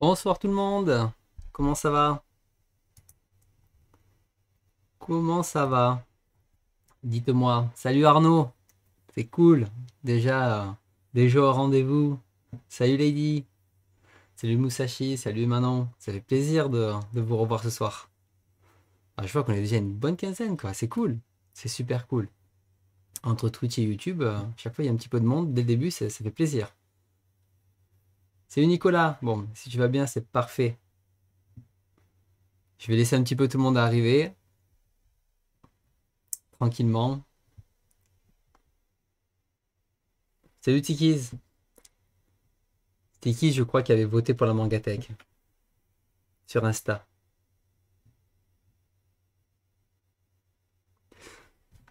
Bonsoir tout le monde, comment ça va Comment ça va Dites-moi. Salut Arnaud, c'est cool, déjà, euh, déjà au rendez-vous. Salut Lady, salut Musashi, salut Manon, ça fait plaisir de vous revoir ce soir. Ah, je vois qu'on est déjà une bonne quinzaine, quoi. C'est cool. C'est super cool. Entre Twitch et YouTube, euh, chaque fois il y a un petit peu de monde. Dès le début, ça, fait plaisir. C'est Nicolas. Bon, si tu vas bien, c'est parfait. Je vais laisser un petit peu tout le monde arriver. Tranquillement. Salut Tiki's Tiki, je crois, qu'il avait voté pour la Mangatech. Sur Insta.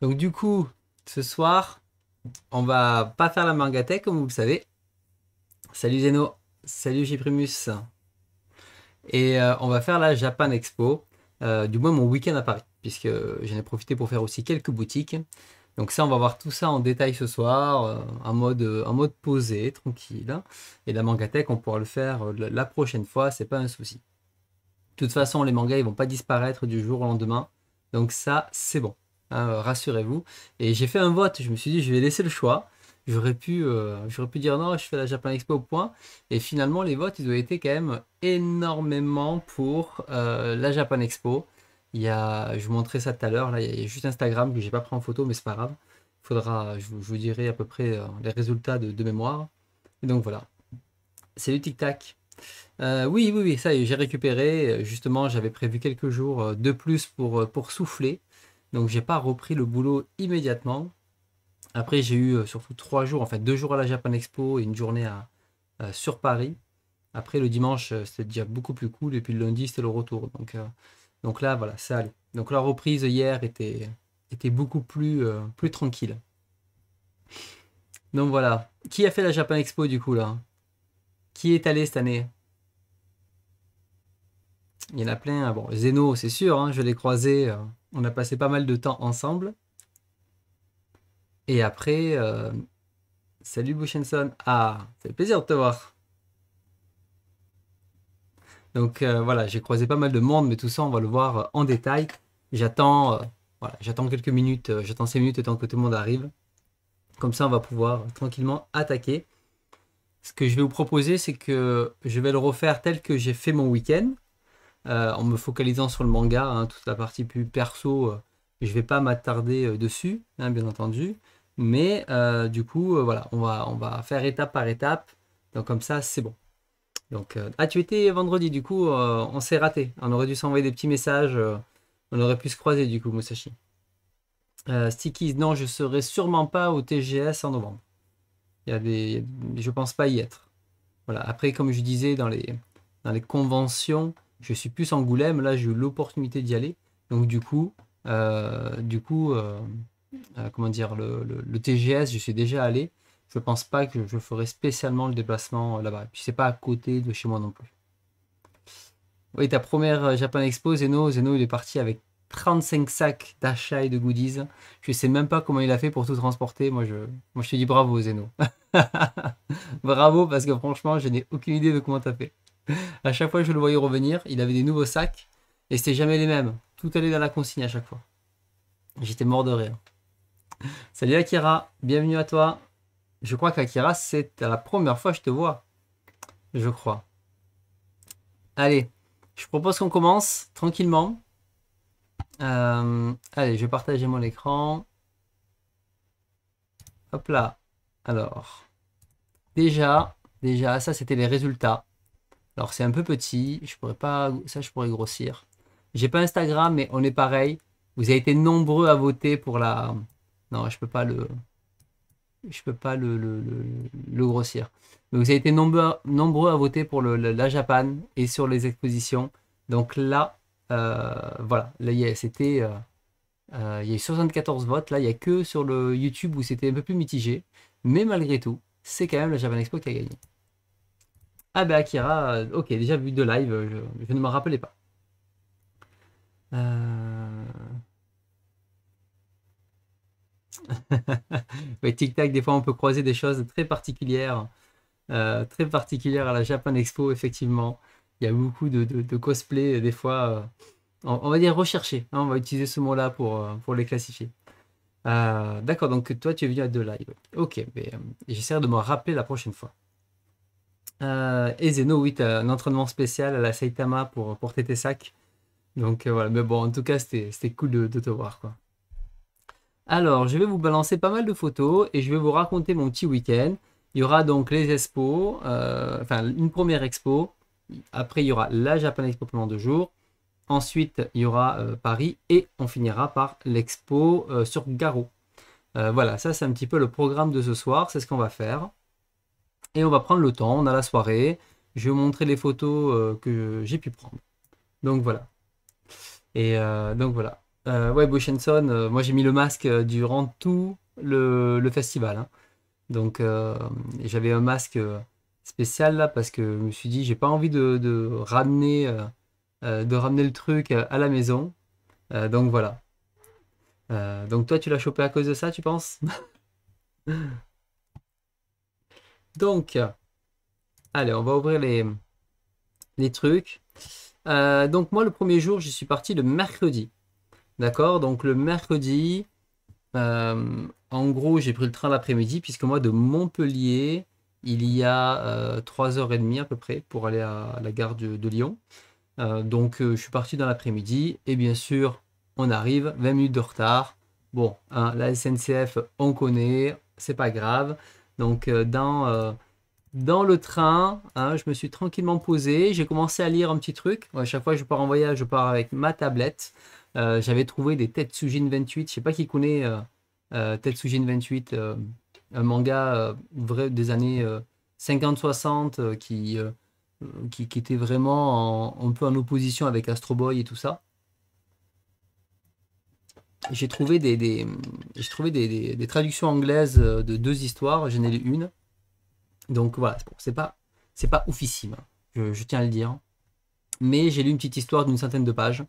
Donc du coup, ce soir, on va pas faire la mangatech comme vous le savez. Salut Zeno, salut Jprimus. Et euh, on va faire la Japan Expo, euh, du moins mon week-end à Paris, puisque j'en ai profité pour faire aussi quelques boutiques. Donc ça, on va voir tout ça en détail ce soir, euh, en, mode, en mode posé, tranquille. Et la mangatech, on pourra le faire la prochaine fois, c'est pas un souci. De toute façon, les mangas, ils vont pas disparaître du jour au lendemain. Donc ça, c'est bon. Hein, euh, rassurez-vous. Et j'ai fait un vote, je me suis dit, je vais laisser le choix. J'aurais pu, euh, j'aurais pu dire non, je fais la Japan Expo au point. Et finalement, les votes, ils ont été quand même énormément pour euh, la Japan Expo. Il y a, je vous montrais ça tout à l'heure, là, il y a juste Instagram que j'ai pas pris en photo, mais c'est pas grave. Faudra, je vous, dirai à peu près les résultats de, mémoire. Et donc voilà. C'est du tic-tac. oui, oui, oui, ça j'ai récupéré. Justement, j'avais prévu quelques jours de plus pour, pour souffler. Donc j'ai pas repris le boulot immédiatement. Après j'ai eu euh, surtout trois jours, en fait deux jours à la Japan Expo et une journée à, euh, sur Paris. Après le dimanche euh, c'était déjà beaucoup plus cool et puis le lundi c'était le retour. Donc, donc là voilà ça allait. Donc la reprise hier était, était beaucoup plus, plus tranquille. Donc voilà. Qui a fait la Japan Expo du coup là Qui est allé cette année il y en a plein. Hein. Bon, Zeno, c'est sûr, hein, je l'ai croisé. Euh, on a passé pas mal de temps ensemble. Et après, euh, salut Bushenson. Ah, c'est fait plaisir de te voir. Donc euh, voilà, j'ai croisé pas mal de monde, mais tout ça, on va le voir en détail. J'attends voilà, j'attends quelques minutes, j'attends 5 minutes tant que tout le monde arrive. Comme ça, on va pouvoir tranquillement attaquer. Ce que je vais vous proposer, c'est que je vais le refaire tel que j'ai fait mon week-end. Euh, en me focalisant sur le manga, hein, toute la partie plus perso, je euh, je vais pas m'attarder euh, dessus, hein, bien entendu. Mais du coup, voilà, on va, on va faire étape par étape. Donc comme ça, c'est bon. Donc, ah, tu étais vendredi, du coup, on s'est raté. On aurait dû s'envoyer des petits messages. on aurait pu se croiser, du coup, Musashi. Euh, non, je serai sûrement pas au TGS en novembre. Il y a des, je pense pas y être. Voilà. Après, comme je disais dans dans les conventions, je suis plus Angoulême, là j'ai eu l'opportunité d'y aller. Donc du coup, euh, du coup euh, euh, comment dire, le, TGS, je suis déjà allé. Je pense pas que je ferai spécialement le déplacement là-bas. puis c'est pas à côté de chez moi non plus. Oui, ta première Japan Expo, Zeno, Zeno il est parti avec 35 sacs d'achats et de goodies. Je sais même pas comment il a fait pour tout transporter. Moi, je, je te dis bravo, Zeno. bravo, parce que franchement, je n'ai aucune idée de comment tu as fait à chaque fois, je le voyais revenir. Il avait des nouveaux sacs et c'était jamais les mêmes. Tout allait dans la consigne à chaque fois. J'étais mort de rire. Salut Akira, bienvenue à toi. Je crois qu'Akira, c'est la première fois que je te vois. Je crois. Allez, je propose qu'on commence tranquillement. Euh, allez, je vais partager mon écran. Hop là. Alors, déjà, déjà, ça c'était les résultats. Alors c'est un peu petit, je pourrais pas, ça je pourrais grossir. J'ai pas Instagram, mais on est pareil. Vous avez été nombreux à voter pour la. Non, je peux pas le, je peux pas le, le, grossir. Mais vous avez été nombreux, à voter pour la Japan et sur les expositions. Donc là, euh, voilà, là c'était, euh, euh, il y a eu 74 votes. Là, il y a que sur le YouTube où c'était un peu plus mitigé. Mais malgré tout, c'est quand même la Japan Expo qui a gagné. Ah ben Akira, euh, ok, déjà vu de live, euh, je, ne me rappelais pas. Euh. Tic Tac, des fois on peut croiser des choses très particulières, très particulières à la Japan Expo, effectivement. Il y a beaucoup de, cosplay, des fois, on, va dire rechercher, hein, on va utiliser ce mot-là pour, pour les classifier. D'accord, donc toi tu es venu à deux live. Ok, mais ben, j'essaierai de me rappeler la prochaine fois. Euh, et Zeno, oui, t'as un entraînement spécial à la Saitama pour, porter tes sacs. Donc euh, voilà, mais bon, en tout cas, c'était cool de, te voir. quoi. Alors, je vais vous balancer pas mal de photos et je vais vous raconter mon petit week-end. Il y aura donc les expos, euh, enfin une première expo. Après, il y aura la Japan Expo pendant deux jours. Ensuite, il y aura Paris et on finira par l'expo sur Garo. voilà, ça c'est un petit peu le programme de ce soir, c'est ce qu'on va faire et on va prendre le temps, on a la soirée, je vais vous montrer les photos euh, que j'ai pu prendre. Donc voilà. Et euh, donc voilà. Euh, ouais, Bushenson, moi j'ai mis le masque durant tout le, festival. Hein. Donc j'avais un masque spécial là parce que je me suis dit j'ai pas envie de, ramener de ramener le truc à la maison. donc voilà. donc toi, tu l'as chopé à cause de ça, tu penses Donc, allez, on va ouvrir les, trucs. Euh, donc moi, le premier jour, je suis parti le mercredi. D'accord Donc le mercredi, euh, en gros, j'ai pris le train l'après-midi, puisque moi, de Montpellier, il y a euh, trois 3h30 à peu près pour aller à la gare de, Lyon. donc je suis parti dans l'après-midi, et bien sûr, on arrive, 20 minutes de retard. Bon, hein, la SNCF, on connaît, c'est pas grave. Donc euh, dans, euh, dans le train, hein, je me suis tranquillement posé, j'ai commencé à lire un petit truc. À chaque fois que je pars en voyage, je pars avec ma tablette. Euh, j'avais trouvé des Tetsujin 28. Je sais pas qui connaît Tetsujin 28, un manga vrai des années 50-60 qui, qui, était vraiment un peu en opposition avec Astro Boy et tout ça j'ai trouvé des, des j'ai trouvé des, des, traductions anglaises euh, de deux histoires. J'en ai lu une. Donc voilà, c'est pas c'est pas oufissime. Hein. Je, tiens à le dire. Mais j'ai lu une petite histoire d'une centaine de pages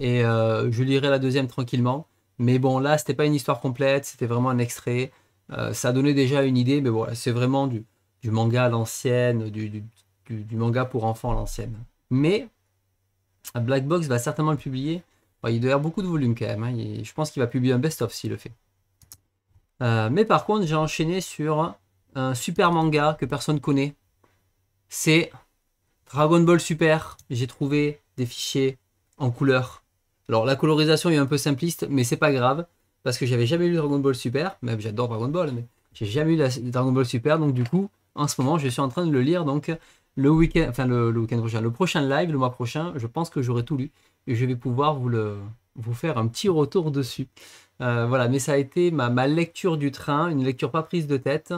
et euh, je lirai la deuxième tranquillement. Mais bon, là, c'était pas une histoire complète, c'était vraiment un extrait. Euh, ça donnait déjà une idée, mais voilà, c'est vraiment du, du manga à l'ancienne, du, du, du, manga pour enfants à l'ancienne. Mais Black Box va certainement le publier il doit y avoir beaucoup de volume quand même. Hein. je pense qu'il va publier un best-of s'il le fait. Euh, mais par contre, j'ai enchaîné sur un super manga que personne connaît. C'est Dragon Ball Super. J'ai trouvé des fichiers en couleur. Alors la colorisation est un peu simpliste, mais c'est pas grave parce que j'avais jamais lu Dragon Ball Super. Même j'adore Dragon Ball, mais j'ai jamais lu Dragon Ball Super. Donc du coup, en ce moment, je suis en train de le lire. Donc le week enfin le, le week-end prochain, le prochain live, le mois prochain, je pense que j'aurai tout lu je vais pouvoir vous, le, vous faire un petit retour dessus. Euh, voilà, mais ça a été ma, ma, lecture du train, une lecture pas prise de tête.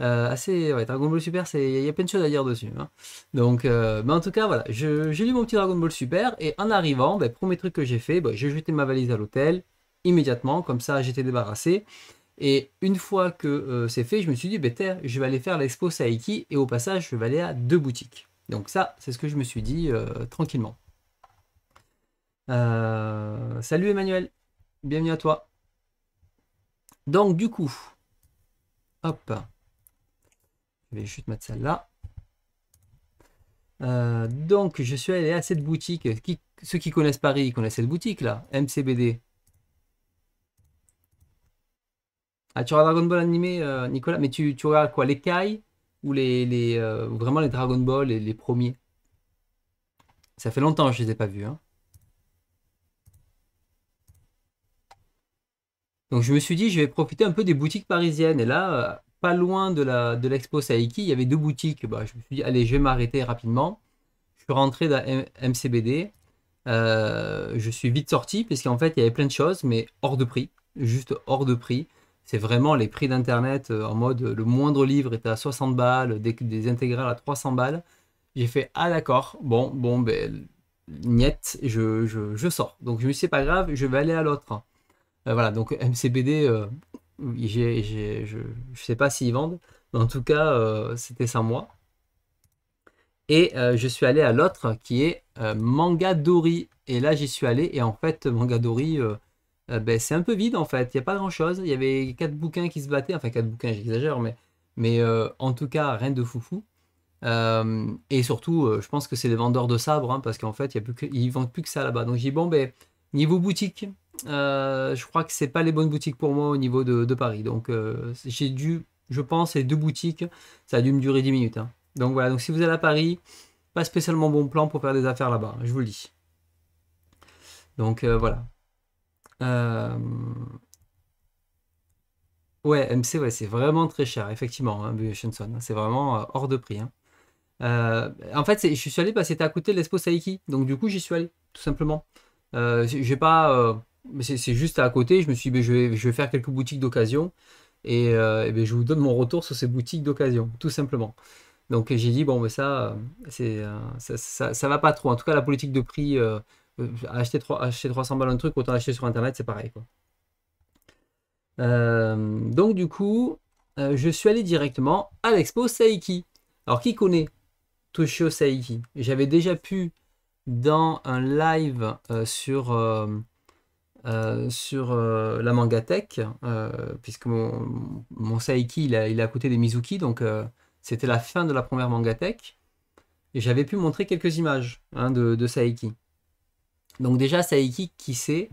Euh, assez, Dragon Ball Super, il y a plein de choses à dire dessus. Hein. Donc, euh, mais en tout cas, voilà, j'ai lu mon petit Dragon Ball Super et en arrivant, ben, premier truc que j'ai fait, ben, j'ai jeté ma valise à l'hôtel immédiatement, comme ça j'étais débarrassé. Et une fois que c'est fait, je me suis dit, ben, je vais aller faire l'expo Saiki et au passage, je vais aller à deux boutiques. Donc ça, c'est ce que je me suis dit tranquillement. Euh, salut Emmanuel, bienvenue à toi. Donc du coup, hop, je vais juste mettre celle-là. Euh, donc je suis allé à cette boutique. Qui, ceux qui connaissent Paris, ils connaissent cette boutique là, MCBD. Ah, tu regardes Dragon Ball animé, euh, Nicolas, mais tu, regardes quoi Les cailles ou les, vraiment les Dragon Ball, et les premiers Ça fait longtemps que je ne les ai pas vus. Hein. Donc je me suis dit, je vais profiter un peu des boutiques parisiennes. Et là, euh, pas loin de, la, de l'expo Saiki, il y avait deux boutiques. Bah, je me suis dit, allez, je vais m'arrêter rapidement. Je suis rentré dans MCBD. Euh, je suis vite sorti, qu'en fait, il y avait plein de choses, mais hors de prix. Juste hors de prix. C'est vraiment les prix d'Internet euh, en mode le moindre livre est à 60 balles, des, intégrales à 300 balles. J'ai fait, ah d'accord, bon, bon, ben, niet, je, je, je sors. Donc je me suis dit, c'est pas grave, je vais aller à l'autre. Euh, voilà, donc MCBD, euh, je sais pas s'ils vendent, mais en tout cas, euh, c'était ça moi. Et je suis allé à l'autre qui est Manga Et là, j'y suis allé, et en fait, Manga ben, c'est un peu vide en fait. Il n'y a pas grand chose. Il y avait quatre bouquins qui se battaient. Enfin, quatre bouquins, j'exagère, mais, mais en tout cas, rien de foufou. et surtout, je pense que c'est des vendeurs de sabres hein, parce qu'en fait, ils ne plus vendent plus que ça là-bas. Donc, j'ai dit, bon, ben, niveau boutique, euh, je crois que c'est pas les bonnes boutiques pour moi au niveau de, Paris. Donc euh, j'ai dû, je pense, les deux boutiques, ça a dû me durer 10 minutes. Hein. Donc voilà, donc si vous allez à Paris, pas spécialement bon plan pour faire des affaires là-bas, je vous le dis. Donc euh, voilà. Ouais, MC, ouais, c'est vraiment très cher, effectivement, hein, C'est vraiment hors de prix. Hein. en fait, je suis allé parce que c'était à côté de l'Expo Saiki. Donc du coup, j'y suis allé, tout simplement. j'ai pas c'est juste à côté. Je me suis dit, ben, je vais, je vais faire quelques boutiques d'occasion et, euh, ben, je vous donne mon retour sur ces boutiques d'occasion, tout simplement. Donc j'ai dit, bon, mais ben, ça, euh, c'est euh, ça, ça, va pas trop. En tout cas, la politique de prix, acheter, 3, acheter 300 balles un truc, autant acheter sur Internet, c'est pareil. donc du coup, je suis allé directement à l'expo Saiki. Alors qui connaît Toshio Saiki J'avais déjà pu dans un live sur euh, sur euh, la Mangatech, euh, puisque mon, Saiki, il, a, il est à côté des Mizuki, donc c'était la fin de la première Mangatech. Et j'avais pu montrer quelques images hein, de, de, Saiki. Donc déjà, Saiki, qui c'est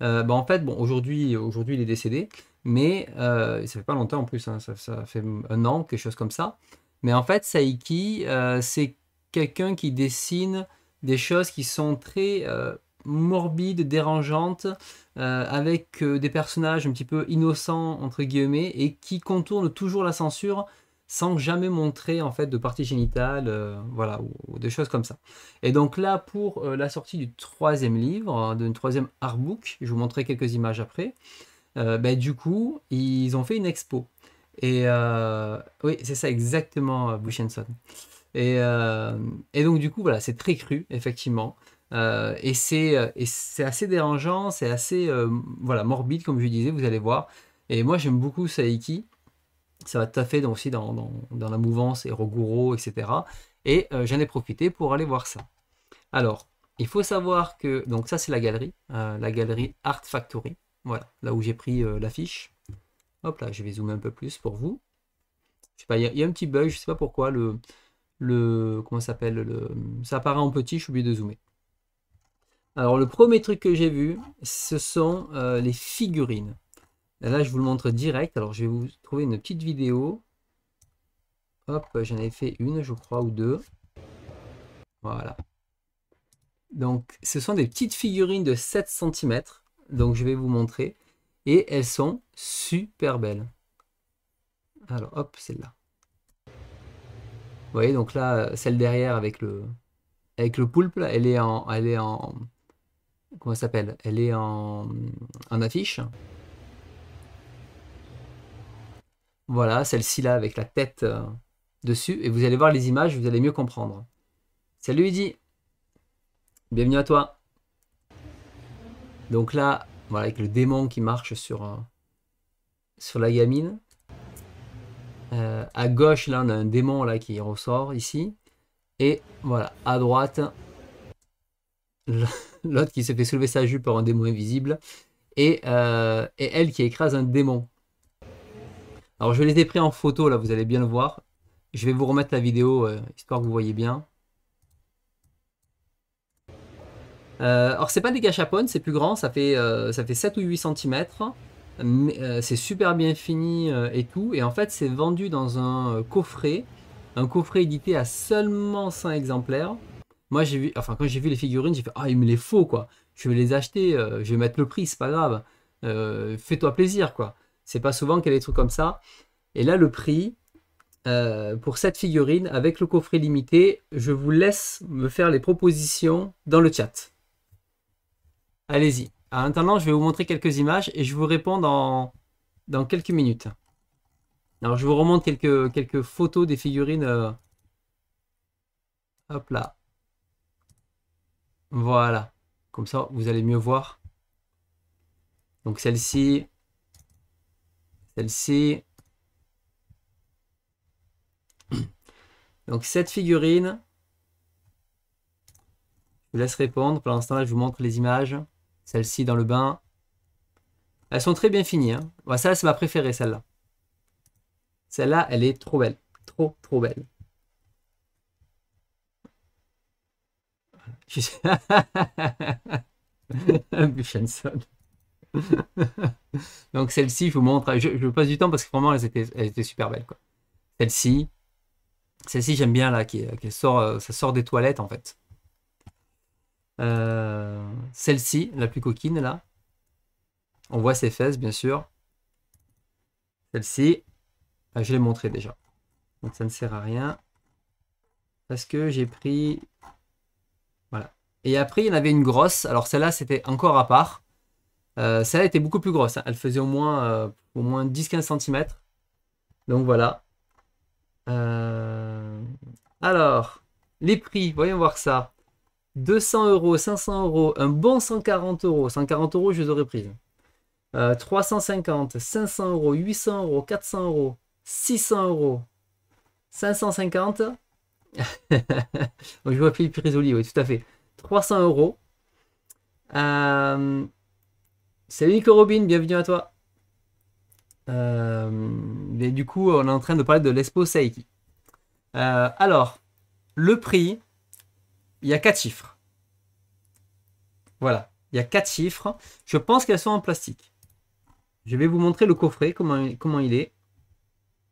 bah En fait, bon, aujourd'hui, aujourd'hui, il est décédé, mais ça fait pas longtemps en plus, hein, ça, ça, fait un an, quelque chose comme ça. Mais en fait, Saiki, c'est quelqu'un qui dessine des choses qui sont très morbide, dérangeante, euh, avec euh, des personnages un petit peu innocents, entre guillemets, et qui contournent toujours la censure sans jamais montrer en fait de partie génitale, euh, voilà, ou, des choses comme ça. Et donc là, pour la sortie du troisième livre, hein, d'une troisième artbook, je vous montrerai quelques images après, ben, du coup, ils ont fait une expo. Et oui, c'est ça exactement, Bushenson. Et, et, donc du coup, voilà, c'est très cru, effectivement. Euh, euh, et c'est assez dérangeant, c'est assez euh, voilà, morbide, comme je disais, vous allez voir. Et moi, j'aime beaucoup Saiki. Ça va tout à fait aussi dans, dans, la mouvance et Roguro, etc. Et j'en ai profité pour aller voir ça. Alors, il faut savoir que, donc ça c'est la galerie, la galerie Art Factory. Voilà, là où j'ai pris l'affiche. Hop là, je vais zoomer un peu plus pour vous. Je sais pas, il y, a un petit bug, je sais pas pourquoi, le, le comment s'appelle, ça apparaît en petit, je suis obligé de zoomer. Alors, le premier truc que j'ai vu, ce sont euh, les figurines. Là, je vous le montre direct. Alors, je vais vous trouver une petite vidéo. Hop, j'en ai fait une, je crois, ou deux. Voilà. Donc, ce sont des petites figurines de 7 cm. Donc, je vais vous montrer. Et elles sont super belles. Alors, hop, celle-là. Vous voyez, donc là, euh, celle derrière avec le, avec le poulpe, elle est en, elle est en, Comment s'appelle Elle est en, affiche. Voilà, celle-ci là avec la tête euh, dessus. Et vous allez voir les images, vous allez mieux comprendre. Salut dit. Bienvenue à toi Donc là, voilà, avec le démon qui marche sur, euh, sur la gamine. Euh, à gauche, là, on a un démon là qui ressort ici. Et voilà, à droite, l'autre qui se fait soulever sa jupe par un démon invisible, euh, et, elle qui écrase un démon. Alors je les ai pris en photo, là vous allez bien le voir. Je vais vous remettre la vidéo, euh, histoire que vous voyez bien. Euh, alors c'est pas des gachapons, c'est plus grand, ça fait, ça fait 7 ou 8 cm. c'est super bien fini et tout. Et en fait c'est vendu dans un coffret, un coffret édité à seulement 100 exemplaires. Moi, j'ai vu, enfin, quand j'ai vu les figurines, j'ai fait Ah, il me les faut, quoi. Je vais les acheter, euh, je vais mettre le prix, c'est pas grave. Euh, fais-toi plaisir, quoi. C'est pas souvent qu'il y a des trucs comme ça. Et là, le prix euh, pour cette figurine avec le coffret limité, je vous laisse me faire les propositions dans le chat. Allez-y. En attendant, je vais vous montrer quelques images et je vous réponds dans, dans quelques minutes. Alors, je vous remonte quelques, quelques photos des figurines. Hop là. Voilà. Comme ça, vous allez mieux voir. Donc celle-ci, celle-ci. Donc cette figurine, je vous laisse répondre. Pour l'instant, je vous montre les images. Celle-ci dans le bain. Elles sont très bien finies. Hein. c'est ma préférée, celle-là. Celle-là, elle est trop belle. Trop, trop belle. Donc celle-ci, je vous montre. Je, passe du temps parce que vraiment, elle était elles super belles. Celle-ci, celle-ci j'aime bien là, qui, sort, euh, ça sort des toilettes en fait. Euh, celle-ci, la plus coquine là. On voit ses fesses, bien sûr. Celle-ci, bah, je l'ai montré déjà. Donc ça ne sert à rien. Parce que j'ai pris voilà. Et après, il y en avait une grosse. Alors celle-là, c'était encore à part. Euh, celle-là était beaucoup plus grosse. Hein. Elle faisait au moins, euh, au moins 10-15 cm. Donc voilà. Euh, alors, les prix, voyons voir ça. 200 euros, 500 euros, un bon 140 euros. 140 euros, je les aurais prises. 350, 500 euros, 800 euros, 400 euros, 600 euros, 550, je vois Philippe Rizoli, oui, tout à fait. 300 euros. Euh, salut Nico Robin, bienvenue à toi. Euh, du coup, on est en train de parler de l'Expo Seiki. Euh, alors, le prix, il y a quatre chiffres. Voilà, il y a quatre chiffres. Je pense qu'elles sont en plastique. Je vais vous montrer le coffret, comment, comment il est.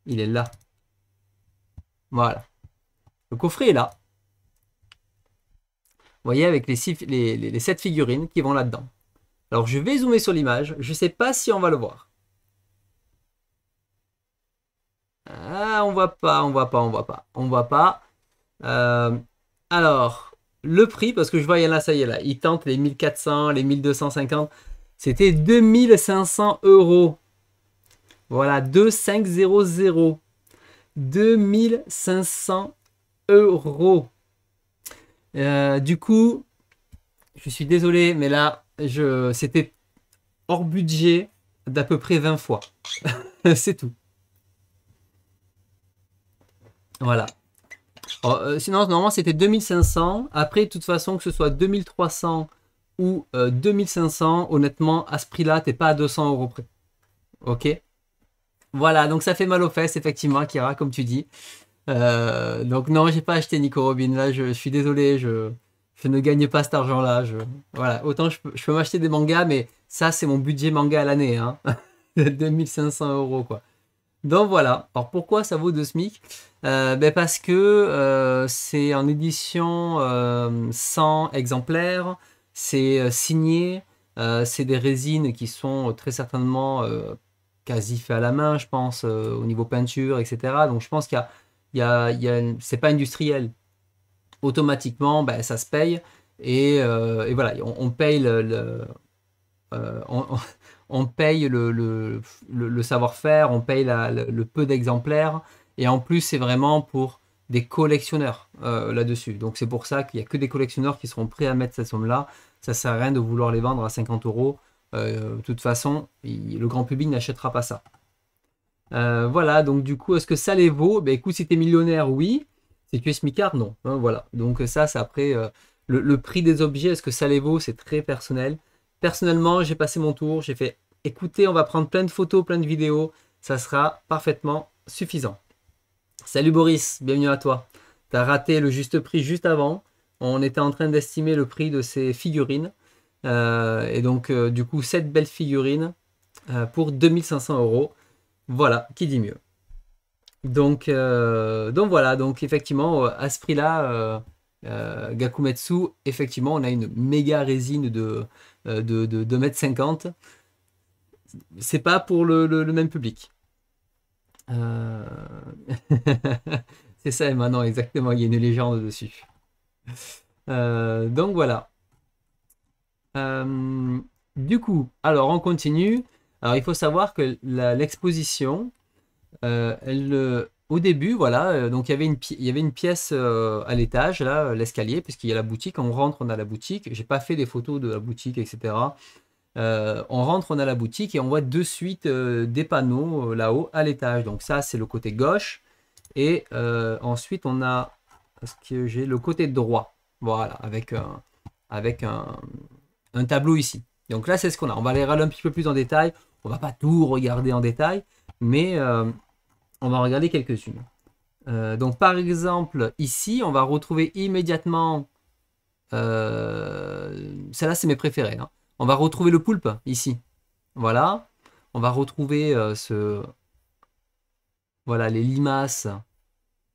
Il est là. Voilà. Le coffret est là. Vous voyez, avec les, sept figurines qui vont là-dedans. Alors, je vais zoomer sur l'image. Je ne sais pas si on va le voir. Ah, on voit pas, on voit pas, on voit pas. On voit pas. Euh, alors, le prix, parce que je vois, il y en a, ça y est, là. Il tente les 1400, les 1250. C'était 2500 euros. Voilà, 2500. 2500 euros. Euh, du coup, je suis désolé, mais là, je, c'était hors budget d'à peu près 20 fois. C'est tout. Voilà. Oh, euh, sinon, normalement, c'était 2500. Après, de toute façon, que ce soit 2300 ou 2500, euh, honnêtement, à ce prix-là, t'es pas à 200 euros près. Ok Voilà, donc ça fait mal aux fesses, effectivement, Kira, comme tu dis. Euh, donc non, j'ai pas acheté Nico Robin. Là, je, suis désolé, je, ne gagne pas cet argent-là. Je, voilà, autant je, peux m'acheter des mangas, mais ça, c'est mon budget manga à l'année, 2500 hein. euros, quoi. Donc voilà. Alors pourquoi ça vaut 2 SMIC euh, ben Parce que euh, c'est en édition euh, 100 exemplaires, c'est signé, c'est des résines qui sont très certainement quasi fait à la main, je pense, au niveau peinture, etc. Donc je pense qu'il y a y c'est pas industriel. Automatiquement, ben, ça se paye. Et, euh, voilà, on, paye le, euh, on, paye le, le, savoir-faire, on paye le, peu d'exemplaires. Et en plus, c'est vraiment pour des collectionneurs euh, là-dessus. Donc c'est pour ça qu'il n'y a que des collectionneurs qui seront prêts à mettre cette somme-là. Ça ne sert à rien de vouloir les vendre à 50 euros. De toute façon, le grand public n'achètera pas ça. Euh, voilà, donc du coup, est-ce que ça les vaut ben, Écoute, si tu millionnaire, oui. Si tu es smicard, non. Hein, voilà. Donc ça, c'est après euh, le, prix des objets, est-ce que ça les vaut C'est très personnel. Personnellement, j'ai passé mon tour, j'ai fait écoutez, on va prendre plein de photos, plein de vidéos, ça sera parfaitement suffisant. Salut Boris, bienvenue à toi. Tu raté le juste prix juste avant. On était en train d'estimer le prix de ces figurines. Euh, et donc, du coup, cette belle figurine pour 2500 euros. Voilà, qui dit mieux. Donc, euh, donc voilà, donc effectivement, euh, à ce prix-là, euh, Gakumetsu, effectivement, on a une méga résine de, de, de, 2m50. C'est pas pour le, même public. C'est ça, et maintenant, exactement, il y a une légende dessus. donc voilà. du coup, alors on continue. Alors il faut savoir que l'exposition, euh, euh, au début, voilà, euh, donc il y avait une, pièce à l'étage, là, l'escalier, puisqu'il y a la boutique. On rentre, on a la boutique. J'ai pas fait des photos de la boutique, etc. on rentre, on a la boutique et on voit de suite des panneaux là-haut à l'étage. Donc ça, c'est le côté gauche. Et ensuite, on a ce que j'ai le côté droit. Voilà, avec un, tableau ici. Donc là, c'est ce qu'on a. On va aller râler un petit peu plus en détail. On va pas tout regarder en détail, mais euh, on va regarder quelques-unes. Euh, donc par exemple, ici, on va retrouver immédiatement... Euh, celle-là, c'est mes préférés. Hein. On va retrouver le poulpe, ici. Voilà. On va retrouver ce... Voilà, les limaces.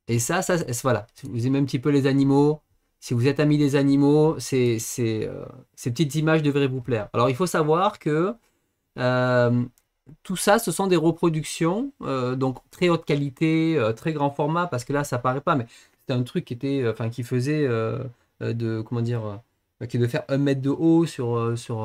Et ça, ça, voilà. Si vous aimez un petit peu les animaux, si vous êtes amis des animaux, ces petites images devraient vous plaire. Alors, il faut savoir que euh, tout ça, ce sont des reproductions, euh, donc très haute qualité, euh, très grand format, parce que là, ça paraît pas, mais c'était un truc qui était, enfin, qui faisait de, comment dire, qui devait faire un mètre de haut sur, sur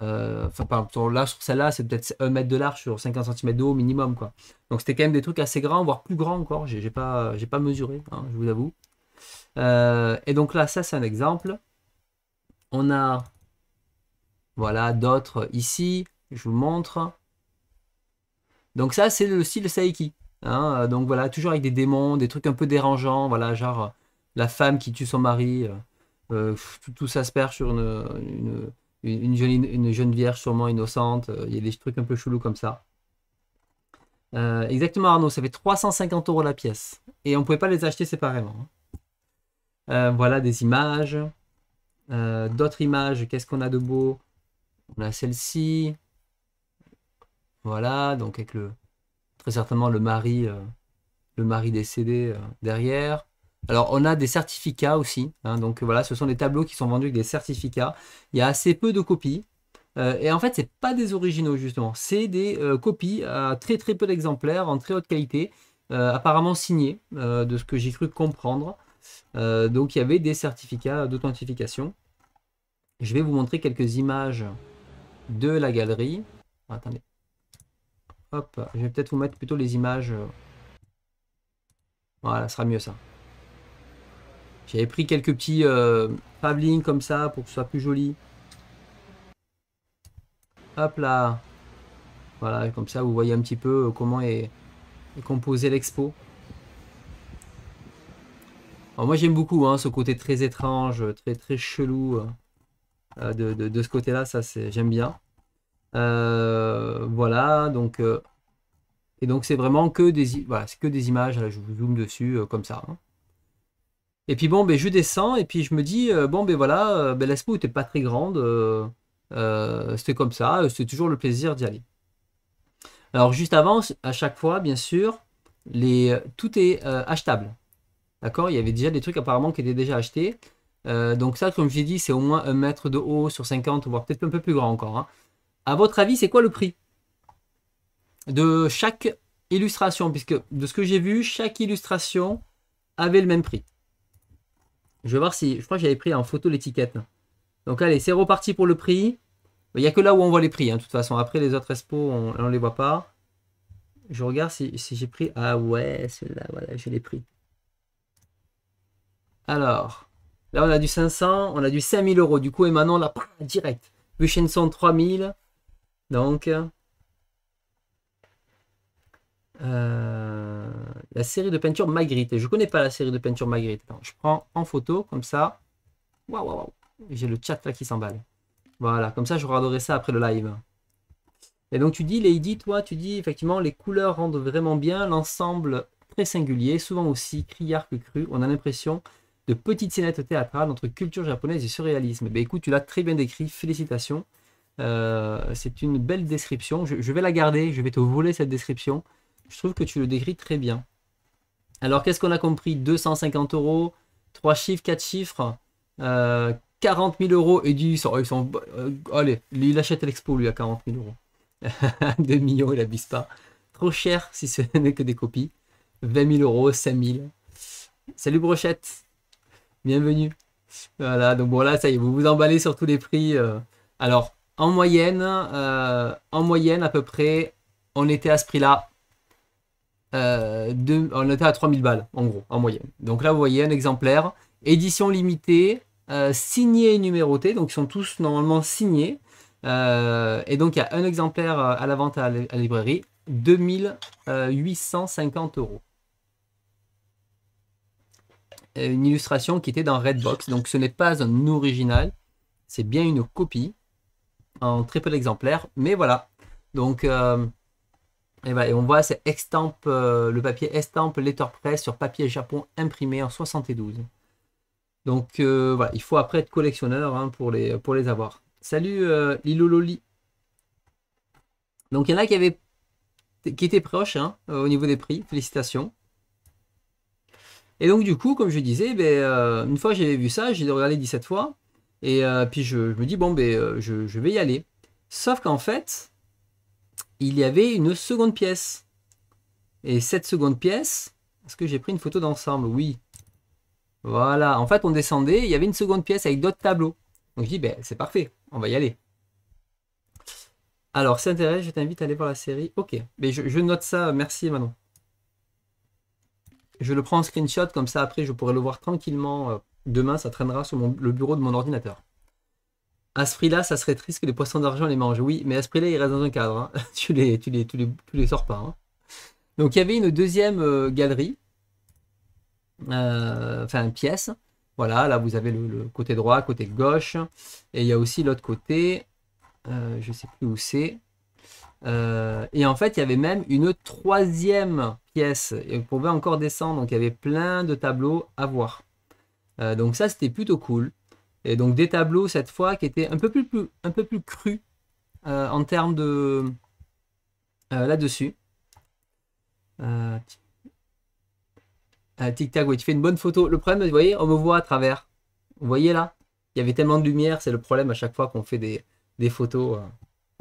enfin, par là, sur celle-là, c'est peut-être un mètre de large sur 50 cm de haut minimum. Quoi. Donc c'était quand même des trucs assez grands, voire plus grands encore. J'ai pas, j'ai pas mesuré, hein, je vous avoue. et donc là, ça, c'est un exemple. On a voilà, d'autres ici. Je vous montre. Donc ça, c'est le style Saiki. Hein. donc voilà, toujours avec des démons, des trucs un peu dérangeants. Voilà, genre euh, la femme qui tue son mari. Euh, euh, tout ça se perd sur une, jeune, vierge sûrement innocente. Il y a des trucs un peu chelous comme ça. exactement Arnaud, ça fait 350 euros la pièce. Et on ne pouvait pas les acheter séparément. Hein. voilà des images. D'autres images, qu'est-ce qu'on a de beau on a celle-ci. Voilà, donc avec le très certainement le mari, euh, le mari décédé euh, derrière. Alors on a des certificats aussi. Hein, donc voilà, ce sont des tableaux qui sont vendus avec des certificats. Il y a assez peu de copies. Euh, et en fait, c'est pas des originaux justement, c'est des copies à très très peu d'exemplaires en très haute qualité, apparemment signées, de ce que j'ai cru comprendre. donc il y avait des certificats d'authentification. Je vais vous montrer quelques images de la galerie. Oh, attendez. Hop, je vais peut-être vous mettre plutôt les images. Voilà, ce sera mieux ça. J'avais pris quelques petits euh, comme ça pour que ce soit plus joli. Hop là. Voilà, comme ça vous voyez un petit peu euh, comment est, composé composée l'expo. moi j'aime beaucoup hein, ce côté très étrange, très très chelou. Euh. Euh, de, de, de, ce côté-là, ça j'aime bien. Euh, voilà, donc euh, et donc c'est vraiment que des, voilà, que des images. Là, je vous zoome dessus comme ça. Hein. Et puis bon, ben, je descends et puis je me dis, bon, ben voilà, ben, la ben, l'expo n'était pas très grande, c'était comme ça, c'est toujours le plaisir d'y aller. Alors juste avant, à chaque fois, bien sûr, les, tout est achetable. D'accord Il y avait déjà des trucs apparemment qui étaient déjà achetés. Euh, donc ça, comme j'ai dit, c'est au moins un mètre de haut sur 50, voire peut-être un peu plus grand encore. Hein. À votre avis, c'est quoi le prix de chaque illustration Puisque de ce que j'ai vu, chaque illustration avait le même prix. Je vais voir si... Je crois que j'avais pris en photo l'étiquette. Donc allez, c'est reparti pour le prix. Il n'y a que là où on voit les prix, hein, de toute façon. Après, les autres expos, on ne les voit pas. Je regarde si, si j'ai pris... Ah ouais, celui-là, voilà, je l'ai pris. Alors, Là, on a du 500, on a du 5000 euros. Du coup, et maintenant, là, direct. Buchenson 3000. Donc, euh, la série de peinture Magritte. Je connais pas la série de peinture Magritte. je prends en photo, comme ça. Waouh, waouh, J'ai le chat là qui s'emballe. Voilà, comme ça, je adoré ça après le live. Et donc, tu dis, Lady, toi, tu dis effectivement, les couleurs rendent vraiment bien l'ensemble très singulier, souvent aussi criard que cru. On a l'impression de petite scénette théâtrale entre culture japonaise et surréalisme. Ben, écoute, tu l'as très bien décrit, félicitations. Euh, c'est une belle description. Je, vais la garder, je vais te voler cette description. Je trouve que tu le décris très bien. Alors, qu'est-ce qu'on a compris 250 euros, 3 chiffres, 4 chiffres, 40 euh, 000 euros et du... Oh, ils euh, allez, il achète l'expo, lui, à 40 000 euros. 2 millions, il n'abuse pas. Trop cher si ce n'est que des copies. 20 000 euros, 5 000. Salut Brochette bienvenue. Voilà, donc bon ça y est, vous vous emballez sur tous les prix. Euh, alors, en moyenne, euh, en moyenne à peu près, on était à ce prix-là. Euh, on était à 3000 balles, en gros, en moyenne. Donc là, vous voyez un exemplaire. Édition limitée, signée et numérotée. Donc, ils sont tous normalement signés. et donc, il y a un exemplaire à la vente à la librairie. 2850 euros. Euh, une illustration qui était dans Redbox. Donc ce n'est pas un original, c'est bien une copie en très peu d'exemplaires. Mais voilà. Donc euh, on voit c'est euh, le papier estampe letterpress sur papier japon imprimé en 72. Donc voilà, il faut après être collectionneur hein, pour, les, pour les avoir. Salut Lilololi. Donc il y en a qui qui étaient proches hein, au niveau des prix, félicitations. Et donc, du coup, comme je disais, ben, euh, une fois que j'avais vu ça, j'ai regardé 17 fois. Et euh, puis, je, me dis, bon, ben, euh, je, vais y aller. Sauf qu'en fait, il y avait une seconde pièce. Et cette seconde pièce, est-ce que j'ai pris une photo d'ensemble Oui. Voilà, en fait on descendait, il y avait une seconde pièce avec d'autres tableaux. Donc je dis, ben, c'est parfait, on va y aller. Alors, c'est intéressant, je t'invite à aller voir la série. Ok, mais ben, je note ça, merci Manon. Je le prends en screenshot, comme ça après je pourrai le voir tranquillement. Euh, demain, ça traînera sur le bureau de mon ordinateur. À ce prix-là, ça serait triste que les poissons d'argent les mangent. Oui, mais à ce prix-là, ils restent dans un cadre. Hein. tu, les, tu, les, les, les sors pas. Hein. Donc il y avait une deuxième euh, galerie, euh, enfin une pièce. Voilà, là vous avez le, côté droit, côté gauche. Et il y a aussi l'autre côté. je ne sais plus où c'est. Euh, et en fait, il y avait même une troisième pièce. Et on pouvait encore descendre, donc il y avait plein de tableaux à voir. Euh, donc ça, c'était plutôt cool. Et donc des tableaux cette fois qui étaient un peu plus, un peu plus crus euh, en termes de là-dessus. Ah, tic tac, oui, tu fais une bonne photo. Le problème, vous voyez, on me voit à travers. Vous voyez là, il y avait tellement de lumière, c'est le problème à chaque fois qu'on fait des, des photos.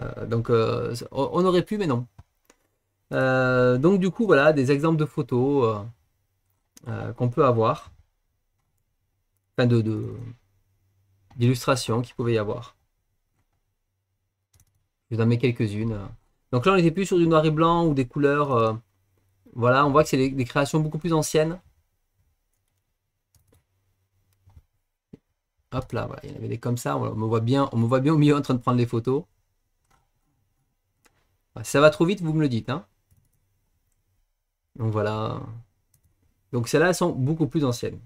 Euh, donc euh, on aurait pu, mais non. Euh, donc du coup, voilà, des exemples de photos qu'on peut avoir. Enfin, de d'illustrations qu'il pouvait y avoir. Je vous en mets quelques-unes. Donc là, on n'était plus sur du noir et blanc ou des couleurs. voilà, on voit que c'est des créations beaucoup plus anciennes. Hop là, il y en avait des comme ça. On me voit bien, on me voit bien au milieu en train de prendre les photos ça va trop vite, vous me le dites. Hein. Donc voilà. Donc celles-là, elles sont beaucoup plus anciennes.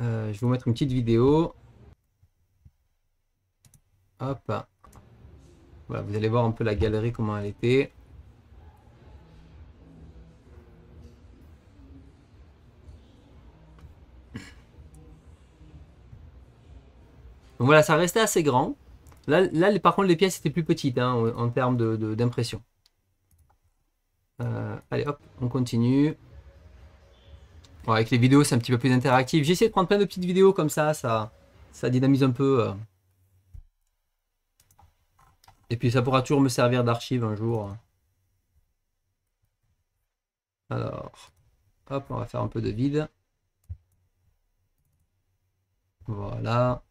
Euh, je vais vous mettre une petite vidéo. Hop. Voilà, vous allez voir un peu la galerie, comment elle était. Donc voilà, ça restait assez grand. Là, par contre, les pièces étaient plus petites hein, en, termes d'impression. De, d'impression. Euh, allez, hop, on continue. avec les vidéos, c'est un petit peu plus interactif. J'ai essayé de prendre plein de petites vidéos comme ça, ça, ça dynamise un peu. Euh. Et puis, ça pourra toujours me servir d'archive un jour. Alors, hop, on va faire un peu de vide. Voilà.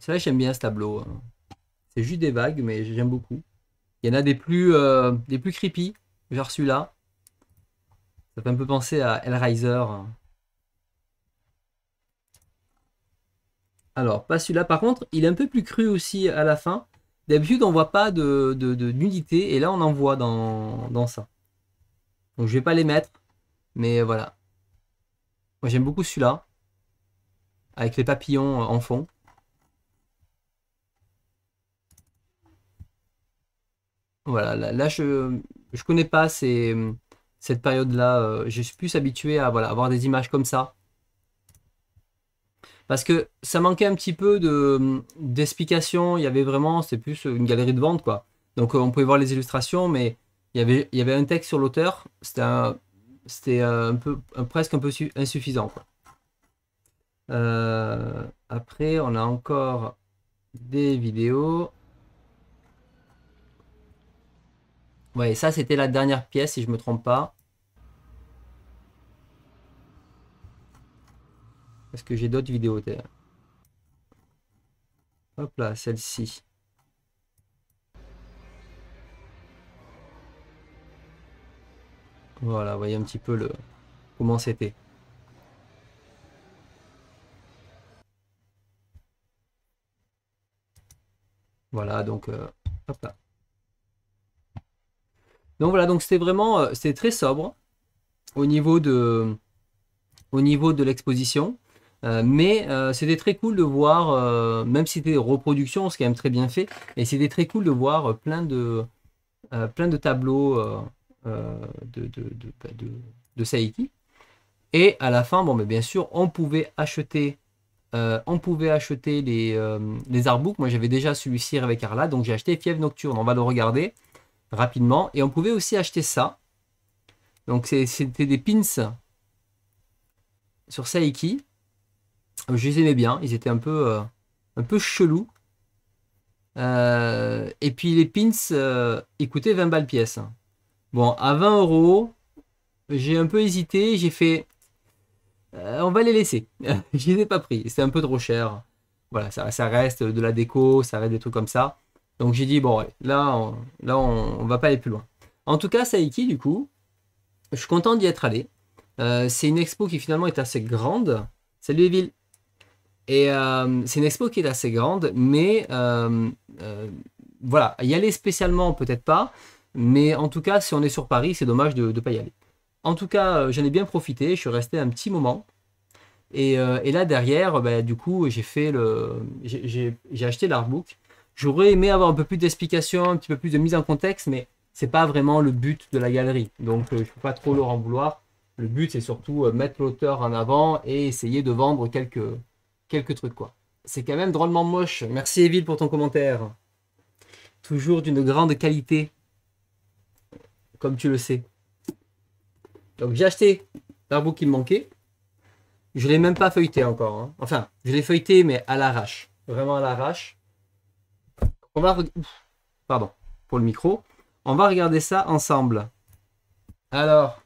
C'est j'aime bien ce tableau. Hein. C'est juste des vagues, mais j'aime beaucoup. Il y en a des plus, euh, des plus creepy, genre celui-là. Ça fait un peu penser à Riser. Hein. Alors, pas celui-là. Par contre, il est un peu plus cru aussi à la fin. D'habitude, on voit pas de, de, nudité, et là, on en voit dans, dans ça. Donc, je vais pas les mettre, mais voilà. Moi, j'aime beaucoup celui-là, avec les papillons euh, en fond. Voilà, là, je je connais pas cette période-là. Euh, je suis plus habitué à voilà, avoir des images comme ça. Parce que ça manquait un petit peu de d'explication. Il y avait vraiment, c'est plus une galerie de vente, quoi. Donc euh, on pouvait voir les illustrations, mais il y avait, il y avait un texte sur l'auteur. C'était c'était un peu, presque un peu insuffisant, euh, après, on a encore des vidéos. Ouais, ça c'était la dernière pièce si je me trompe pas. Parce que j'ai d'autres vidéos. Hop là, celle-ci. Voilà, voyez un petit peu le comment c'était. Voilà, donc euh, hop là. Donc voilà, donc vraiment, euh, c'est très sobre au niveau de, au niveau de l'exposition. mais c'était très cool de voir, même si c'était des reproductions, c'est quand même très bien fait, et c'était très cool de voir plein de, euh, plein de tableaux euh, de, de, bah, Saiki. Et à la fin, bon, mais bien sûr, on pouvait acheter, on pouvait acheter les, les artbooks. Moi, j'avais déjà celui-ci avec Arla, donc j'ai acheté Fièvre Nocturne. On va le regarder rapidement. Et on pouvait aussi acheter ça. Donc c'était des pins sur Saiki. Je les aimais bien, ils étaient un peu, euh, un peu chelous. Euh, et puis les pins, euh, ils coûtaient 20 balles pièce. Bon, à 20 euros, j'ai un peu hésité, j'ai fait... on va les laisser. je les ai pas pris, c'était un peu trop cher. Voilà, ça, ça reste de la déco, ça reste des trucs comme ça. Donc j'ai dit, bon, là, on, là on, va pas aller plus loin. En tout cas, Saiki, du coup, je suis content d'y être allé. Euh, c'est une expo qui finalement est assez grande. Salut les villes Et euh, c'est une expo qui est assez grande, mais euh, voilà, y aller spécialement, peut-être pas. Mais en tout cas, si on est sur Paris, c'est dommage de ne pas y aller. En tout cas, j'en ai bien profité, je suis resté un petit moment. Et, là, derrière, bah, du coup, j'ai fait le, j'ai acheté l'artbook J'aurais aimé avoir un peu plus d'explications, un petit peu plus de mise en contexte, mais c'est pas vraiment le but de la galerie. Donc euh, je peux pas trop leur en vouloir. Le but c'est surtout euh, mettre l'auteur en avant et essayer de vendre quelques, quelques trucs quoi. C'est quand même drôlement moche. Merci Evil pour ton commentaire. Toujours d'une grande qualité. Comme tu le sais. Donc j'ai acheté l'arbre qui me manquait. Je l'ai même pas feuilleté encore. Hein. Enfin, je l'ai feuilleté mais à l'arrache. Vraiment à l'arrache. On va. pardon pour le micro. On va regarder ça ensemble. Alors,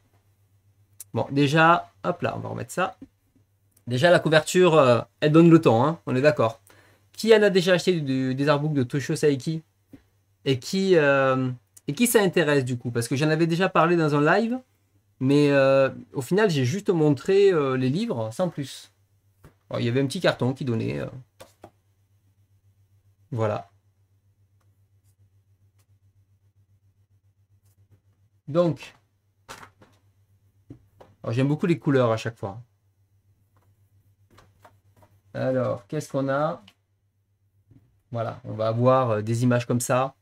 bon, déjà, hop là, on va remettre ça. Déjà, la couverture, euh, elle donne le temps, hein, on est d'accord. Qui en a déjà acheté des artbooks de Toshio Saiki et qui, euh, et qui ça intéresse du coup Parce que j'en avais déjà parlé dans un live, mais euh, au final, j'ai juste montré les livres sans plus. Oh, il y avait un petit carton qui donnait. voilà. Donc, j'aime beaucoup les couleurs à chaque fois. Alors, qu'est-ce qu'on a Voilà, on va avoir euh, des images comme ça.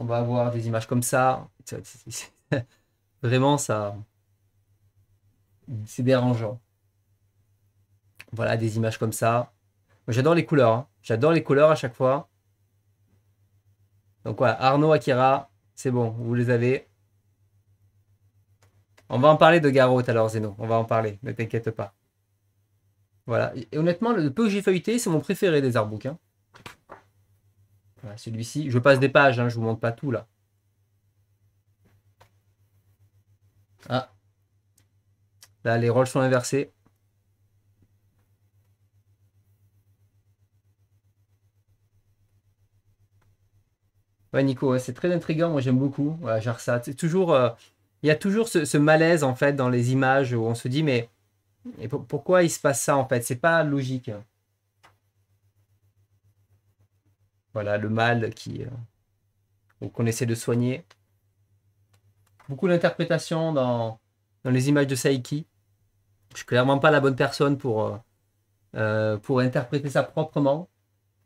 On va avoir des images comme ça. Vraiment, ça, c'est dérangeant. Voilà, des images comme ça. J'adore les couleurs. Hein. J'adore les couleurs à chaque fois. Donc voilà, Arnaud, Akira, c'est bon, vous les avez. On va en parler de Garrote alors, Zeno. On va en parler, ne t'inquiète pas. Voilà. Et honnêtement, le peu que j'ai feuilleté, c'est mon préféré des artbooks. Hein. celui-ci. Je passe des pages, je hein, je vous montre pas tout là. Ah. Là, les rôles sont inversés. Ouais, Nico, c'est très intriguant. Moi, j'aime beaucoup. genre ça. C'est toujours, euh, il y a toujours ce, malaise en fait dans les images où on se dit mais et pourquoi il se passe ça en fait C'est pas logique. Voilà le mal qui euh, qu'on essaie de soigner. Beaucoup d'interprétations dans, les images de Saiki. Je suis clairement pas la bonne personne pour euh, pour interpréter ça proprement.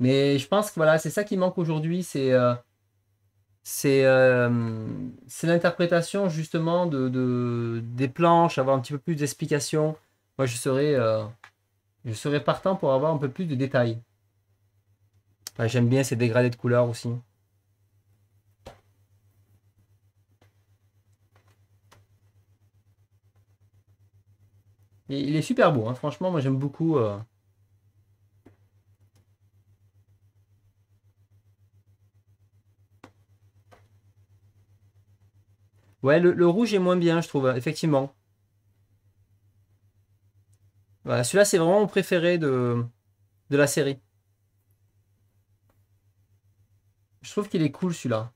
Mais je pense que voilà, c'est ça qui manque aujourd'hui, c'est euh, c'est l'interprétation justement de, des planches, avoir un petit peu plus d'explications. Moi, je serais, euh, je partant pour avoir un peu plus de détails. J'aime bien ces dégradés de couleurs aussi. il est super beau, hein. franchement, moi j'aime beaucoup. Euh, Ouais, le, rouge est moins bien, je trouve, effectivement. Voilà, celui-là, c'est vraiment mon préféré de, de la série. Je trouve qu'il est cool, celui-là.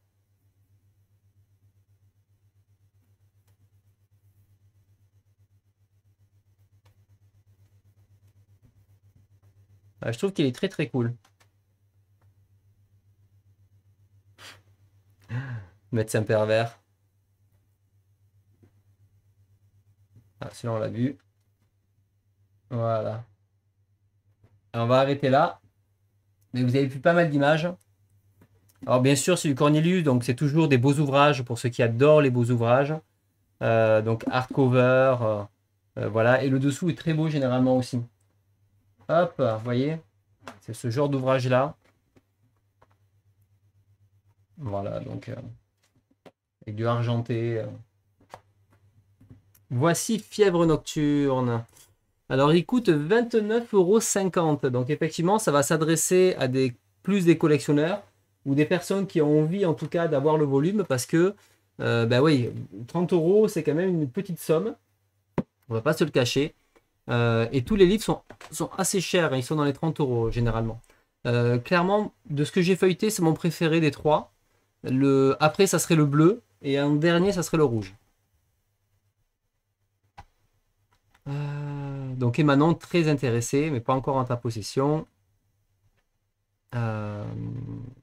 je trouve qu'il est très très cool. Médecin pervers. Ah, celui-là, on l'a vu. Voilà. on va arrêter là. Mais vous avez vu pas mal d'images. Alors, bien sûr, c'est du Cornelius, donc c'est toujours des beaux ouvrages pour ceux qui adorent les beaux ouvrages. Euh, donc, hardcover, euh, euh, voilà. Et le dessous est très beau généralement aussi. Hop, vous voyez C'est ce genre d'ouvrage-là. Voilà, donc, avec du argenté. Voici Fièvre Nocturne. Alors, il coûte euros. Donc, effectivement, ça va s'adresser à des, plus des collectionneurs ou des personnes qui ont envie, en tout cas, d'avoir le volume parce que, euh, ben oui, 30 euros, c'est quand même une petite somme. On va pas se le cacher. Euh, et tous les livres sont, assez chers. Hein. Ils sont dans les 30 euros, généralement. Euh, clairement, de ce que j'ai feuilleté, c'est mon préféré des trois. Le... Après, ça serait le bleu. Et un dernier, ça serait le rouge. Euh, donc émanant, très intéressé, mais pas encore en ta possession. Euh,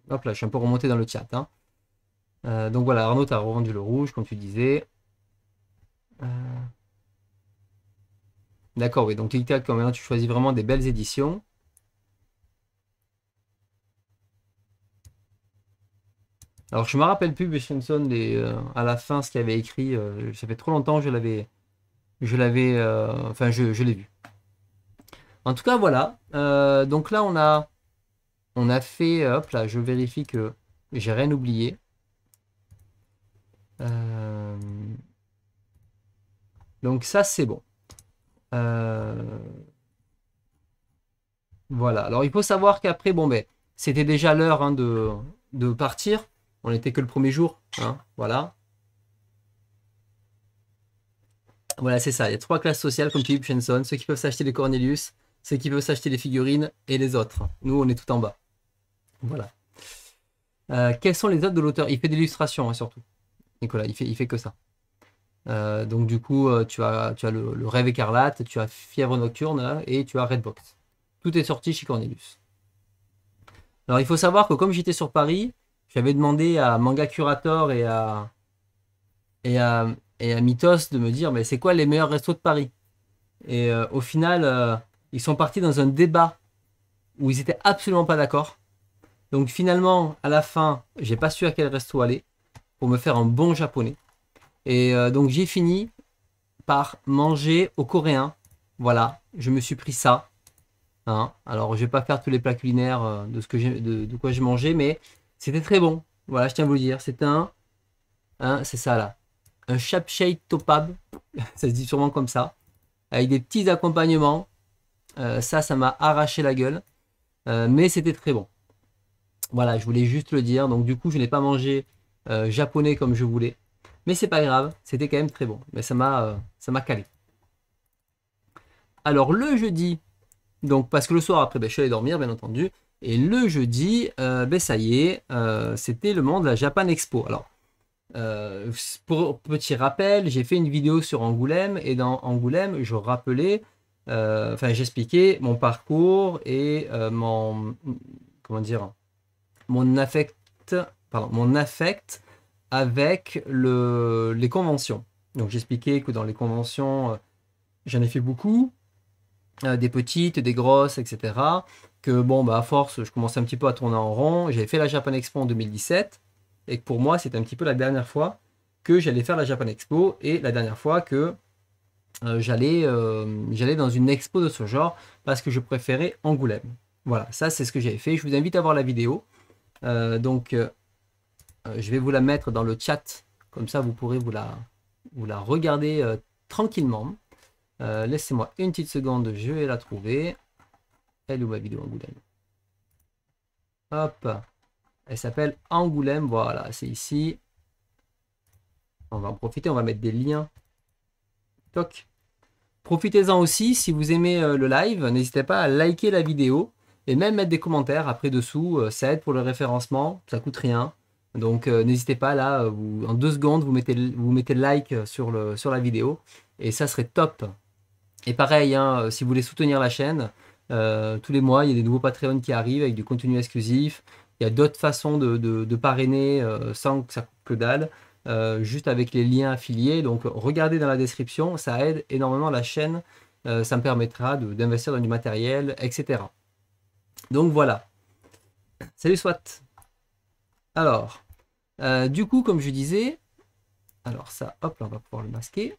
hop là, je suis un peu remonté dans le chat. Hein. Euh, donc voilà, Arnaud, tu revendu le rouge, comme tu disais. D'accord, oui. Donc il quand même. tu choisis vraiment des belles éditions. Alors je me rappelle plus, Bishinson, à la fin, ce qu'il avait écrit. ça fait trop longtemps que je l'avais je l'avais, euh, enfin je, l'ai vu. En tout cas, voilà. Euh, donc là, on a, on a fait, hop là, je vérifie que j'ai rien oublié. Euh, donc ça, c'est bon. voilà. Alors il faut savoir qu'après, bon ben, c'était déjà l'heure hein, de, partir. On n'était que le premier jour. Hein, voilà. Voilà, c'est ça. Il y a trois classes sociales, comme Philippe Ceux qui peuvent s'acheter les Cornelius, ceux qui peuvent s'acheter les figurines et les autres. Nous, on est tout en bas. Voilà. Euh, Quels sont les autres de l'auteur Il fait des illustrations, hein, surtout. Nicolas, il fait, il fait que ça. Euh, donc, du coup, euh, tu as, tu as le, Rêve écarlate, tu as Fièvre nocturne et tu as Redbox. Tout est sorti chez Cornelius. Alors, il faut savoir que comme j'étais sur Paris, j'avais demandé à Manga Curator et à, et à et à Mythos de me dire mais c'est quoi les meilleurs restos de Paris Et euh, au final, euh, ils sont partis dans un débat où ils étaient absolument pas d'accord. Donc finalement, à la fin, j'ai pas su à quel resto aller pour me faire un bon japonais. Et euh, donc j'ai fini par manger au coréen. Voilà, je me suis pris ça. Hein. Alors je vais pas faire tous les plats culinaires de ce que de quoi j'ai mangé, mais c'était très bon. Voilà, je tiens à vous le dire. C'est un, c'est ça là un shapeshake topab, ça se dit sûrement comme ça, avec des petits accompagnements. Euh, ça, ça m'a arraché la gueule, euh, mais c'était très bon. Voilà, je voulais juste le dire. Donc du coup, je n'ai pas mangé euh, japonais comme je voulais, mais c'est pas grave, c'était quand même très bon. Mais ça m'a, ça m'a calé. Alors le jeudi, donc parce que le soir après, ben, je suis allé dormir, bien entendu. Et le jeudi, ben ça y est, c'était le moment de la Japan Expo. Alors euh, pour petit rappel, j'ai fait une vidéo sur Angoulême et dans Angoulême, je rappelais, euh, enfin j'expliquais mon parcours et euh, mon comment dire mon affect, pardon, mon affect avec le, les conventions. Donc j'expliquais que dans les conventions, j'en ai fait beaucoup, des petites, des grosses, etc. Que bon, bah, à force, je commençais un petit peu à tourner en rond. J'avais fait la Japan Expo en 2017 et pour moi, c'est un petit peu la dernière fois que j'allais faire la Japan Expo et la dernière fois que euh, euh, j'allais dans une expo de ce genre parce que je préférais Angoulême. Voilà, ça c'est ce que j'avais fait. Je vous invite à voir la vidéo. Euh, donc, je vais vous la mettre dans le chat, comme ça vous pourrez vous la, vous la regarder tranquillement. Laissez-moi une petite seconde, je vais la trouver. Elle est où ma vidéo Angoulême Hop. Elle s'appelle Angoulême. Voilà, c'est ici. On va en profiter, on va mettre des liens. Toc. Profitez-en aussi, si vous aimez euh, le live, n'hésitez pas à liker la vidéo et même mettre des commentaires après dessous. Euh, ça aide pour le référencement, ça coûte rien. Donc euh, n'hésitez pas là, en deux secondes, vous mettez, vous mettez like sur, le, sur la vidéo et ça serait top. Et pareil, hein, si vous voulez soutenir la chaîne, tous les mois, il y a des nouveaux Patreons qui arrivent avec du contenu exclusif. Il y a d'autres façons de, parrainer euh, sans que ça coûte que dalle, euh, juste avec les liens affiliés. Donc regardez dans la description, ça aide énormément la chaîne. Euh, ça me permettra d'investir dans du matériel, etc. Donc voilà. Salut SWAT. Alors, du coup, comme je disais, alors ça, hop, là, on va pouvoir le masquer.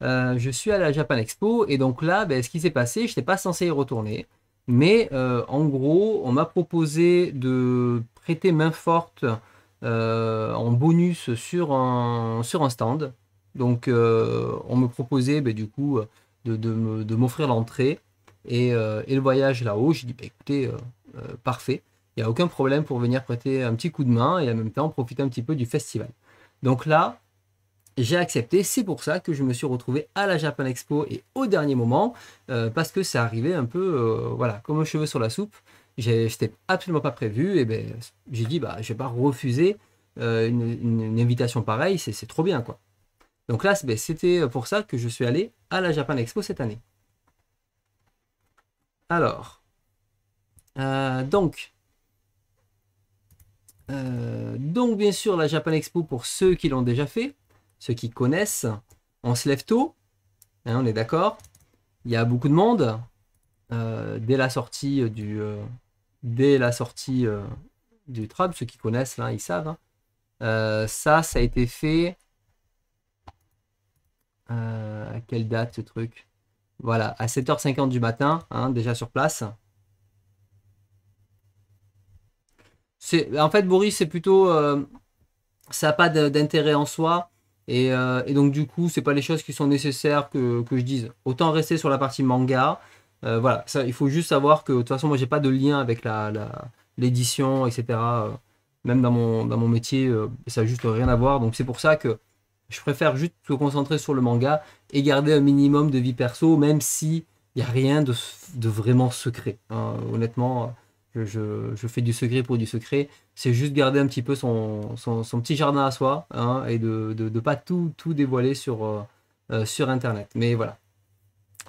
je suis à la Japan Expo et donc là, ben, ce qui s'est passé, je n'étais pas censé y retourner. Mais euh, en gros, on m'a proposé de prêter main forte euh, en bonus sur un, sur un stand. Donc euh, on me proposait bah, du coup de, m'offrir l'entrée et, et, le voyage là-haut. J'ai dit bah, écoutez, parfait. Il n'y a aucun problème pour venir prêter un petit coup de main et en même temps profiter un petit peu du festival. Donc là, j'ai accepté. C'est pour ça que je me suis retrouvé à la Japan Expo et au dernier moment, euh, parce que ça arrivait un peu, euh, voilà, comme un cheveu sur la soupe. J'étais absolument pas prévu. Et ben, j'ai dit, bah, ne vais pas refuser euh, une, invitation pareille. C'est trop bien, quoi. Donc là, ben, c'était pour ça que je suis allé à la Japan Expo cette année. Alors, donc, donc bien sûr la Japan Expo pour ceux qui l'ont déjà fait ceux qui connaissent. On se lève tôt, hein, on est d'accord. Il y a beaucoup de monde. Euh, dès la sortie euh, du euh, dès la sortie du trap, ceux qui connaissent hein, ils savent. Hein. ça, ça a été fait à quelle date ce truc Voilà, à 7h50 du matin, déjà sur place. C'est en fait Boris, c'est plutôt ça n'a pas d'intérêt en soi. Euh, et, donc du coup, c'est pas les choses qui sont nécessaires que, je dise. Autant rester sur la partie manga. Euh, voilà, ça, il faut juste savoir que de toute façon, moi, j'ai pas de lien avec la, l'édition, etc. Euh, même dans mon, dans mon métier, ça n'a juste rien à voir. Donc c'est pour ça que je préfère juste se concentrer sur le manga et garder un minimum de vie perso, même si il n'y a rien de, vraiment secret. Hein. Honnêtement, je, fais du secret pour du secret. C'est juste garder un petit peu son, petit jardin à soi hein, et de ne pas tout, tout dévoiler sur, euh, euh, sur Internet. Mais voilà.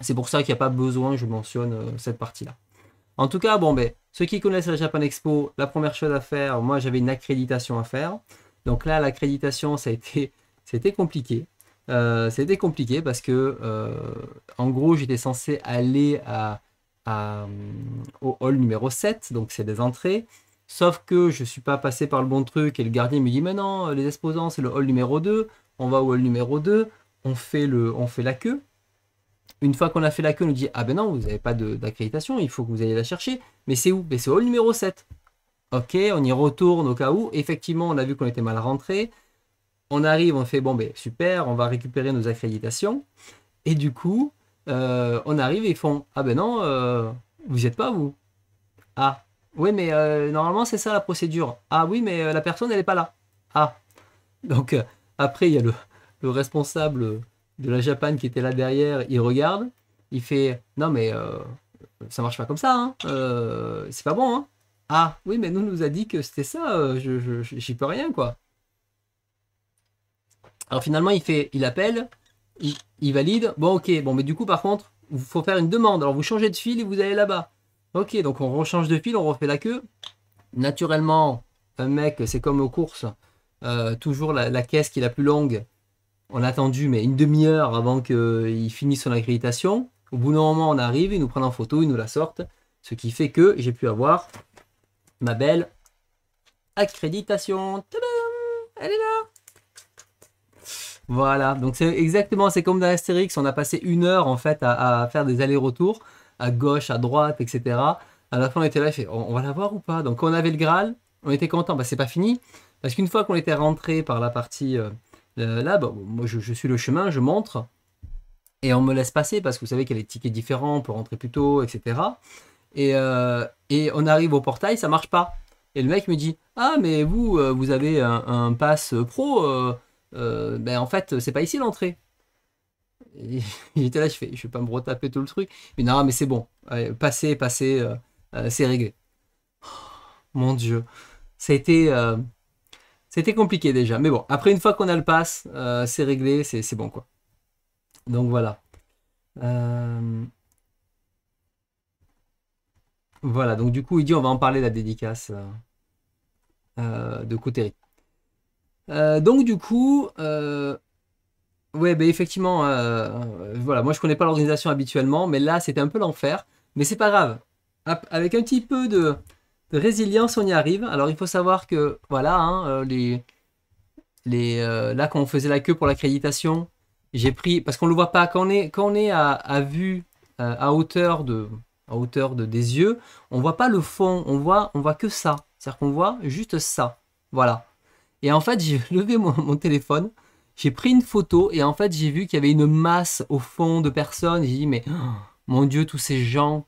C'est pour ça qu'il n'y a pas besoin que je mentionne euh, cette partie-là. En tout cas, bon, ben, ceux qui connaissent la Japan Expo, la première chose à faire, moi j'avais une accréditation à faire. Donc là, l'accréditation, ça a été, c'était compliqué. c'était compliqué parce que, en gros, j'étais censé aller à euh, au hall numéro 7, donc c'est des entrées. Sauf que je ne suis pas passé par le bon truc et le gardien me dit Mais non, les exposants, c'est le hall numéro 2. On va au hall numéro 2, on fait, le, on fait la queue. Une fois qu'on a fait la queue, on nous dit Ah ben non, vous n'avez pas d'accréditation, il faut que vous alliez la chercher. Mais c'est où Mais c'est hall numéro 7. Ok, on y retourne au cas où. Effectivement, on a vu qu'on était mal rentré. On arrive, on fait Bon, ben super, on va récupérer nos accréditations. Et du coup, euh, on arrive et ils font Ah ben non, euh, vous n'êtes êtes pas vous Ah, oui, mais euh, normalement c'est ça la procédure. Ah oui, mais la personne elle n'est pas là. Ah. Donc après, il y a le, responsable de la Japan qui était là derrière, il regarde, il fait Non, mais ça marche pas comme ça, hein. c'est pas bon, hein. Ah oui, mais nous, nous a dit que c'était ça, je j'y peux rien quoi. Alors finalement, il fait, il appelle, il, valide. Bon, ok, bon, mais du coup, par contre, il faut faire une demande. Alors, vous changez de fil et vous allez là-bas. Ok, donc on rechange de fil, on refait la queue. Naturellement, un mec, c'est comme aux courses, euh, toujours la, caisse qui est la plus longue. On a attendu, mais une demi-heure avant qu'il finisse son accréditation. Au bout d'un moment, on arrive, ils nous prennent en photo, ils nous la sortent. Ce qui fait que j'ai pu avoir ma belle accréditation. Elle est là voilà, donc c'est exactement, c'est comme dans Astérix, on a passé une heure en fait à, faire des allers-retours, à gauche, à droite, etc. À la fin, on était là, fait, on, va va l'avoir ou pas Donc on avait le Graal, on était content, bah c'est pas fini, parce qu'une fois qu'on était rentré par la partie euh, euh, là, bah, moi je, suis le chemin, je montre, et on me laisse passer parce que vous savez qu'il y a des tickets différents, on peut rentrer plus tôt, etc. Euh, et, on arrive au portail, ça marche pas. Et le mec me dit, ah mais vous, vous avez un, un pass pro euh, ben, en fait, c'est pas ici l'entrée. Il était là, je fais, je vais pas me retaper tout le truc. Mais non, mais c'est bon, Passer, passer, euh, euh, c'est réglé. Oh, mon Dieu, ça a été, c'était compliqué déjà. Mais bon, après une fois qu'on a le pass, c'est réglé, c'est bon quoi. Donc voilà. Voilà, donc du coup, il dit, on va en parler la dédicace de Coutéry. Euh, donc du coup, euh, ouais, ben, effectivement, euh, voilà, moi je connais pas l'organisation habituellement, mais là c'était un peu l'enfer. Mais c'est pas grave. Avec un petit peu de, résilience, on y arrive. Alors il faut savoir que voilà, hein, les, les, là quand on faisait la queue pour l'accréditation, j'ai pris parce qu'on le voit pas quand on est quand est à, vue à hauteur de hauteur des yeux, on voit pas le fond, on voit on voit que ça. C'est-à-dire qu'on voit juste ça. Voilà. Et en fait, j'ai levé mon, téléphone, j'ai pris une photo et en fait, j'ai vu qu'il y avait une masse au fond de personnes. J'ai dit, mais oh, mon Dieu, tous ces gens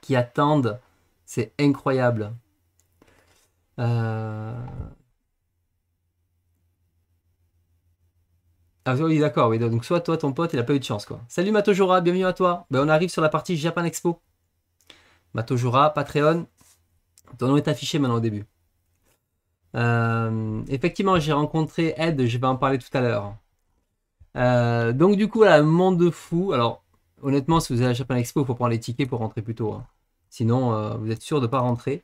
qui attendent, c'est incroyable. Euh, ah oui, d'accord, oui. Donc, soit toi, ton pote, il n'a pas eu de chance, quoi. Salut Matojora, bienvenue à toi. Ben, on arrive sur la partie Japan Expo. Matojora, Patreon. Ton nom est affiché maintenant au début. Euh, effectivement, j'ai rencontré Ed, je vais en parler tout à l'heure. Euh, donc du coup, un monde fou. Alors, honnêtement, si vous allez à Japan Expo, il faut prendre les tickets pour rentrer plus tôt. Hein. Sinon, euh, vous êtes sûr de ne pas rentrer.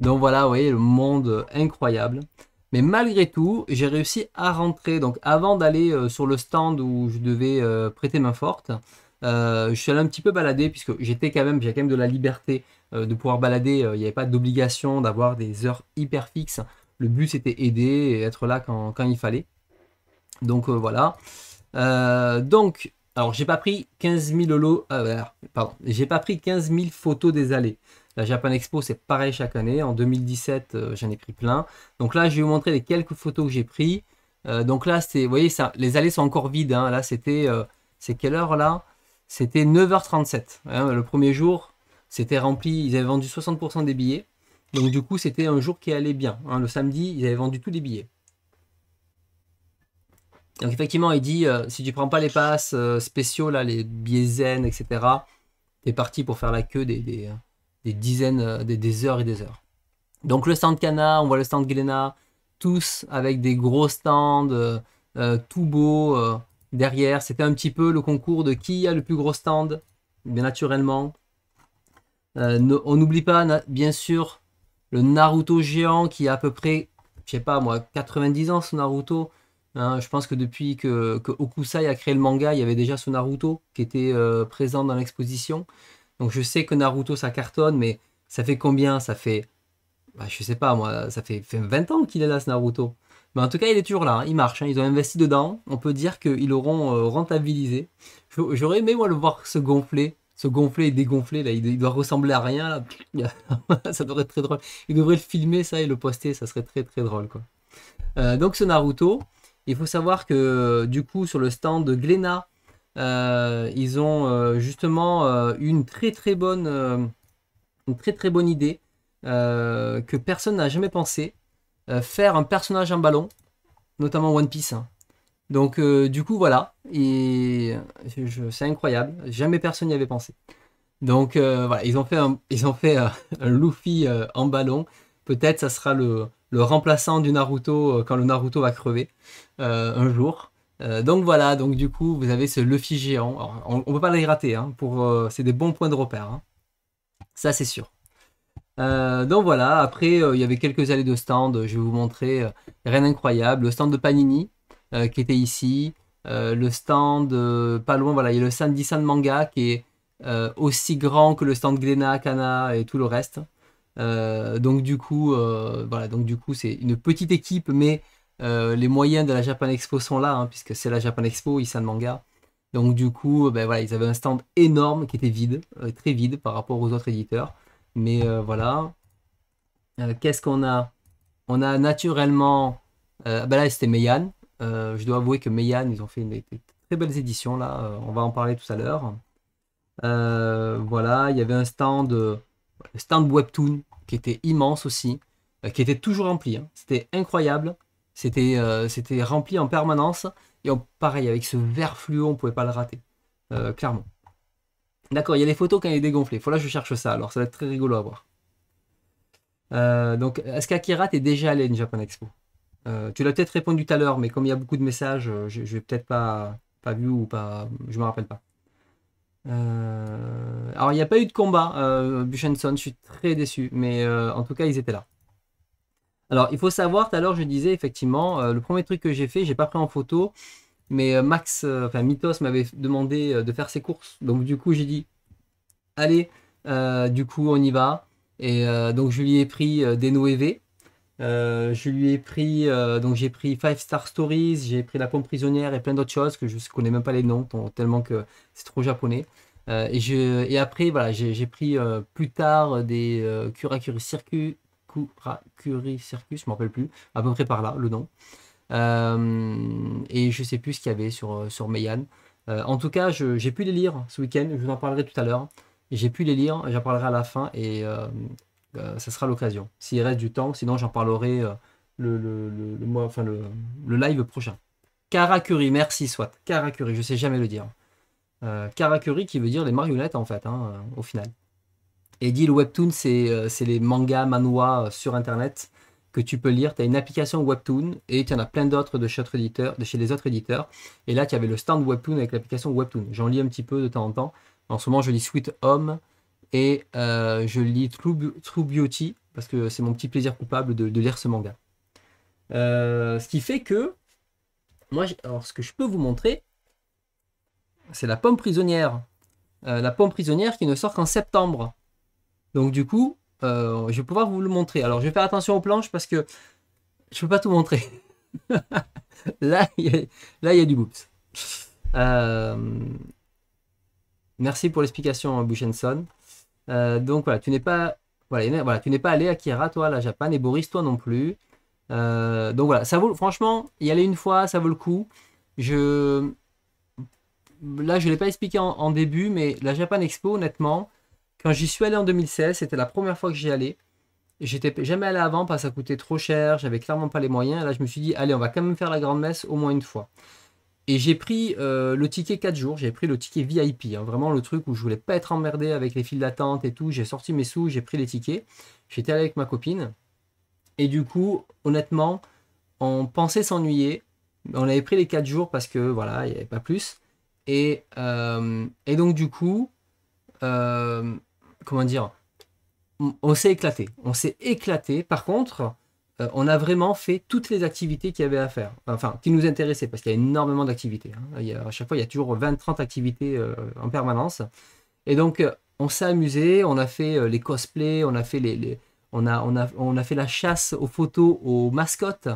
Donc voilà, vous voyez, le monde incroyable. Mais malgré tout, j'ai réussi à rentrer. Donc avant d'aller sur le stand où je devais prêter main forte, je suis allé un petit peu balader puisque j'étais quand même, j'ai quand même de la liberté. Euh, de pouvoir balader. Euh, il n'y avait pas d'obligation d'avoir des heures hyper fixes. Le but, c'était aider et être là quand, il fallait. Donc euh, voilà. donc, alors j'ai pas pris 15 000 pardon, j'ai pas pris 15 000 photos des allées. La Japan Expo, c'est pareil chaque année. En 2017, j'en ai pris plein. Donc là, je vais vous montrer les quelques photos que j'ai prises. donc là, c'est, vous voyez, ça, les allées sont encore vides. Hein. Là, c'était, c'est quelle heure là C'était 9h37. Hein. le premier jour, c'était rempli, ils avaient vendu 60% des billets. Donc du coup, c'était un jour qui allait bien. Hein. le samedi, ils avaient vendu tous les billets. Donc effectivement, il dit, euh, si tu prends pas les passes euh, spéciaux, là, les billets zen, etc., es parti pour faire la queue des, des, euh, dizaines, des, heures et des heures. Donc le stand Cana, on voit le stand Glena, tous avec des gros stands, tout beau derrière. C'était un petit peu le concours de qui a le plus gros stand, bien naturellement. Euh, on n'oublie pas, bien sûr, le Naruto géant qui a à peu près, je sais pas moi, 90 ans ce Naruto. Hein. je pense que depuis que, Okusai a créé le manga, il y avait déjà ce Naruto qui était euh, présent dans l'exposition. Donc je sais que Naruto ça cartonne, mais ça fait combien Ça fait, bah, je sais pas moi, ça fait, 20 ans qu'il est là ce Naruto. Mais en tout cas, il est toujours là, hein. il marche, hein. ils ont investi dedans. On peut dire qu'ils l'auront euh, rentabilisé. J'aurais aimé moi le voir se gonfler se gonfler et dégonfler. Là. Il, doit ressembler à rien. ça devrait être très drôle. Il devrait le filmer, ça, et le poster. Ça serait très, très drôle. Quoi. Euh, donc, ce Naruto, il faut savoir que, du coup, sur le stand de Glénat, euh, ils ont euh, justement une très, très bonne, une très, très bonne idée que personne n'a jamais pensé. faire un personnage en ballon, notamment One Piece. Hein. Donc euh, du coup voilà, et c'est incroyable, jamais personne n'y avait pensé. Donc euh, voilà, ils ont fait un, ils ont fait, euh, Luffy en ballon. Peut-être ça sera le, remplaçant du Naruto quand le Naruto va crever un jour. donc voilà, donc du coup vous avez ce Luffy géant. on, ne peut pas les rater, hein, pour c'est des bons points de repère. Hein. Ça c'est sûr. donc voilà, après, il y avait quelques allées de stand, je vais vous montrer, rien d'incroyable. Le stand de Panini, euh, qui était ici. Euh, le stand, euh, pas loin, voilà, il y a le stand d'Issan Manga qui est aussi grand que le stand Glena, Kana et tout le reste. donc du coup, voilà, donc du coup, c'est une petite équipe, mais les moyens de la Japan Expo sont là, hein, puisque c'est la Japan Expo, Isan Manga. Donc du coup, ben, voilà, ils avaient un stand énorme qui était vide, très vide par rapport aux autres éditeurs. Mais voilà. Qu'est-ce qu'on a On a naturellement... ben là, c'était Meian, euh, je dois avouer que Meian, ils ont fait une, des très belles éditions là. Euh, on va en parler tout à l'heure. Euh, voilà, il y avait un stand, de stand Webtoon qui était immense aussi, qui était toujours rempli. Hein. C'était incroyable. C'était c'était rempli en permanence. Et pareil, avec ce vert fluo, on ne pouvait pas le rater. clairement. D'accord, il y a les photos quand il est dégonflé. Faut là, je cherche ça. Alors, ça va être très rigolo à voir. donc, est-ce qu'Akira, t'es déjà allé à une Japan Expo euh, tu l'as peut-être répondu tout à l'heure, mais comme il y a beaucoup de messages, euh, je ne vais peut-être pas, pas vu ou pas. Je me rappelle pas. Euh, alors, il n'y a pas eu de combat, euh, Buchenson, je suis très déçu, mais en tout cas, ils étaient là. Alors, il faut savoir, tout à l'heure, je disais effectivement, le premier truc que j'ai fait, j'ai pas pris en photo, mais Max, enfin Mythos, m'avait demandé de faire ses courses. Donc, du coup, j'ai dit, allez, du coup, on y va. Et donc, je lui ai pris des Noévé euh, je lui ai pris, euh, donc j'ai pris Five Star Stories, j'ai pris La Pompe Prisonnière et plein d'autres choses que je ne connais même pas les noms, tellement que c'est trop japonais. Euh, et, je, après, voilà, j'ai pris plus tard des Kurakuri Circus, Kurakuri Circus, je ne rappelle plus, à peu près par là, le nom. et je sais plus ce qu'il y avait sur, sur Meian. en tout cas, j'ai pu les lire ce week-end, je vous en parlerai tout à l'heure. J'ai pu les lire, j'en parlerai à la fin. Et, euh, ça sera l'occasion. S'il reste du temps, sinon j'en parlerai euh, le, mois, enfin le, live prochain. Karakuri, merci Swat. Karakuri, je sais jamais le dire. Euh, Karakuri qui veut dire les marionnettes en fait, hein, au final. Et dit le webtoon, c'est les mangas, manois sur internet que tu peux lire. Tu as une application webtoon et tu en as plein d'autres de de chez les autres éditeurs. Et là, tu avais le stand webtoon avec l'application webtoon. J'en lis un petit peu de temps en temps. En ce moment, je lis Sweet Home et euh, je lis True, Beauty parce que c'est mon petit plaisir coupable de, lire ce manga. Euh, ce qui fait que, moi, alors ce que je peux vous montrer, c'est la pomme prisonnière. Euh, la pomme prisonnière qui ne sort qu'en septembre. Donc du coup, je vais pouvoir vous le montrer. Alors je vais faire attention aux planches parce que je ne peux pas tout montrer. là, il y, a du goût. merci pour l'explication, Bushenson. Euh, donc voilà, tu n'es pas, voilà, allé à Kira, toi, la Japan, et Boris, toi non plus. Euh, donc voilà, ça vaut, franchement, y aller une fois, ça vaut le coup. Je, là, je ne l'ai pas expliqué en, début, mais la Japan Expo, honnêtement, quand j'y suis allé en 2016, c'était la première fois que j'y allais. J'étais jamais allé avant parce que ça coûtait trop cher, j'avais clairement pas les moyens. Là, je me suis dit, allez, on va quand même faire la grande messe au moins une fois. Et j'ai pris euh, le ticket 4 jours, j'ai pris le ticket VIP, hein. vraiment le truc où je voulais pas être emmerdé avec les files d'attente et tout. J'ai sorti mes sous, j'ai pris les tickets. J'étais allé avec ma copine. Et du coup, honnêtement, on pensait s'ennuyer. On avait pris les 4 jours parce que voilà, il n'y avait pas plus. Et, euh, donc, du coup, euh, comment dire, on s'est éclaté. On s'est éclaté. Par contre, euh, on a vraiment fait toutes les activités qu'il y avait à faire, enfin, qui nous intéressaient, parce qu'il y a énormément d'activités. Hein. à chaque fois, il y a toujours 20-30 activités euh, en permanence. Et donc, euh, on s'est amusé, on a fait les cosplays, on a fait, la chasse aux photos, aux mascottes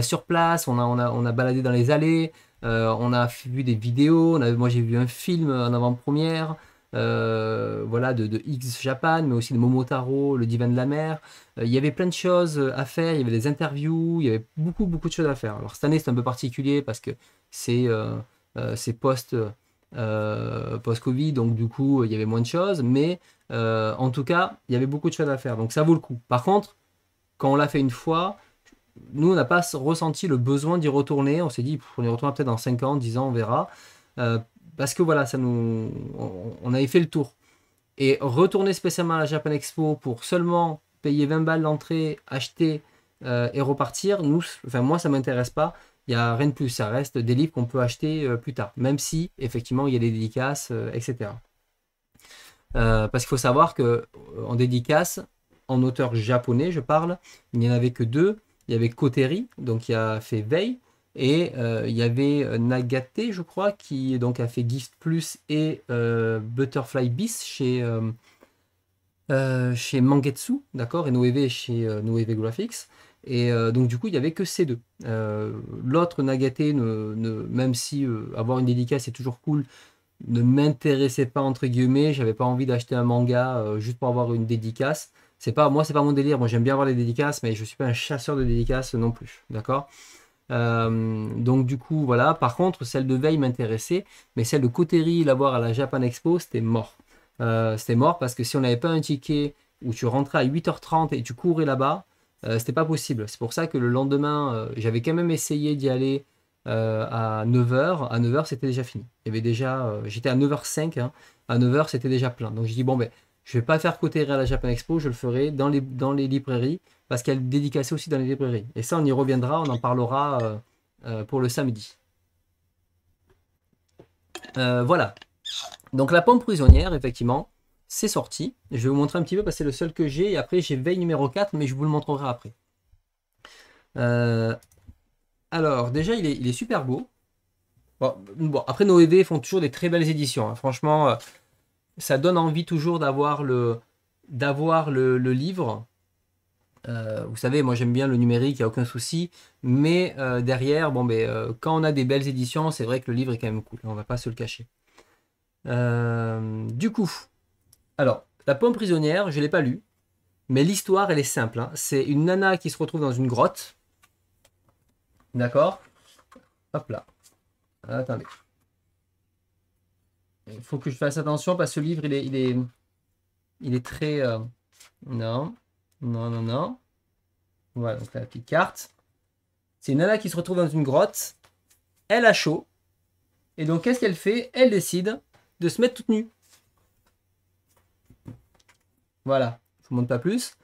sur place, on a, baladé dans les allées, on a vu des vidéos, moi j'ai vu un film en avant-première. Euh, voilà, de, X Japan, mais aussi de Momotaro, le Divan de la Mer. Euh, il y avait plein de choses euh, à faire, il y avait des interviews, il y avait beaucoup, beaucoup de choses à faire. Alors cette année, c'est un peu particulier parce que c'est post... post-Covid, donc du coup, il y avait moins de choses, mais en tout cas, il y avait beaucoup de choses à faire, donc ça vaut le coup. Par contre, quand on l'a fait une fois, nous, on n'a pas ressenti le besoin d'y retourner, on s'est dit, on y retournera peut-être dans 5 ans, 10 ans, on verra parce que voilà, ça nous, on, avait fait le tour. Et retourner spécialement à la Japan Expo pour seulement payer 20 balles l'entrée, acheter euh, et repartir, nous, enfin moi ça m'intéresse pas. Il n'y a rien de plus, ça reste des livres qu'on peut acheter euh, plus tard, même si effectivement il y a des dédicaces, euh, etc. parce qu'il faut savoir que en dédicace, en auteur japonais, je parle, il n'y en avait que deux. Il y avait Koteri, donc qui a fait Veille, et euh, il y avait euh, Nagate, je crois, qui donc a fait Gift Plus et euh, Butterfly Beast chez, Mangetsu, d'accord, et Noeve chez Noeve Graphics. Et donc du coup, il n'y avait que ces deux. L'autre Nagate, même si avoir une dédicace est toujours cool, ne m'intéressait pas entre guillemets. J'avais pas envie d'acheter un manga juste pour avoir une dédicace. C'est pas moi, c'est pas mon délire. Moi, j'aime bien avoir les dédicaces, mais je ne suis pas un chasseur de dédicaces non plus, d'accord. Euh, donc du coup, voilà. Par contre, celle de veille m'intéressait, mais celle de Coterie, la voir à la Japan Expo, c'était mort. Euh, c'était mort parce que si on n'avait pas un ticket où tu rentrais à 8h30 et tu courais là-bas, euh, c'était pas possible. C'est pour ça que le lendemain, j'avais quand même essayé d'y aller à 9h. À 9h, c'était déjà fini. Il déjà, j'étais à 9h05. Hein. À 9h, c'était déjà plein. Donc j'ai dit bon ben, je ne vais pas faire côté la Japan Expo, je le ferai dans les, librairies, parce qu'elle est dédicacée aussi dans les librairies. Et ça, on y reviendra, on en parlera euh, euh, pour le samedi. Euh, voilà. Donc la pompe prisonnière, effectivement, c'est sorti. Je vais vous montrer un petit peu parce que c'est le seul que j'ai. Et après, j'ai veille numéro 4, mais je vous le montrerai après. alors, déjà, il est, super beau. Bon, après, nos EV font toujours des très belles éditions. Hein. Franchement, ça donne envie toujours d'avoir le, d'avoir le, livre. Euh, vous savez, moi j'aime bien le numérique, il n'y a aucun souci. Mais euh, derrière, bon, ben, euh, quand on a des belles éditions, c'est vrai que le livre est quand même cool, on ne va pas se le cacher. du coup, alors, La pomme prisonnière, je ne l'ai pas lu, mais l'histoire, elle est simple. Hein. C'est une nana qui se retrouve dans une grotte. D'accord Hop là. Attendez. Il faut que je fasse attention parce que ce livre, il est, il est, il est très... Euh, non, non, non, non. Voilà, donc la petite carte. C'est une nana qui se retrouve dans une grotte. Elle a chaud. Et donc, qu'est-ce qu'elle fait Elle décide de se mettre toute nue. Voilà, je vous montre pas plus.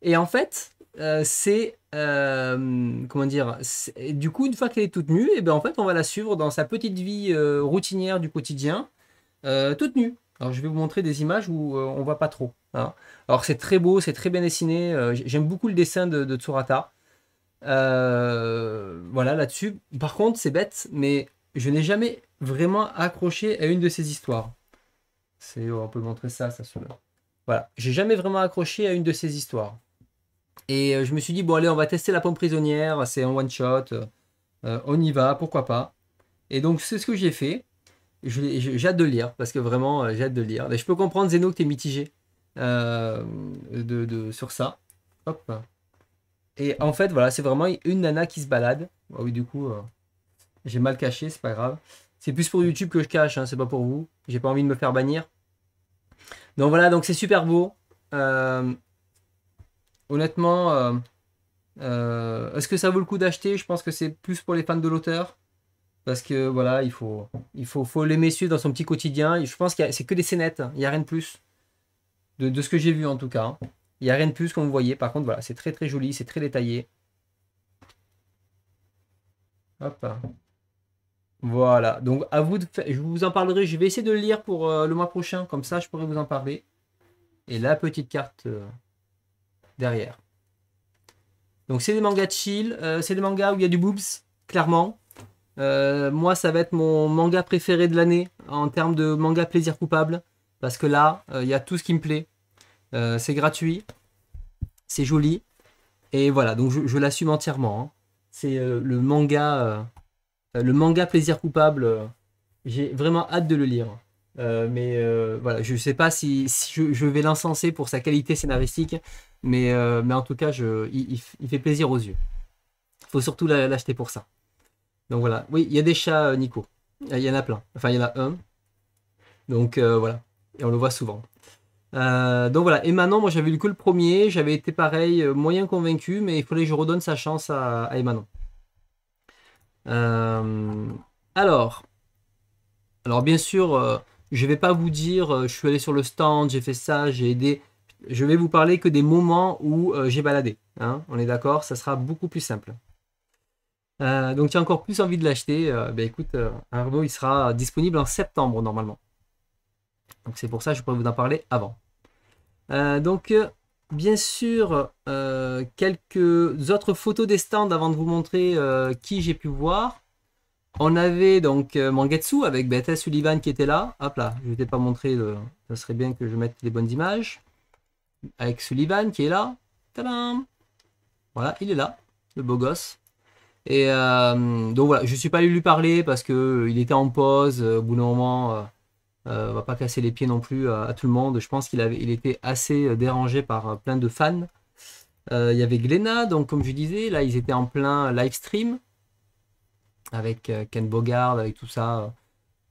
Et en fait, euh, c'est euh, comment dire Du coup, une fois qu'elle est toute nue, et eh ben, en fait, on va la suivre dans sa petite vie routinière du quotidien. Euh, toute nue. Alors je vais vous montrer des images où euh, on voit pas trop. Hein. Alors c'est très beau, c'est très bien dessiné. Euh, j'aime beaucoup le dessin de, Tsurata. voilà là-dessus. Par contre, c'est bête, mais je n'ai jamais vraiment accroché à une de ces histoires. Oh, on peut montrer ça, ça se. Voilà, j'ai jamais vraiment accroché à une de ces histoires. Et je me suis dit bon allez, on va tester la pompe prisonnière. C'est en one shot. on y va, pourquoi pas. Et donc c'est ce que j'ai fait j'ai hâte de lire, parce que vraiment, euh, j'ai hâte de lire. je peux comprendre, Zeno, que tu es mitigé euh, de, sur ça. Et en fait, voilà, c'est vraiment une nana qui se balade. Ah oui, du coup, euh, j'ai mal caché, c'est pas grave. C'est plus pour YouTube que je cache, hein, c'est pas pour vous. J'ai pas envie de me faire bannir. Donc voilà, donc c'est super beau. honnêtement, est-ce que ça vaut le coup d'acheter Je pense que c'est plus pour les fans de l'auteur. Parce que voilà, il faut, il faut, faut l'aimer dans son petit quotidien. Je pense que c'est que des scénettes, hein. il n'y a rien de plus. De, ce que j'ai vu en tout cas. Hein. Il n'y a rien de plus comme vous voyez. Par contre, voilà, c'est très très joli, c'est très détaillé. Hop. Voilà. Donc à vous de faire. Je vous en parlerai. Je vais essayer de le lire pour euh, le mois prochain. Comme ça, je pourrais vous en parler. Et la petite carte euh, derrière. Donc c'est des mangas chill. Euh, c'est des mangas où il y a du boobs, clairement. Euh, moi, ça va être mon manga préféré de l'année en termes de manga plaisir coupable. Parce que là, il euh, y a tout ce qui me plaît. Euh, c'est gratuit. C'est joli. Et voilà, donc je, l'assume entièrement. Hein. C'est le manga. le manga plaisir coupable. J'ai vraiment hâte de le lire. mais voilà, je ne sais pas si, je, vais l'incenser pour sa qualité scénaristique. Mais, en tout cas, il, fait plaisir aux yeux. Il faut surtout l'acheter pour ça. Donc voilà. Oui, il y a des chats, euh, Nico. Euh, il y en a plein. Enfin, il y en a un. Donc euh, voilà. Et on le voit souvent. donc voilà. Et maintenant, moi, j'avais lu que le premier. J'avais été pareil, moyen convaincu, mais il fallait que je redonne sa chance à, à alors. Alors, bien sûr, je ne vais pas vous dire, je suis allé sur le stand, j'ai fait ça, j'ai aidé. Je vais vous parler que des moments où j'ai baladé. Hein. on est d'accord Ça sera beaucoup plus simple. Euh, donc tu as encore plus envie de l'acheter. Euh, bah, écoute, Arnaud, euh, il sera disponible en septembre normalement. Donc c'est pour ça que je pourrais vous en parler avant. Euh, donc bien sûr, quelques autres photos des stands avant de vous montrer qui j'ai pu voir. On avait donc Mangetsu avec Beta Sullivan qui était là. Hop là, je ne ai pas montré, ce ça serait bien que je mette les bonnes images. Avec Sullivan qui est là. voilà, il est là, le beau gosse. Et euh, donc voilà, je ne suis pas allé lui parler parce qu'il euh, était en pause. Euh, au bout d'un moment, on va pas casser les pieds non plus à, tout le monde. Je pense qu'il était assez dérangé par plein de fans. Il y avait Glenna, donc comme je disais, là ils étaient en plein live stream avec Ken Bogard, avec tout ça,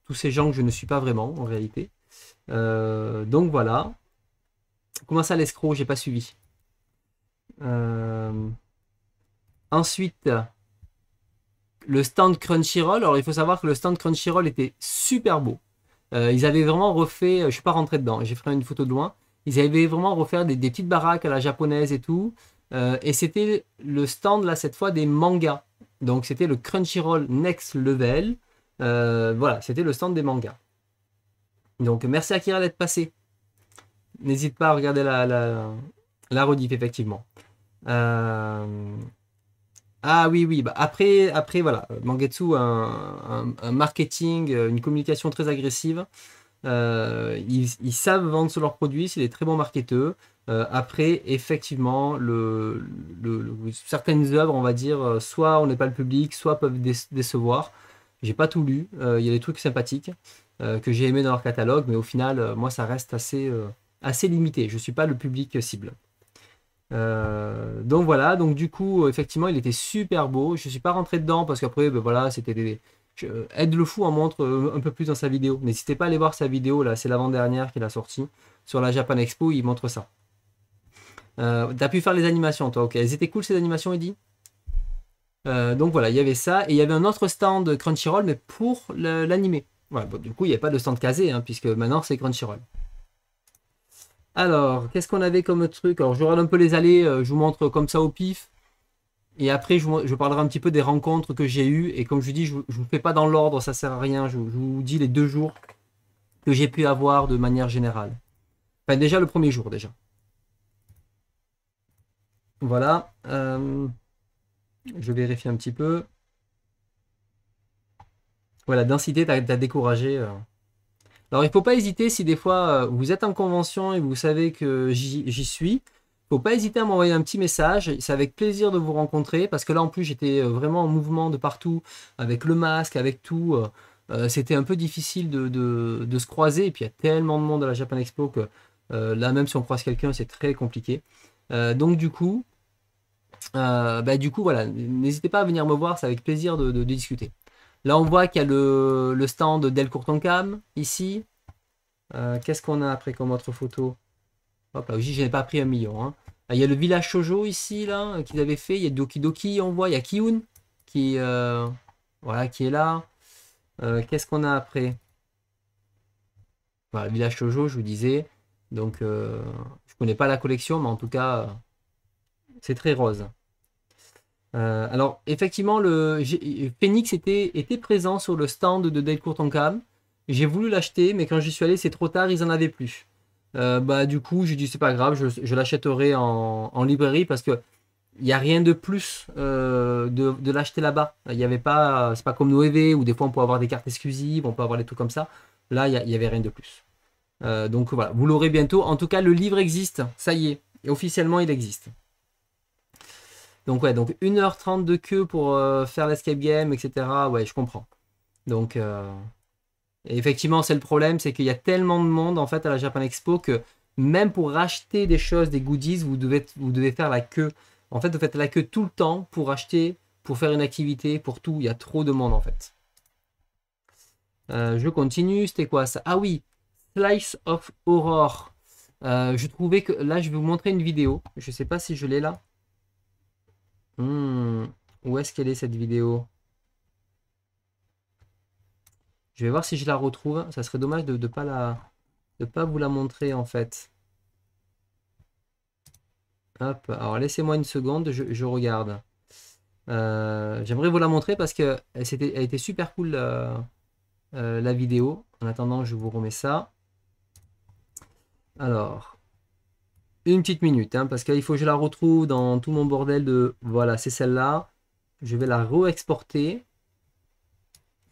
tous ces gens que je ne suis pas vraiment en réalité. donc voilà. Comment ça l'escroc J'ai pas suivi. ensuite, le stand Crunchyroll. Alors, il faut savoir que le stand Crunchyroll était super beau. Euh, ils avaient vraiment refait, euh, je ne suis pas rentré dedans, j'ai fait une photo de loin. Ils avaient vraiment refait des, petites baraques à la japonaise et tout. Euh, et c'était le stand, là, cette fois, des mangas. Donc, c'était le Crunchyroll Next Level. voilà, c'était le stand des mangas. Donc, merci Akira d'être passé. N'hésite pas à regarder la, la, la rediff, effectivement. Euh, ah oui, oui. Bah, après, après, voilà, Mangetsu a un, marketing, euh, une communication très agressive. Euh, ils, savent vendre sur leurs produits, c'est des très bons marketeurs. Euh, après, effectivement, le, certaines œuvres, on va dire, soit on n'est pas le public, soit peuvent décevoir. J'ai pas tout lu. Il y a des trucs sympathiques que j'ai aimé dans leur catalogue, mais au final, moi, ça reste assez, assez limité. Je suis pas le public cible. Euh, donc voilà, donc du coup, effectivement, il était super beau. Je suis pas rentré dedans parce qu'après, ben voilà, c'était des. Aide le fou en montre euh, un peu plus dans sa vidéo. N'hésitez pas à aller voir sa vidéo là, c'est l'avant-dernière qu'il a sortie. Sur la Japan Expo, il montre ça. Euh, T'as pu faire les animations, toi, ok. Elles étaient cool ces animations, Eddie euh, donc voilà, il y avait ça. Et il y avait un autre stand Crunchyroll, mais pour l'animé. du coup, il n'y a pas de stand casé, hein, puisque maintenant c'est Crunchyroll. Alors, qu'est-ce qu'on avait comme truc Alors, je regarde un peu les allées, euh, je vous montre comme ça au pif. Et après, je, parlerai un petit peu des rencontres que j'ai eues. Et comme je vous dis, je ne vous fais pas dans l'ordre, ça sert à rien. Je, vous dis les deux jours que j'ai pu avoir de manière générale. Enfin, déjà le premier jour, déjà. Voilà. Euh, je vérifie un petit peu. Voilà, densité, t'as découragé. Euh. Alors il ne faut pas hésiter si des fois euh, vous êtes en convention et vous savez que j'y suis. Il ne faut pas hésiter à m'envoyer un petit message. C'est avec plaisir de vous rencontrer parce que là en plus j'étais euh, vraiment en mouvement de partout avec le masque, avec tout. Euh, c'était un peu difficile de, se croiser et puis il y a tellement de monde à la Japan Expo que là même si on croise quelqu'un c'est très compliqué. donc du coup, bah, du coup voilà, n'hésitez pas à venir me voir, c'est avec plaisir de discuter. Là, on voit qu'il y a le, stand d'El Courtoncam, ici. Euh, qu'est-ce qu'on a après comme autre photo Hop là, aussi, je n'ai pas pris un million. Hein. Ah, il y a le village Chojo, ici, là, euh, qu'ils avaient fait. Il y a Doki Doki, on voit. Il y a Kiun, qui, euh, voilà, qui est là. Qu'est-ce qu'on a après voilà, bah, le village Chojo, je vous disais. Donc, je ne connais pas la collection, mais en tout cas, c'est très rose. Euh, alors, effectivement, le Phoenix était, présent sur le stand de Dale en J'ai voulu l'acheter, mais quand j'y suis allé, c'est trop tard, ils en avaient plus. Euh, bah, du coup, j'ai dit, c'est pas grave, je, l'achèterai en, librairie parce que il n'y a rien de plus euh, de, l'acheter là-bas. Il n'y avait pas, c'est pas comme Noévé où des fois on peut avoir des cartes exclusives, on peut avoir des trucs comme ça. Là, il n'y avait rien de plus. donc voilà, vous l'aurez bientôt. En tout cas, le livre existe, ça y est, officiellement il existe. Donc ouais, donc 1h30 de queue pour euh, faire l'escape game, etc. Ouais, je comprends. Donc euh, effectivement, c'est le problème, c'est qu'il y a tellement de monde en fait à la Japan Expo que même pour acheter des choses, des goodies, vous devez, vous devez faire la queue. En fait, vous faites la queue tout le temps pour acheter, pour faire une activité, pour tout. Il y a trop de monde en fait. Euh, je continue, c'était quoi ça Ah oui, Slice of Aurore. je trouvais que là, je vais vous montrer une vidéo. Je ne sais pas si je l'ai là. Hmm. Où est-ce qu'elle est cette vidéo Je vais voir si je la retrouve. Ça serait dommage de ne pas, pas vous la montrer en fait. Hop, alors laissez-moi une seconde, je, regarde. Euh, j'aimerais vous la montrer parce que elle était super cool euh, euh, la vidéo. En attendant, je vous remets ça. Alors, une petite minute, hein, parce qu'il faut que je la retrouve dans tout mon bordel de... Voilà, c'est celle-là. Je vais la re-exporter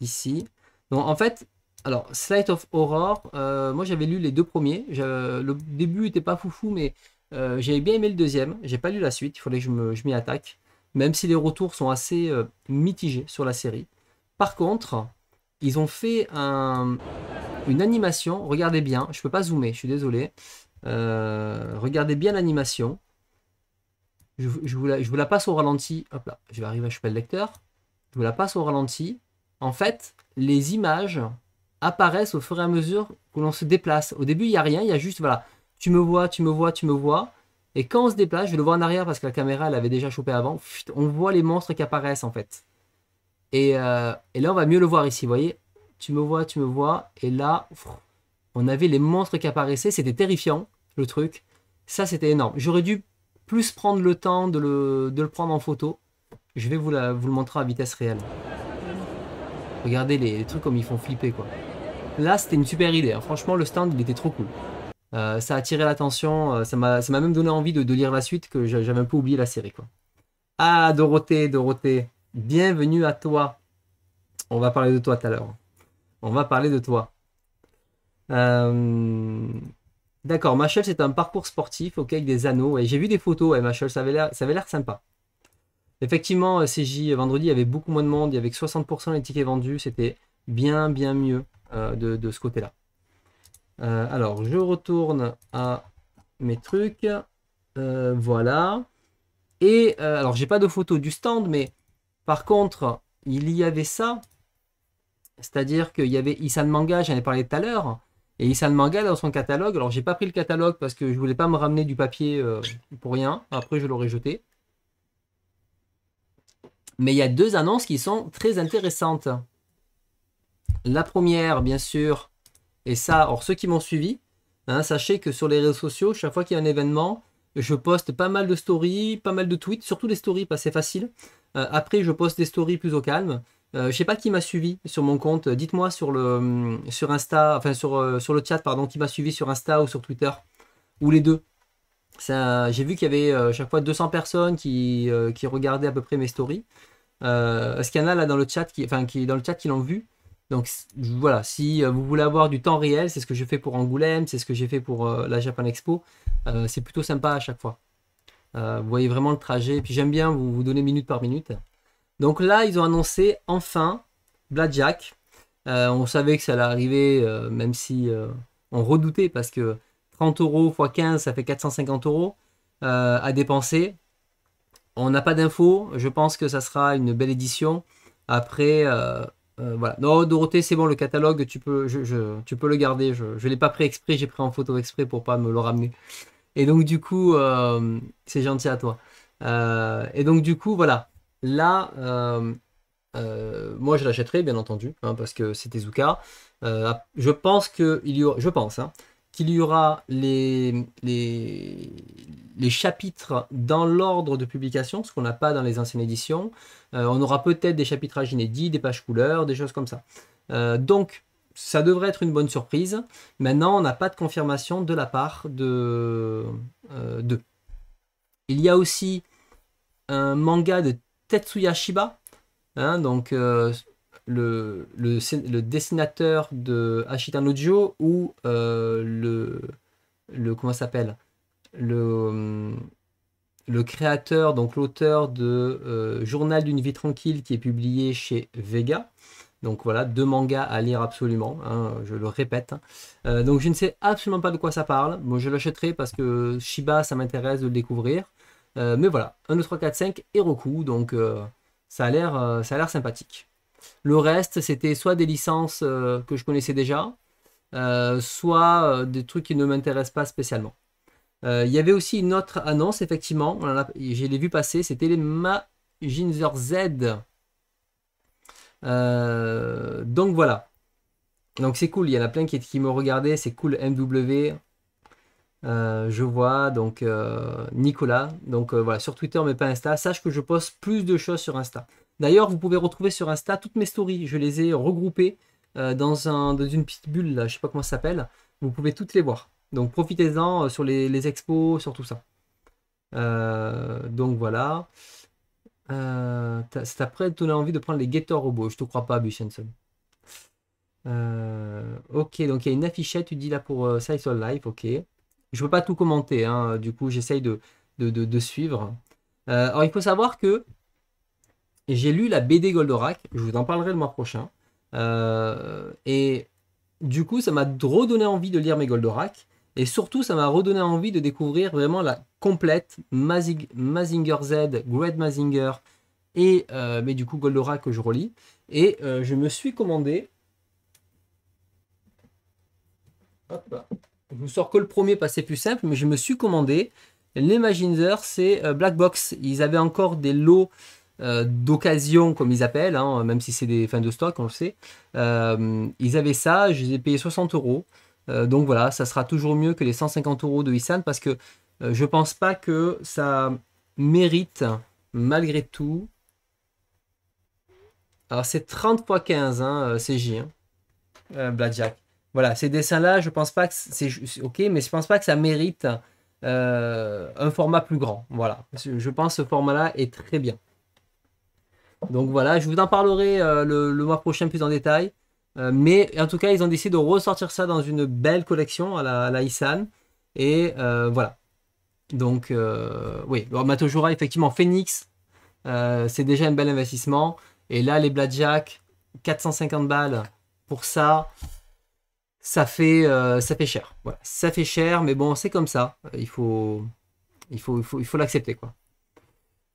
ici. Donc en fait, alors Slate of Horror, euh, moi j'avais lu les deux premiers. le début n'était pas foufou, mais euh, j'avais bien aimé le deuxième. J'ai pas lu la suite, il fallait que je m'y attaque. Même si les retours sont assez euh, mitigés sur la série. Par contre, ils ont fait une animation. Regardez bien, je peux pas zoomer, je suis désolé. Euh, regardez bien l'animation. Je, vous la, passe au ralenti. Hop là, je vais arriver à choper le lecteur. Je vous la passe au ralenti. En fait, les images apparaissent au fur et à mesure que l'on se déplace. Au début, il n'y a rien, il y a juste, voilà, tu me vois, tu me vois, tu me vois. Et quand on se déplace, je vais le voir en arrière parce que la caméra, elle avait déjà chopé avant, on voit les monstres qui apparaissent en fait. Et, euh, et là, on va mieux le voir ici, vous voyez Tu me vois, tu me vois, et là, on avait les monstres qui apparaissaient, c'était terrifiant, le truc. Ça, c'était énorme. J'aurais dû plus prendre le temps de le, prendre en photo. Je vais vous, le montrer à vitesse réelle. Regardez les, trucs comme ils font flipper, quoi. Là, c'était une super idée. Hein. Franchement, le stand, il était trop cool. Euh, ça a attiré l'attention, euh, ça m'a même donné envie de, lire la suite, que j'avais un peu oublié la série. Quoi. Ah, Dorothée, Dorothée, bienvenue à toi. On va parler de toi tout à l'heure. On va parler de toi. Euh, d'accord, Machel, c'est un parcours sportif, ok, avec des anneaux. et J'ai vu des photos, Machel, ça avait l'air sympa. Effectivement, euh, CJ, euh, vendredi, il y avait beaucoup moins de monde, il y avait 60% des tickets vendus, c'était bien, bien mieux de, ce côté-là. alors, je retourne à mes trucs. voilà. Et alors, j'ai pas de photo du stand, mais par contre, il y avait ça. C'est-à-dire qu'il y avait de Manga, j'en ai parlé tout à l'heure. Et Isan Manga, dans son catalogue, alors j'ai pas pris le catalogue parce que je voulais pas me ramener du papier euh, pour rien, après je l'aurais jeté. Mais il y a deux annonces qui sont très intéressantes. La première, bien sûr, et ça, alors ceux qui m'ont suivi, hein, sachez que sur les réseaux sociaux, chaque fois qu'il y a un événement, je poste pas mal de stories, pas mal de tweets, surtout des stories, pas c'est facile. Euh, après, je poste des stories plus au calme. Je euh, je sais pas qui m'a suivi sur mon compte. Dites-moi sur le hum, sur Insta, enfin sur, euh, sur le chat pardon, qui m'a suivi sur Insta ou sur Twitter ou les deux. J'ai vu qu'il y avait euh, chaque fois 200 personnes qui, qui regardaient à peu près mes stories. Est-ce qu'il y en a là dans le chat qui, enfin, qui dans le chat qui l'ont vu Donc voilà, si vous voulez avoir du temps réel, c'est ce que je fais pour Angoulême, c'est ce que j'ai fait pour la Japan Expo. c'est plutôt sympa à chaque fois. vous voyez vraiment le trajet. Et puis j'aime bien vous, vous donner minute par minute. Donc là, ils ont annoncé enfin Blackjack. Euh, on savait que ça allait arriver, euh, même si euh, on redoutait, parce que 30 euros x 15, ça fait 450 euros à dépenser. On n'a pas d'infos. Je pense que ça sera une belle édition. Après, voilà. Non, Dorothée, c'est bon, le catalogue, tu peux, tu peux le garder. Je ne l'ai pas pris exprès, j'ai pris en photo exprès pour pas me le ramener. Et donc, du coup, c'est gentil à toi. et donc, du coup, voilà. Là, euh, euh, moi je l'achèterai bien entendu, hein, parce que c'est Tezuka. Euh, je pense qu'il y aura, je pense, hein, qu'il y aura les, les, chapitres dans l'ordre de publication, ce qu'on n'a pas dans les anciennes éditions. on aura peut-être des chapitrages inédits, des pages couleurs, des choses comme ça. donc, ça devrait être une bonne surprise. Maintenant, on n'a pas de confirmation de la part de, de. Il y a aussi un manga de Tetsuya Shiba, hein, donc euh, le, dessinateur de Ashita Nojo ou euh, le, le comment s'appelle le, hum, le créateur, donc l'auteur de euh, Journal d'une vie tranquille qui est publié chez Vega. Donc voilà, deux mangas à lire absolument, hein, je le répète. Hein. donc je ne sais absolument pas de quoi ça parle. Bon, je l'achèterai parce que Shiba, ça m'intéresse de le découvrir. Euh, mais voilà, 1, 2, 3, 4, 5 et Roku, donc euh, euh, ça a l'air sympathique. Le reste, c'était soit des licences que je connaissais déjà, soit des trucs qui ne m'intéressent pas spécialement. Il y avait aussi une autre annonce, effectivement, je l'ai vu passer, c'était les Maginzer Z. donc voilà. Donc c'est cool, il y en a plein qui, qui me regardaient, c'est cool MW, euh, je vois donc euh, Nicolas. Donc euh, voilà, sur Twitter mais pas Insta. Sache que je poste plus de choses sur Insta. D'ailleurs, vous pouvez retrouver sur Insta toutes mes stories. Je les ai regroupées dans, un, une petite bulle, là, je sais pas comment ça s'appelle. Vous pouvez toutes les voir. Donc profitez-en sur les, expos, sur tout ça. donc voilà. c'est après, tu as envie de prendre les Getter robots. Je te crois pas, Euh, ok, donc il y a une affichette, tu dis là pour ça, life. ok. Je ne peux pas tout commenter, hein. du coup j'essaye de, suivre. Euh, alors il faut savoir que j'ai lu la BD Goldorak, je vous en parlerai le mois prochain. Euh, et du coup ça m'a redonné envie de lire mes Goldorak. Et surtout, ça m'a redonné envie de découvrir vraiment la complète Mazinger Z, Great Mazinger, et euh, mais du coup Goldorak que je relis. Et je me suis commandé. Hop là. Je ne sors que le premier parce que c'est plus simple, mais je me suis commandé. Les c'est euh, Black Box. Ils avaient encore des lots euh, d'occasion, comme ils appellent, hein, même si c'est des fins de stock, on le sait. Euh, ils avaient ça, je les ai payés 60 euros. Donc voilà, ça sera toujours mieux que les 150 euros de Issan parce que je pense pas que ça mérite, malgré tout. Alors c'est 30 x 15, hein, CJ, hein. Blackjack. Voilà, ces dessins-là, je pense pas que c'est ok, mais je pense pas que ça mérite euh, un format plus grand. Voilà, je pense que ce format-là est très bien. Donc voilà, je vous en parlerai euh, le, mois prochain plus en détail. Euh, mais en tout cas, ils ont décidé de ressortir ça dans une belle collection à la, Isan. Et voilà. Donc oui, Alors, Matojura, effectivement, Phoenix, c'est déjà un bel investissement. Et là, les Blackjack, 450 balles pour ça ça fait, euh, ça fait cher. Ça fait cher, mais bon, c'est comme ça. Euh, il faut, il faut, il faut, l'accepter, quoi.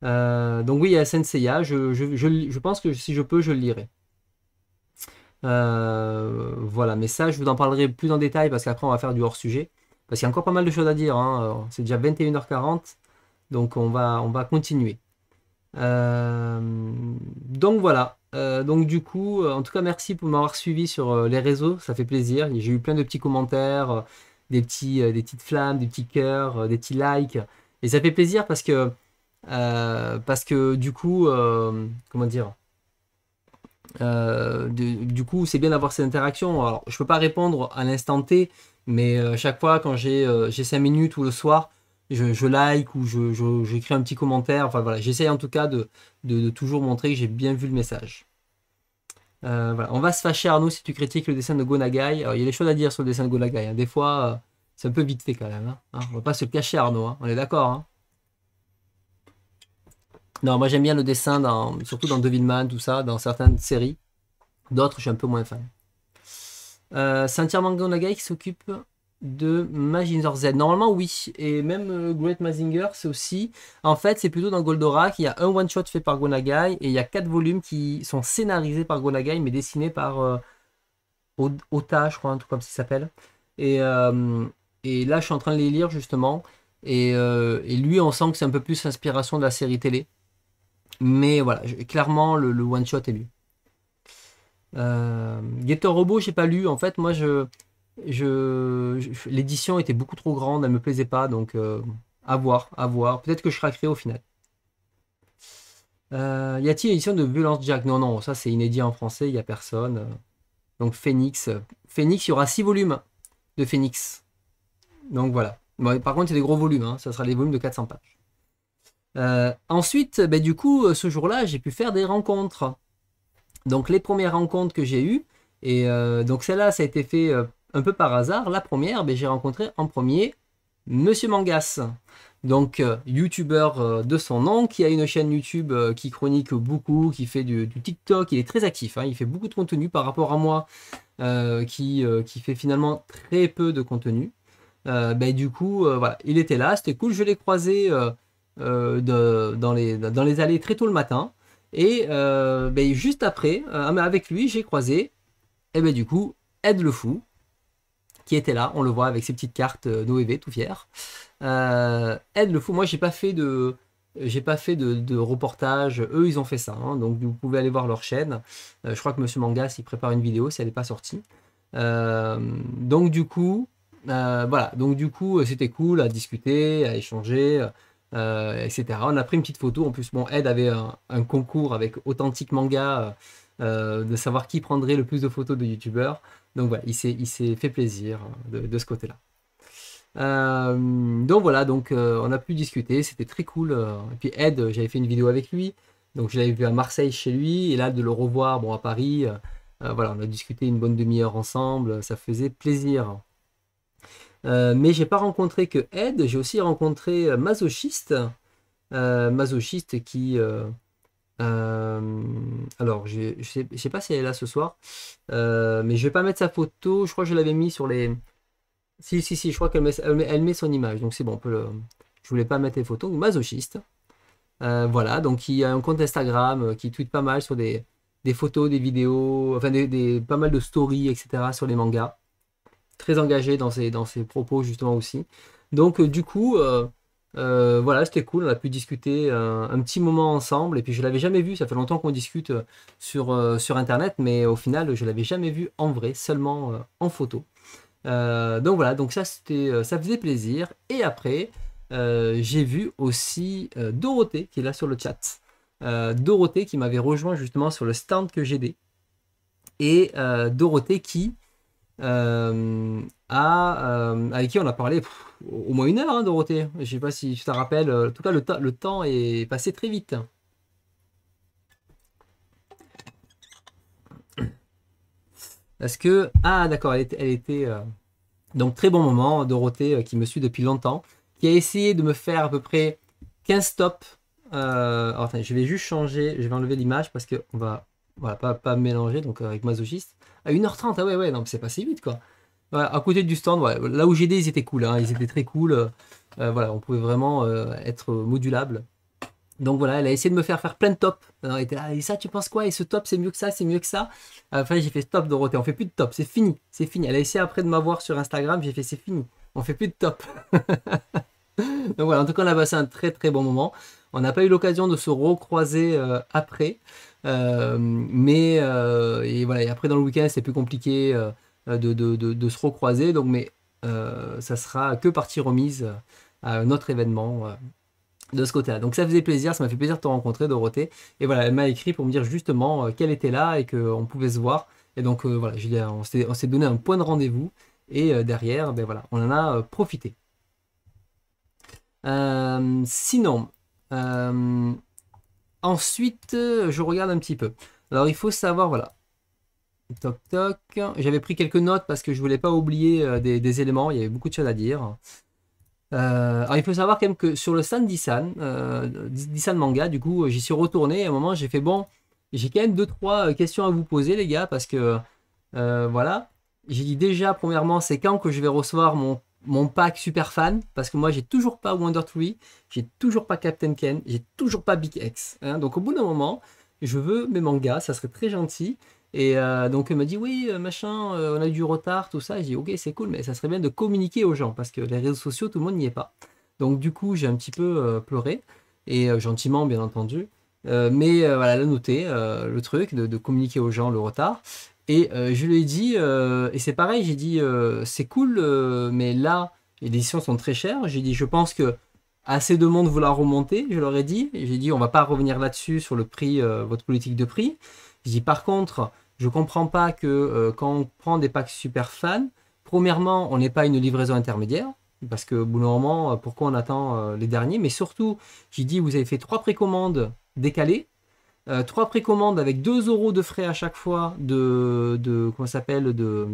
Euh, donc oui, il y a Senseiya. Je, je, je, je, pense que si je peux, je le lirai. voilà, mais ça, je vous en parlerai plus en détail parce qu'après, on va faire du hors-sujet. Parce qu'il y a encore pas mal de choses à dire. Hein. C'est déjà 21h40, donc on va, on va continuer. donc voilà, euh, donc du coup, euh, en tout cas, merci pour m'avoir suivi sur euh, les réseaux, ça fait plaisir. J'ai eu plein de petits commentaires, des, petits, des petites flammes, des petits cœurs, des petits likes. Et ça fait plaisir parce que, parce que du coup, comment dire du coup, c'est bien d'avoir ces interactions. Alors, je peux pas répondre à l'instant T, mais chaque fois quand j'ai 5 minutes ou le soir, je, like ou j'écris je, un petit commentaire. Enfin voilà, j'essaye en tout cas de, toujours montrer que j'ai bien vu le message. Euh, on va se fâcher Arnaud si tu critiques le dessin de Gonagai. il y a des choses à dire sur le dessin de Gonagai. Hein. Des fois, euh, c'est un peu vite fait quand même. On hein. ne hein, on va pas se cacher Arnaud, on est d'accord. Non, moi j'aime bien le dessin, dans, surtout dans Devilman, tout ça, dans certaines séries. D'autres, je suis un peu moins fan. Euh, c'est entièrement Gonagai qui s'occupe de Mazinger Z. Normalement, oui. Et même euh, Great Mazinger, c'est aussi. En fait, c'est plutôt dans Goldorak. Il y a un one-shot fait par Gonagai et il y a quatre volumes qui sont scénarisés par Gonagai mais dessinés par euh, Ota, je crois, un truc comme ça s'appelle. Euh, et, là, je suis en train de les lire justement. Et, lui, on sent que c'est un peu plus l'inspiration de la série télé. Mais voilà, clairement, le, one-shot est mieux. Robo, Robot, j'ai pas lu. En fait, moi, je je, l'édition était beaucoup trop grande, elle me plaisait pas, donc euh, à voir, à voir. Peut-être que je créé au final. Euh, y a-t-il une édition de Violence Jack Non, non, ça c'est inédit en français, il n'y a personne. Donc Phoenix. Phoenix, il y aura six volumes de Phoenix. Donc voilà. par contre, c'est des gros volumes, hein. ça sera des volumes de 400 pages. Euh, ensuite, ben, du coup, ce jour-là, j'ai pu faire des rencontres. Donc les premières rencontres que j'ai eues, et donc celle-là, ça a été fait un peu par hasard, la première, ben, j'ai rencontré en premier Monsieur Mangas, donc euh, youtubeur euh, de son nom, qui a une chaîne YouTube euh, qui chronique beaucoup, qui fait du, TikTok, il est très actif, hein. il fait beaucoup de contenu par rapport à moi, qui, qui fait finalement très peu de contenu. Ben, du coup, il était là, c'était cool, je l'ai croisé dans, les, dans les allées très tôt le matin, et ben, juste après, ah, avec lui, j'ai croisé, et eh ben, du coup, Aide le Fou, qui était là, on le voit avec ses petites cartes euh, Noévé, tout fier. Euh, Ed le fou, moi j'ai pas fait de j'ai pas fait de, reportage, eux ils ont fait ça, hein, donc vous pouvez aller voir leur chaîne. Euh, je crois que Monsieur Mangas il prépare une vidéo si elle n'est pas sortie. donc du coup, voilà, donc du coup c'était cool à discuter, à échanger, etc. On a pris une petite photo, en plus mon Ed avait un, un concours avec Authentique Manga euh, de savoir qui prendrait le plus de photos de youtubeurs. Donc voilà, il s'est fait plaisir hein, de, ce côté-là. Euh, donc voilà, donc euh, on a pu discuter, c'était très cool. Et puis Ed, j'avais fait une vidéo avec lui, donc je l'avais vu à Marseille chez lui, et là de le revoir, bon à Paris, voilà, on a discuté une bonne demi-heure ensemble, ça faisait plaisir. mais j'ai pas rencontré que Ed, j'ai aussi rencontré Masochiste, Masochiste qui euh, alors, je ne sais, pas si elle est là ce soir, euh, mais je vais pas mettre sa photo. Je crois que je l'avais mis sur les. Si, si, si, je crois qu'elle met, elle son image, donc c'est bon, on peut je voulais pas mettre les photos. Masochiste. Euh, voilà, donc il y a un compte Instagram qui tweet pas mal sur des, photos, des vidéos, enfin des, pas mal de stories, etc. sur les mangas. Très engagé dans ses, dans ses propos, justement aussi. Donc, du coup, euh, voilà, c'était cool, on a pu discuter euh, un petit moment ensemble, et puis je l'avais jamais vu, ça fait longtemps qu'on discute euh, sur, sur Internet, mais au final, je l'avais jamais vu en vrai, seulement en photo. donc voilà, donc ça, c'était, ça faisait plaisir, et après, j'ai vu aussi Dorothée, qui est là sur le chat, Dorothée qui m'avait rejoint justement sur le stand que j'ai et Dorothée qui euh, euh, avec qui on a parlé au moins une heure, hein, Dorothée. Je sais pas si je te rappelle. Euh, en tout cas, le, temps est passé très vite. Parce que... Ah, d'accord, elle était... donc, très bon moment, Dorothée, qui me suit depuis longtemps, qui a essayé de me faire à peu près 15 stops. je vais juste changer, je vais enlever l'image parce qu'on va voilà, pas, pas mélanger, donc euh, avec masochiste. À 1h30, ah ouais, ouais, non, c'est passé vite, quoi. à côté du stand, là où des, ils étaient cool, hein, ils étaient très cool. Euh, euh, voilà, on pouvait vraiment être modulable. Donc voilà, elle a essayé de me faire faire plein de tops. Elle était là, et ça, tu penses quoi Et ce top, c'est mieux que ça, c'est mieux que ça. Enfin, j'ai fait stop Dorothée, on fait plus de top, c'est fini, c'est fini. Elle a essayé après de m'avoir sur Instagram, j'ai fait c'est fini, on fait plus de top. Donc voilà, en tout cas, on a passé un très très bon moment. On n'a pas eu l'occasion de se recroiser après. Euh, mais euh, voilà, après dans le week-end, c'est plus compliqué euh, de, se recroiser. Donc, mais ça sera que partie remise à notre événement de ce côté-là. Donc ça faisait plaisir, ça m'a fait plaisir de te rencontrer, Dorothée. Et voilà, elle m'a écrit pour me dire justement qu'elle était là et qu'on pouvait se voir. Et donc voilà, on s'est donné un point de rendez-vous. Et derrière, ben voilà, on en a profité. sinon, Ensuite, euh, je regarde un petit peu. Alors, il faut savoir, voilà. Toc, toc. J'avais pris quelques notes parce que je voulais pas oublier euh, des, éléments. Il y avait beaucoup de choses à dire. Euh, alors, il faut savoir quand même que sur le stand d'Isan, Manga, du coup, j'y suis retourné. à un moment, j'ai fait bon, j'ai quand même deux trois questions à vous poser, les gars, parce que voilà. J'ai dit déjà, premièrement, c'est quand que je vais recevoir mon mon pack super fan, parce que moi j'ai toujours pas Wonder Tree, j'ai toujours pas Captain Ken, j'ai toujours pas Big X. Hein. Donc au bout d'un moment, je veux mes mangas, ça serait très gentil. Et euh, donc elle m'a dit oui euh, machin, euh, on a eu du retard, tout ça. J'ai dit ok c'est cool, mais ça serait bien de communiquer aux gens parce que les réseaux sociaux tout le monde n'y est pas. Donc du coup j'ai un petit peu pleuré et gentiment bien entendu. mais voilà, la noter le truc de, communiquer aux gens le retard. Et euh, je lui ai dit, euh, et c'est pareil, j'ai dit, euh, c'est cool, mais là, les éditions sont très chères. J'ai dit, je pense que assez de monde vous remonter, je leur ai dit. J'ai dit, on va pas revenir là-dessus sur le prix, votre politique de prix. J'ai dit, par contre, je comprends pas que quand on prend des packs super fans, premièrement, on n'est pas une livraison intermédiaire. Parce que, au bout pourquoi on attend les derniers Mais surtout, j'ai dit, vous avez fait trois précommandes décalées 3 euh, trois précommandes avec 2 euros de frais à chaque fois de, de comment s'appelle de,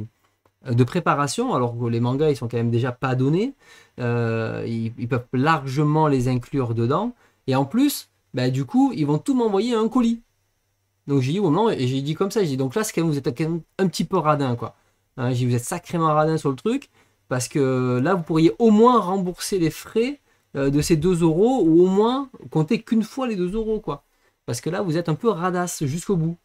de préparation, alors que les mangas ils sont quand même déjà pas donnés, euh, ils, peuvent largement les inclure dedans, et en plus, bah, du coup, ils vont tout m'envoyer un colis. Donc j'ai dit au oh moment, et j'ai dit comme ça, j'ai dit donc là, c'est quand même, vous êtes quand même un petit peu radin, quoi. Hein, j'ai vous êtes sacrément radin sur le truc, parce que là, vous pourriez au moins rembourser les frais euh, de ces 2 euros, ou au moins compter qu'une fois les 2 euros, quoi parce que là, vous êtes un peu radasse jusqu'au bout.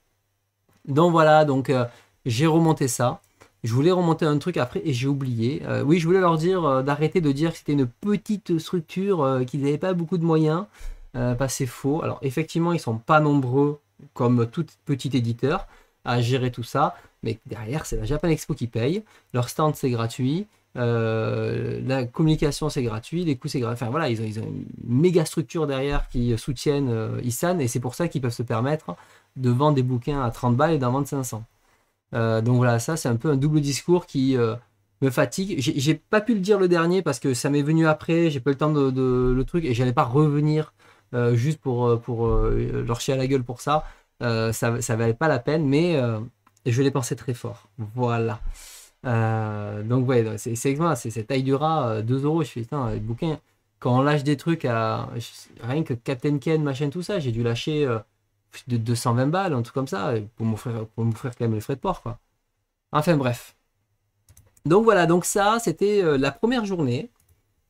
Donc voilà, donc euh, j'ai remonté ça. Je voulais remonter un truc après et j'ai oublié. Euh, oui, je voulais leur dire euh, d'arrêter de dire que c'était une petite structure, qu'ils n'avaient pas beaucoup de moyens. Pas bah, c'est faux. Alors effectivement, ils sont pas nombreux comme tout petit éditeur à gérer tout ça, mais derrière, c'est la Japan Expo qui paye. Leur stand, c'est gratuit. Euh, la communication c'est gratuit, les coûts c'est gratuit. Enfin voilà, ils ont, une méga structure derrière qui soutiennent euh, Isan Issan et c'est pour ça qu'ils peuvent se permettre de vendre des bouquins à 30 balles et d'en vendre 500. Euh, donc voilà, ça c'est un peu un double discours qui me fatigue. J'ai pas pu le dire le dernier parce que ça m'est venu après, j'ai pas le temps de, le truc et j'allais pas revenir juste pour, leur chier à la gueule pour ça. ça. Ça valait pas la peine, mais je l'ai pensé très fort. Voilà. Euh, donc ouais, c'est c'est cette taille du rat, 2 euh, euros. Je fais putain, le bouquin. Quand on lâche des trucs à rien que Captain Ken, machin, tout ça, j'ai dû lâcher plus euh, de 220 balles, un truc comme ça, pour m'offrir pour quand même les frais de port quoi. Enfin bref. Donc voilà, donc ça, c'était la première journée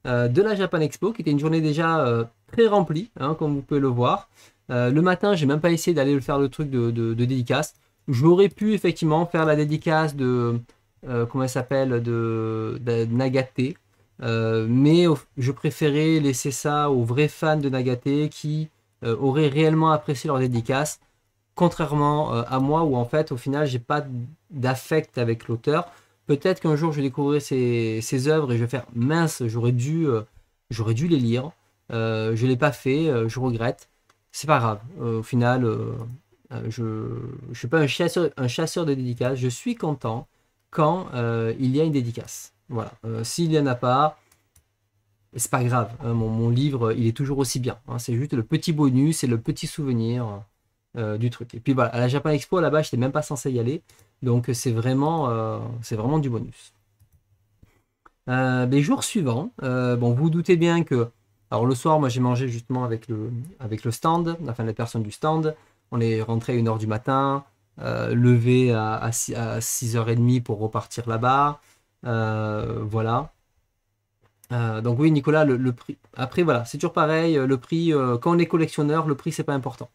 de la Japan Expo, qui était une journée déjà très remplie, hein, comme vous pouvez le voir. le matin, j'ai même pas essayé d'aller le faire le truc de, de, de dédicace. J'aurais pu effectivement faire la dédicace de euh, comment elle s'appelle, de, Nagaté, euh, mais je préférais laisser ça aux vrais fans de Nagaté qui euh, auraient réellement apprécié leur dédicace, contrairement à moi où en fait au final j'ai pas d'affect avec l'auteur. Peut-être qu'un jour je découvrirai ses, ses, œuvres et je vais faire mince, j'aurais dû, j'aurais dû les lire. je ne l'ai pas fait, je regrette. C'est pas grave. au final, je ne suis pas un chasseur de dédicaces. Je suis content quand euh, il y a une dédicace. Voilà. Euh, s'il n'y en a pas, c'est pas grave. Hein, mon, livre, il est toujours aussi bien. Hein. c'est juste le petit bonus, c'est le petit souvenir euh, du truc. Et puis voilà, à la Japan Expo, là-bas, je n'étais même pas censé y aller. Donc c'est vraiment, c'est vraiment du bonus. les jours suivants, bon, vous, vous doutez bien que. Alors le soir, moi j'ai mangé justement avec le, avec le stand, enfin les personnes du stand. On est rentré à 1h du matin. Euh, lever à, 6h30 pour repartir là-bas. Euh, voilà. Euh, donc oui, Nicolas, le, prix. Après, voilà, c'est toujours pareil. Le prix, quand on est collectionneur, le prix, c'est pas important.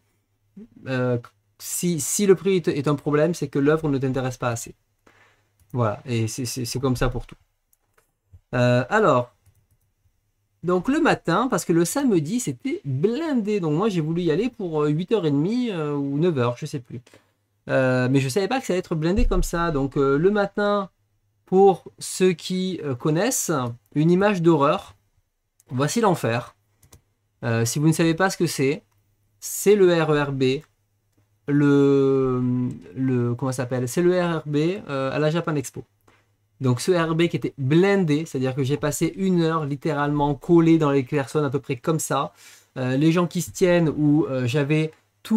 Si, si, le prix est un problème, c'est que l'œuvre ne t'intéresse pas assez. Voilà, et c'est comme ça pour tout. alors, donc le matin, parce que le samedi, c'était blindé. Donc moi, j'ai voulu y aller pour 8h30 ou 9h, je sais plus. Euh, mais je ne savais pas que ça allait être blindé comme ça. Donc euh, le matin, pour ceux qui euh, connaissent, une image d'horreur. Voici l'enfer. si vous ne savez pas ce que c'est, c'est le RERB. Le, le comment s'appelle C'est le RERB à la Japan Expo. Donc ce RERB qui était blindé, c'est-à-dire que j'ai passé une heure littéralement collé dans les personnes à peu près comme ça. les gens qui se tiennent où j'avais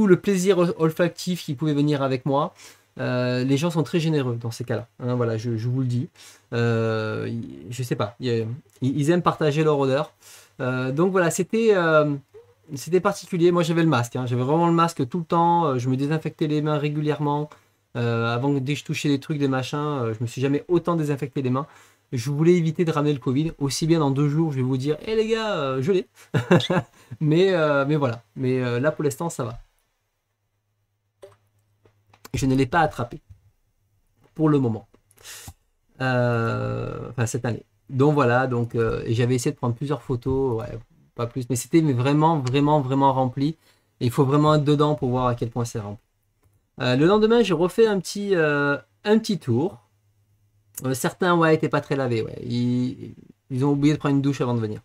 le plaisir olfactif qui pouvait venir avec moi. Euh, les gens sont très généreux dans ces cas-là. Hein, voilà, je, vous le dis. Euh, je sais pas. Ils, aiment partager leur odeur. Euh, donc voilà, c'était c'était particulier. Moi, j'avais le masque. Hein. j'avais vraiment le masque tout le temps. Je me désinfectais les mains régulièrement. avant, dès que je touchais des trucs, des machins, je me suis jamais autant désinfecté les mains. Je voulais éviter de ramener le Covid. Aussi bien dans deux jours, je vais vous dire, hé eh, les gars, je l'ai. mais, mais voilà. Mais là, pour l'instant, ça va je ne l'ai pas attrapé. Pour le moment. Euh, enfin, cette année. Donc voilà, donc, euh, j'avais essayé de prendre plusieurs photos, pas plus, mais c'était vraiment, vraiment, vraiment rempli. il faut vraiment être dedans pour voir à quel point c'est rempli. Euh, le lendemain, j'ai refait un petit, un petit tour. certains, ouais, n'étaient pas très lavés, Ils, ont oublié de prendre une douche avant de venir.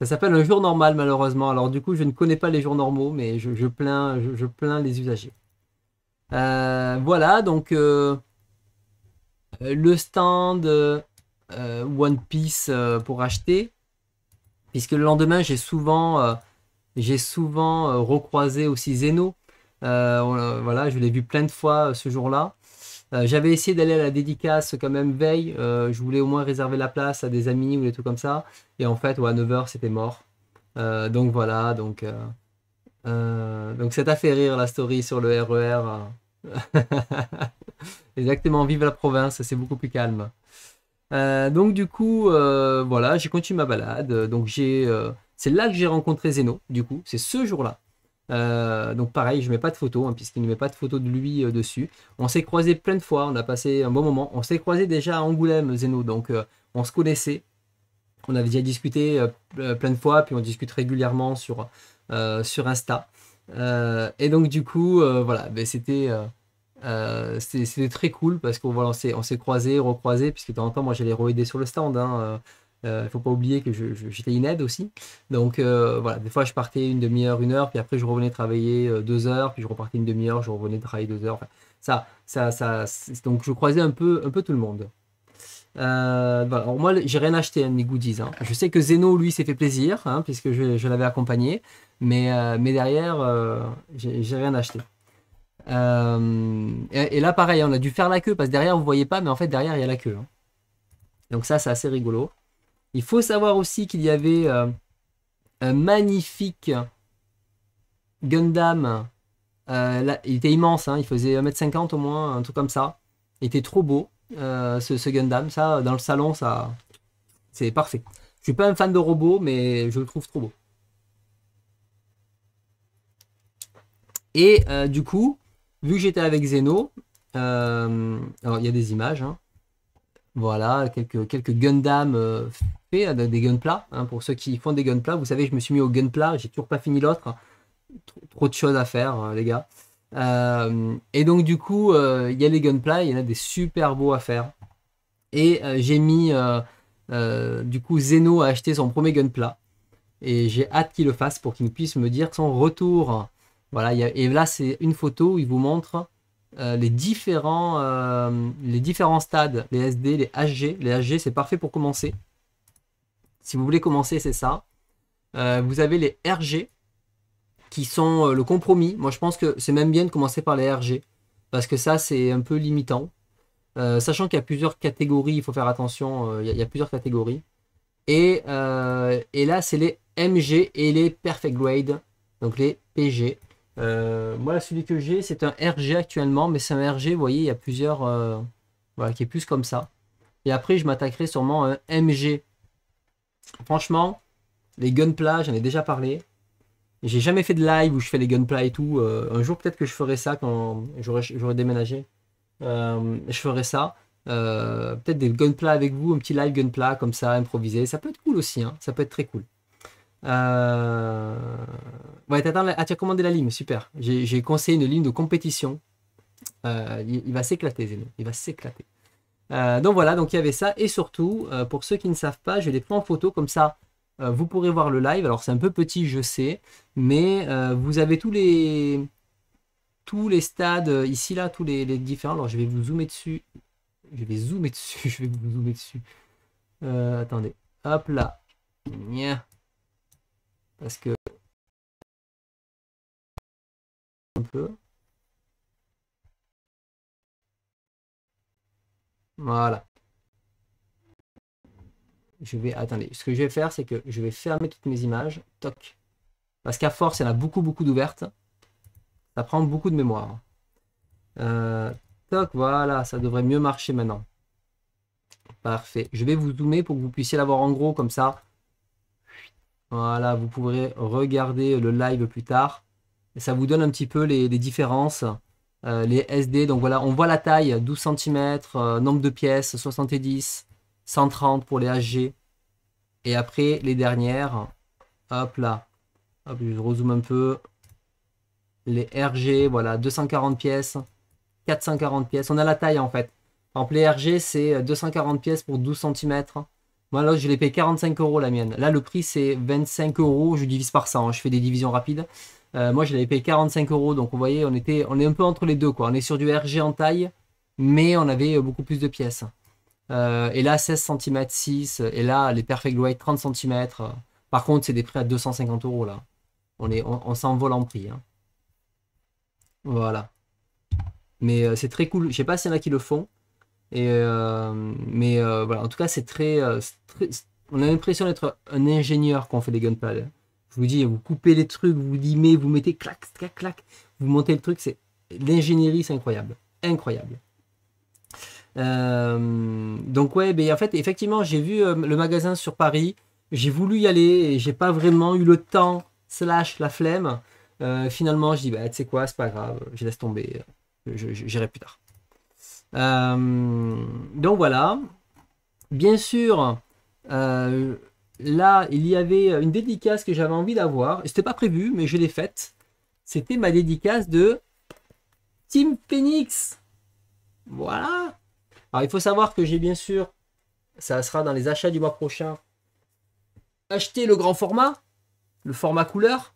Ça s'appelle un jour normal, malheureusement. Alors, du coup, je ne connais pas les jours normaux, mais je, plains, je plains les usagers. Euh, voilà, donc euh, euh, le stand One Piece pour acheter. Puisque le lendemain, j'ai souvent, j'ai souvent recroisé aussi Zeno. voilà, je l'ai vu plein de fois ce jour-là. j'avais essayé d'aller à la dédicace quand même veille. je voulais au moins réserver la place à des amis ou des trucs comme ça. Et en fait, à 9h, c'était mort. donc voilà, donc euh, donc ça t'a fait rire la story sur le RER. E hein. Exactement, vive la province, c'est beaucoup plus calme. Euh, donc du coup, euh, voilà, j'ai continué ma balade. Donc j'ai, c'est là que j'ai rencontré Zeno. Du coup, c'est ce jour-là. donc pareil, je mets pas de photo hein, puisqu'il ne met pas de photo de lui dessus. On s'est croisé plein de fois, on a passé un bon moment. On s'est croisé déjà à Angoulême, Zeno. Donc on se connaissait. On avait déjà discuté plein de fois, puis on discute régulièrement sur euh, sur Insta. Euh, et donc du coup, euh, voilà, ben, c'était c'était très cool parce qu'on on s'est croisé recroisé puisque de temps en temps, moi, j'allais re-aider sur le stand. Il hein, ne faut pas oublier que j'étais in-aide aussi. Donc voilà, des fois, je partais une demi-heure, une heure, puis après, je revenais travailler deux heures, puis je repartais une demi-heure, je revenais travailler deux heures. ça, ça, ça donc je croisais un peu, un peu tout le monde. Euh, Alors moi, j'ai rien acheté hein, de mes goodies. Hein. Je sais que Zeno, lui, s'est fait plaisir, hein, puisque je, l'avais accompagné. Mais, euh, mais derrière, euh, j'ai rien acheté. Et, là, pareil, on a dû faire la queue, parce que derrière, vous ne voyez pas, mais en fait, derrière, il y a la queue. Donc ça, c'est assez rigolo. Il faut savoir aussi qu'il y avait un magnifique Gundam. il était immense, il faisait 1m50 au moins, un truc comme ça. Il était trop beau. Euh, ce, Gundam. Ça, dans le salon, ça, c'est parfait. Je suis pas un fan de robots, mais je le trouve trop beau. Et euh, du coup, vu que j'étais avec Zeno, euh, alors il y a des images. Hein. Voilà, quelques, quelques Gundam faits, des Gunpla, hein, Pour ceux qui font des Gunpla. vous savez, je me suis mis au gunpla, j'ai toujours pas fini l'autre. trop de choses à faire, les gars. Euh, et donc du coup, euh, il y a les gunpla, il y en a des super beaux à faire. Et euh, j'ai mis du coup Zeno à acheté son premier gunpla et j'ai hâte qu'il le fasse pour qu'il puisse me dire son retour. Voilà, et là c'est une photo où il vous montre les, différents, les différents stades, les SD, les HG. Les HG c'est parfait pour commencer. Si vous voulez commencer, c'est ça. vous avez les RG qui sont euh, le compromis. Moi, je pense que c'est même bien de commencer par les RG, parce que ça, c'est un peu limitant. Euh, sachant qu'il y a plusieurs catégories, il faut faire attention, euh, il, y a, plusieurs catégories. Et, là, c'est les MG et les Perfect Grade, donc les PG. moi, celui que j'ai, c'est un RG actuellement, mais c'est un RG, vous voyez, il y a plusieurs... voilà, qui est plus comme ça. Et après, je m'attaquerai sûrement à un MG. Franchement, les Gunpla, j'en ai déjà parlé. J'ai jamais fait de live où je fais des gunplay et tout. Euh, un jour, peut-être que je ferai ça quand j'aurai déménagé. Euh, je ferai ça. Euh, peut-être des gunplay avec vous, un petit live gunplay comme ça, improvisé. Ça peut être cool aussi, hein. ça peut être très cool. Ouais, t'attends, ah, tu commandé la ligne, super. J'ai conseillé une ligne de compétition. Il, va s'éclater, Zeno. Il va s'éclater. donc voilà, donc il y avait ça. Et surtout, pour ceux qui ne savent pas, je les prends en photo comme ça. Euh, vous pourrez voir le live. Alors c'est un peu petit, je sais, mais euh, vous avez tous les tous les stades euh, ici là, tous les, différents. Alors je vais vous zoomer dessus. Je vais zoomer dessus. Je vais vous zoomer dessus. attendez. Hop là. Nya. Parce que un peu. Voilà je vais, attendez, ce que je vais faire, c'est que je vais fermer toutes mes images, toc. Parce qu'à force, il y en a beaucoup, beaucoup d'ouvertes. Ça prend beaucoup de mémoire. Euh, toc, voilà, ça devrait mieux marcher maintenant. Parfait. Je vais vous zoomer pour que vous puissiez l'avoir en gros comme ça. Voilà, vous pourrez regarder le live plus tard. Et ça vous donne un petit peu les, différences. Euh, les SD, donc voilà, on voit la taille, 12 cm, euh, nombre de pièces, 70. 130 pour les HG. Et après, les dernières, hop là, hop, je rezoome un peu. Les RG, voilà, 240 pièces, 440 pièces. On a la taille en fait. En les RG, c'est 240 euh, pièces pour 12 cm. Moi, là, je l'ai payé 45 euros la mienne. Là, le prix, c'est 25 euros. Je divise par 100. Je fais des divisions rapides. Euh, moi, je l'avais payé 45 euros. Donc, vous voyez, on, était, on est un peu entre les deux. Quoi. On est sur du RG en taille, mais on avait euh, beaucoup plus de pièces. Euh, et là, 16 cm 6. Et là, les Perfect White, 30 cm. Par contre, c'est des prix à 250 euros là. On s'envole on, en prix. Hein. Voilà. Mais euh, c'est très cool. Je sais pas s'il y en a qui le font. Et, euh, mais voilà, en tout cas, c'est très, On a l'impression d'être un ingénieur quand on fait des gunpads. Je vous dis, vous coupez les trucs, vous limez, vous mettez clac, clac, clac. Vous montez le truc. c'est L'ingénierie, c'est incroyable. Incroyable. Euh, donc ouais, mais en fait, effectivement, j'ai vu euh, le magasin sur Paris. J'ai voulu y aller et j'ai pas vraiment eu le temps slash la flemme. Euh, finalement, je dis bah tu quoi, c'est pas grave, je laisse tomber, j'irai plus tard. donc voilà. Bien sûr, là, il y avait une dédicace que j'avais envie d'avoir. C'était pas prévu, mais je l'ai faite. C'était ma dédicace de Team Phoenix. Voilà. Alors il faut savoir que j'ai bien sûr, ça sera dans les achats du mois prochain, acheté le grand format, le format couleur.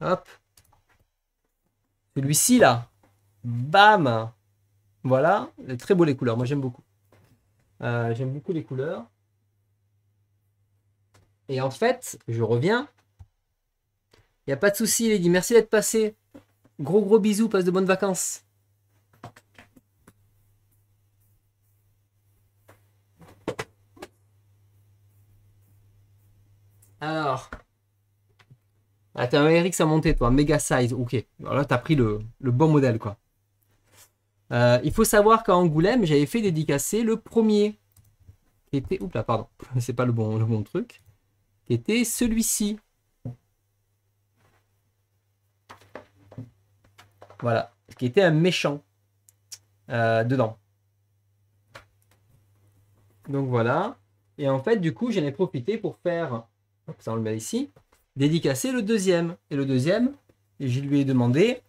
Hop. Celui-ci là. Bam. Voilà. Très beau les couleurs. Moi j'aime beaucoup. Euh, j'aime beaucoup les couleurs. Et en fait, je reviens. Il n'y a pas de souci, dit. Merci d'être passé. Gros gros bisous. Passe de bonnes vacances. Alors. attends, ah, Eric, ça ça monté, toi. Mega size. Ok. Alors là, t'as pris le, bon modèle, quoi. Euh, il faut savoir qu'à Angoulême, j'avais fait dédicacer le premier. Qui était. Oups là, pardon. C'est pas le bon, le bon truc. Qui était celui-ci. Voilà. Qui était un méchant. Euh, dedans. Donc voilà. Et en fait, du coup, j'en ai profité pour faire ça on le met ici. Dédicacer le deuxième. Et le deuxième, je lui ai demandé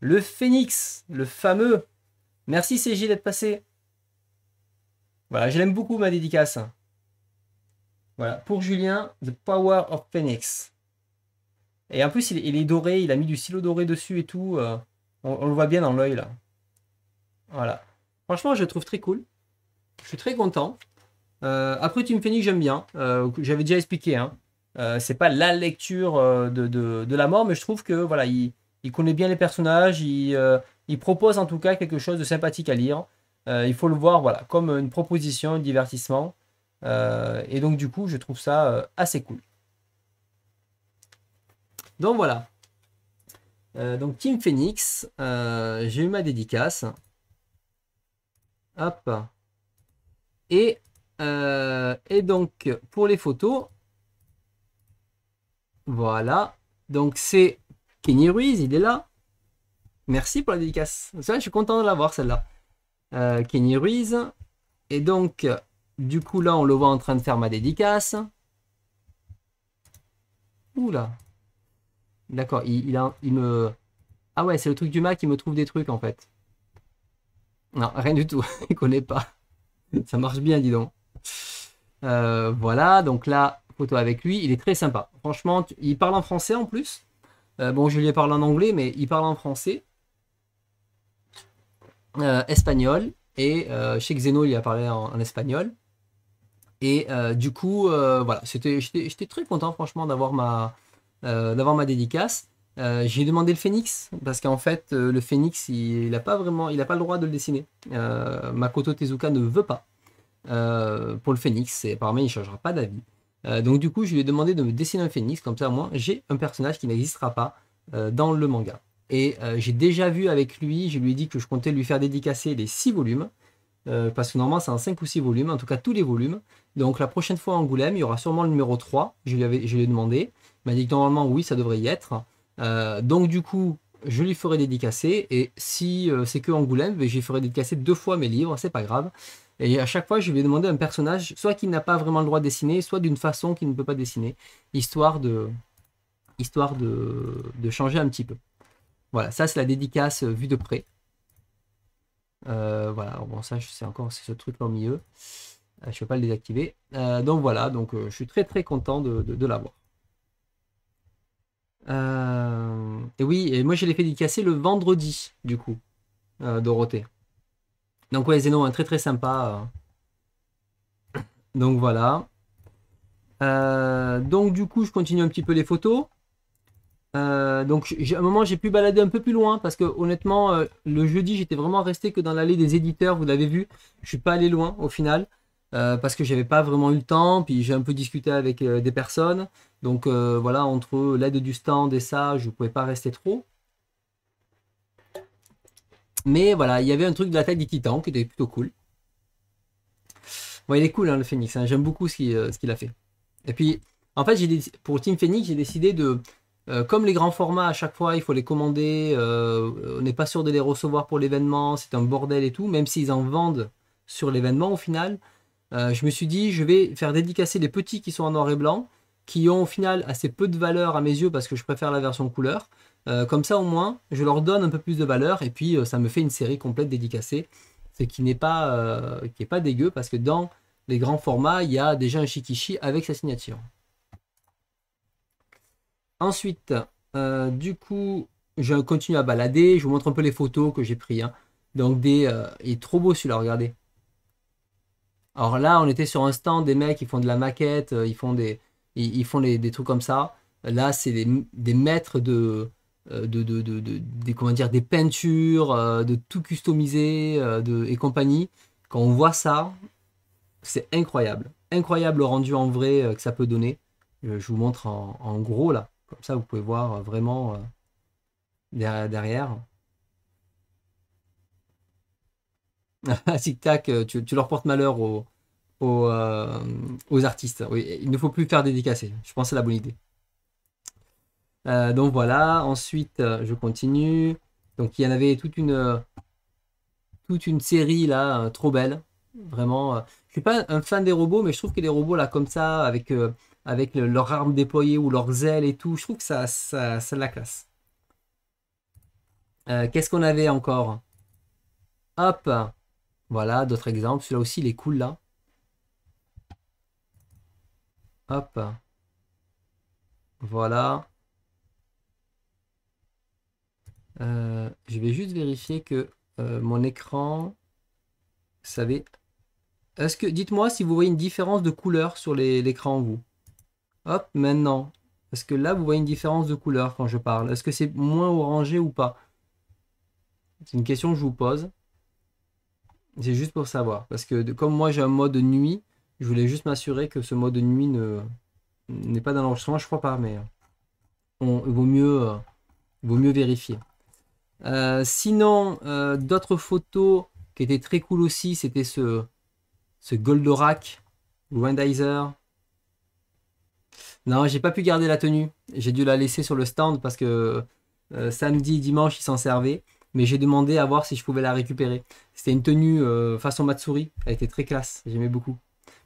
le phénix, le fameux. Merci CJ d'être passé. Voilà, je l'aime beaucoup ma dédicace. Voilà, pour Julien, The Power of Phoenix. Et en plus, il, est doré, il a mis du silo doré dessus et tout. Euh, on, le voit bien dans l'œil là. Voilà. Franchement, je le trouve très cool. Je suis très content. Euh, après, Team Phoenix, j'aime bien. Euh, j'avais déjà expliqué. Hein. Euh, c'est pas la lecture de, la mort, mais je trouve que voilà, il, connaît bien les personnages. Il, propose en tout cas quelque chose de sympathique à lire. il faut le voir voilà, comme une proposition, un divertissement. et donc, du coup, je trouve ça assez cool. Donc voilà. donc Team Phoenix, j'ai eu ma dédicace. Hop. Et euh, et donc, pour les photos, voilà. Donc, c'est Kenny Ruiz, il est là. Merci pour la dédicace. je suis content de l'avoir, celle-là. Euh, Kenny Ruiz. Et donc, du coup, là, on le voit en train de faire ma dédicace. Oula. D'accord, il, il me... Ah ouais, c'est le truc du Mac qui me trouve des trucs, en fait. Non, rien du tout. il connaît pas. Ça marche bien, dis donc. Euh, voilà, donc là, photo avec lui, il est très sympa. Franchement, il parle en français en plus. Euh, bon, je lui ai parlé en anglais, mais il parle en français, euh, espagnol, et chez Xeno, il a parlé en, espagnol. Et du coup, voilà, j'étais très content, franchement, d'avoir ma, ma dédicace. j'ai demandé le phénix parce qu'en fait le phénix il n'a pas vraiment il a pas le droit de le dessiner. Makoto Tezuka ne veut pas. Euh, pour le phénix. Et apparemment, il ne changera pas d'avis. Euh, donc du coup, je lui ai demandé de me dessiner un phénix, comme ça moi j'ai un personnage qui n'existera pas euh, dans le manga. Et j'ai déjà vu avec lui, je lui ai dit que je comptais lui faire dédicacer les 6 volumes, parce que normalement c'est en 5 ou 6 volumes, en tout cas tous les volumes. Donc la prochaine fois à Angoulême, il y aura sûrement le numéro 3, je lui, avais, je lui ai demandé. Il m'a dit que normalement oui, ça devrait y être. donc du coup, je lui ferai dédicacer, et si c'est que Angoulême, ben, je lui ferai dédicacer deux fois mes livres, c'est pas grave. Et à chaque fois, je lui ai demandé un personnage, soit qu'il n'a pas vraiment le droit de dessiner, soit d'une façon qu'il ne peut pas dessiner, histoire de, histoire de, changer un petit peu. Voilà, ça c'est la dédicace euh, vue de près. Euh, voilà, bon ça je sais encore ce truc là milieu. Euh, je ne peux pas le désactiver. donc voilà, donc je suis très très content de, de l'avoir. et oui, et moi je l'ai fait dédicacer le vendredi, du coup, Dorothée. Donc ouais, Zeno, un très très sympa. Euh. Donc voilà. Euh, donc du coup, je continue un petit peu les photos. Euh, donc à un moment, j'ai pu balader un peu plus loin parce que honnêtement, le jeudi, j'étais vraiment resté que dans l'allée des éditeurs. Vous l'avez vu, je suis pas allé loin au final parce que j'avais pas vraiment eu le temps. Puis j'ai un peu discuté avec des personnes. Donc voilà, entre l'aide du stand et ça, je ne pouvais pas rester trop. Mais voilà, il y avait un truc de la tête des titans qui était plutôt cool. il est cool hein, le Phoenix, hein. j'aime beaucoup euh, ce qu'il a fait. Et puis, en fait, pour Team Phoenix, j'ai décidé de. Euh, comme les grands formats, à chaque fois, il faut les commander, euh, on n'est pas sûr de les recevoir pour l'événement, c'est un bordel et tout, même s'ils en vendent sur l'événement au final. je me suis dit, je vais faire dédicacer les petits qui sont en noir et blanc, qui ont au final assez peu de valeur à mes yeux parce que je préfère la version couleur. Euh, comme ça, au moins, je leur donne un peu plus de valeur et puis euh, ça me fait une série complète dédicacée, ce qui n'est pas, euh, pas dégueu parce que dans les grands formats, il y a déjà un shikishi avec sa signature. Ensuite, du coup, je continue à balader. Je vous montre un peu les photos que j'ai prises. Hein. Donc, des, il est trop beau celui-là, regardez. Alors là, on était sur un stand des mecs qui font de la maquette, ils font des, ils, font des trucs comme ça. Là, c'est des, maîtres de, euh, de, des, comment dire, des peintures, euh, de tout customiser euh, et compagnie. Quand on voit ça, c'est incroyable. Incroyable le rendu en vrai que ça peut donner. Je vous montre en, gros là. Comme ça, vous pouvez voir vraiment derrière. Ah, Tic tac, tu, tu, leur portes malheur aux, aux artistes. Oui, il ne faut plus faire dédicacer. Je pense que c'est la bonne idée. Euh, donc voilà, ensuite euh, je continue. Donc il y en avait toute une, euh, toute une série là, trop belle. Vraiment, je suis pas un fan des robots, mais je trouve que les robots là comme ça, avec, leur avec déployée leurs armes déployées ou leurs ailes et tout, je trouve que ça, ça, ça de la classe. Qu'est-ce qu'on avait encore Hop Voilà, d'autres exemples. Celui-là aussi, il est cool là. Hop Voilà. Euh, je vais juste vérifier que euh, mon écran, vous savez, est-ce que, dites-moi si vous voyez une différence de couleur sur l'écran, en vous. Hop, maintenant. Est-ce que là, vous voyez une différence de couleur quand je parle Est-ce que c'est moins orangé ou pas C'est une question que je vous pose. C'est juste pour savoir. Parce que comme moi, j'ai un mode nuit, je voulais juste m'assurer que ce mode nuit n'est pas dans l'enregistrement, je crois pas, mais euh, il vaut mieux vérifier. Euh, sinon, euh, d'autres photos qui étaient très cool aussi, c'était ce, ce Goldorak, Grandizer. Non, j'ai pas pu garder la tenue. J'ai dû la laisser sur le stand parce que euh, samedi dimanche, ils s'en servaient. Mais j'ai demandé à voir si je pouvais la récupérer. C'était une tenue façon Matsuri. Elle était très classe. J'aimais beaucoup.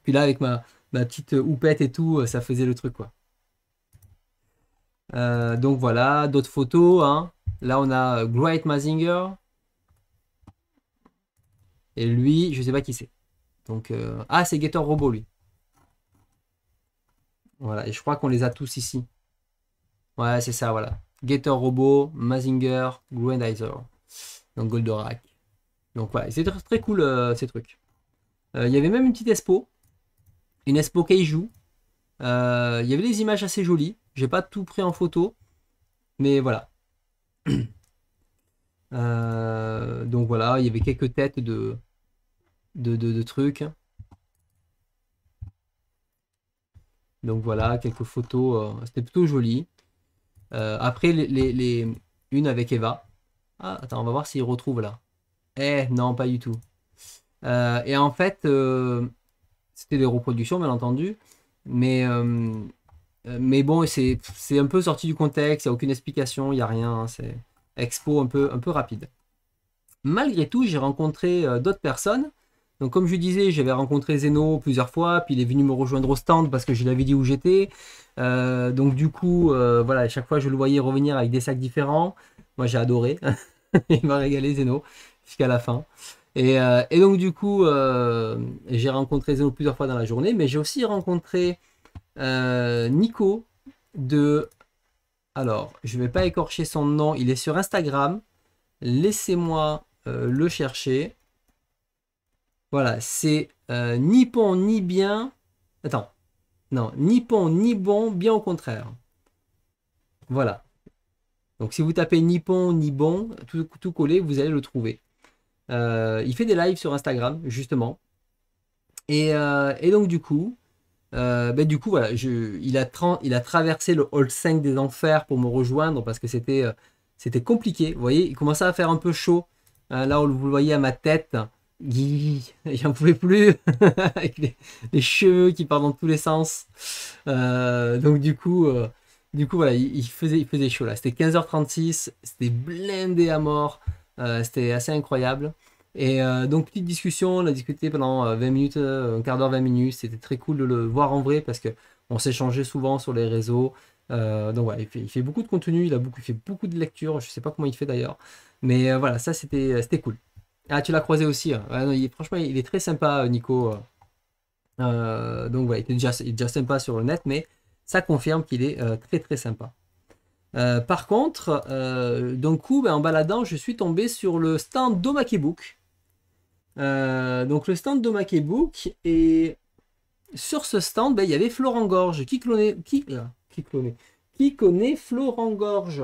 Puis là, avec ma, petite houppette et tout, ça faisait le truc, quoi. donc voilà, d'autres photos. Hein. Là, on a euh, Great Mazinger. Et lui, je sais pas qui c'est. Donc, euh, Ah, c'est Gator Robot, lui. Voilà, et je crois qu'on les a tous ici. Ouais, c'est ça, voilà. Gator Robot, Mazinger, Grandizer. Donc Goldorak. Donc voilà, c'est très, cool euh, ces trucs. Il y avait même une petite expo. Une expo joue. Il y avait des images assez jolies. J'ai pas tout pris en photo. Mais voilà. Euh, donc voilà, il y avait quelques têtes de, de, trucs. Donc voilà, quelques photos. Euh, c'était plutôt joli. Euh, après, les, une avec Eva. Ah, attends, on va voir s'il retrouve là. Eh, non, pas du tout. et en fait, c'était des reproductions, bien entendu. Mais euh, mais bon, c'est un peu sorti du contexte, il n'y a aucune explication, il n'y a rien. Hein, c'est expo un peu, un peu rapide. Malgré tout, j'ai rencontré euh, d'autres personnes. Donc comme je disais, j'avais rencontré Zeno plusieurs fois, puis il est venu me rejoindre au stand parce que je lui avais dit où j'étais. Euh, donc du coup, voilà, voilà, chaque fois je le voyais revenir avec des sacs différents. Moi j'ai adoré. il m'a régalé Zeno jusqu'à la fin. Et, et, donc du coup, j'ai rencontré Zeno plusieurs fois dans la journée, mais j'ai aussi rencontré euh, Nico de... Alors, je ne vais pas écorcher son nom, il est sur Instagram. Laissez-moi euh, le chercher. Voilà, c'est euh, ni bon ni bien. Attends. Non, ni bon ni bon, bien au contraire. Voilà. Donc si vous tapez ni bon ni bon, tout, collé, vous allez le trouver. il fait des lives sur Instagram, justement. et donc du coup, euh, ben, du coup, il, a traversé le hall 5 des enfers pour me rejoindre parce que euh, c'était compliqué. Vous voyez, il commençait à faire un peu chaud. Euh, là, vous le voyez à ma tête. J'en pouvais plus. Avec les, cheveux qui partent dans tous les sens. donc, du coup, du coup il, faisait, il faisait chaud là. C'était 15h36. C'était blindé à mort. c'était assez incroyable. Et euh, donc, petite discussion, on a discuté pendant 20 euh, minutes, euh, un quart d'heure, 20 minutes. C'était très cool de le voir en vrai parce qu'on s'échangeait souvent sur les réseaux. donc, voilà, il, fait, beaucoup de contenu, il, a beaucoup, fait beaucoup de lectures. Je ne sais pas comment il fait d'ailleurs. Mais voilà, ça, c'était, cool. Ah, tu l'as croisé aussi. Hein. Ah, franchement, il est très sympa, Nico. donc, voilà, il, est déjà, sympa sur le net, mais ça confirme qu'il est très, très sympa. par contre, d'un coup, ben, en baladant, je suis tombé sur le stand d'Omakebook euh, donc le stand d'Omake Book et sur ce stand, ben, il y avait Florent Gorge qui clonait, qui, euh, qui, clonait, qui connaît Florent Gorge.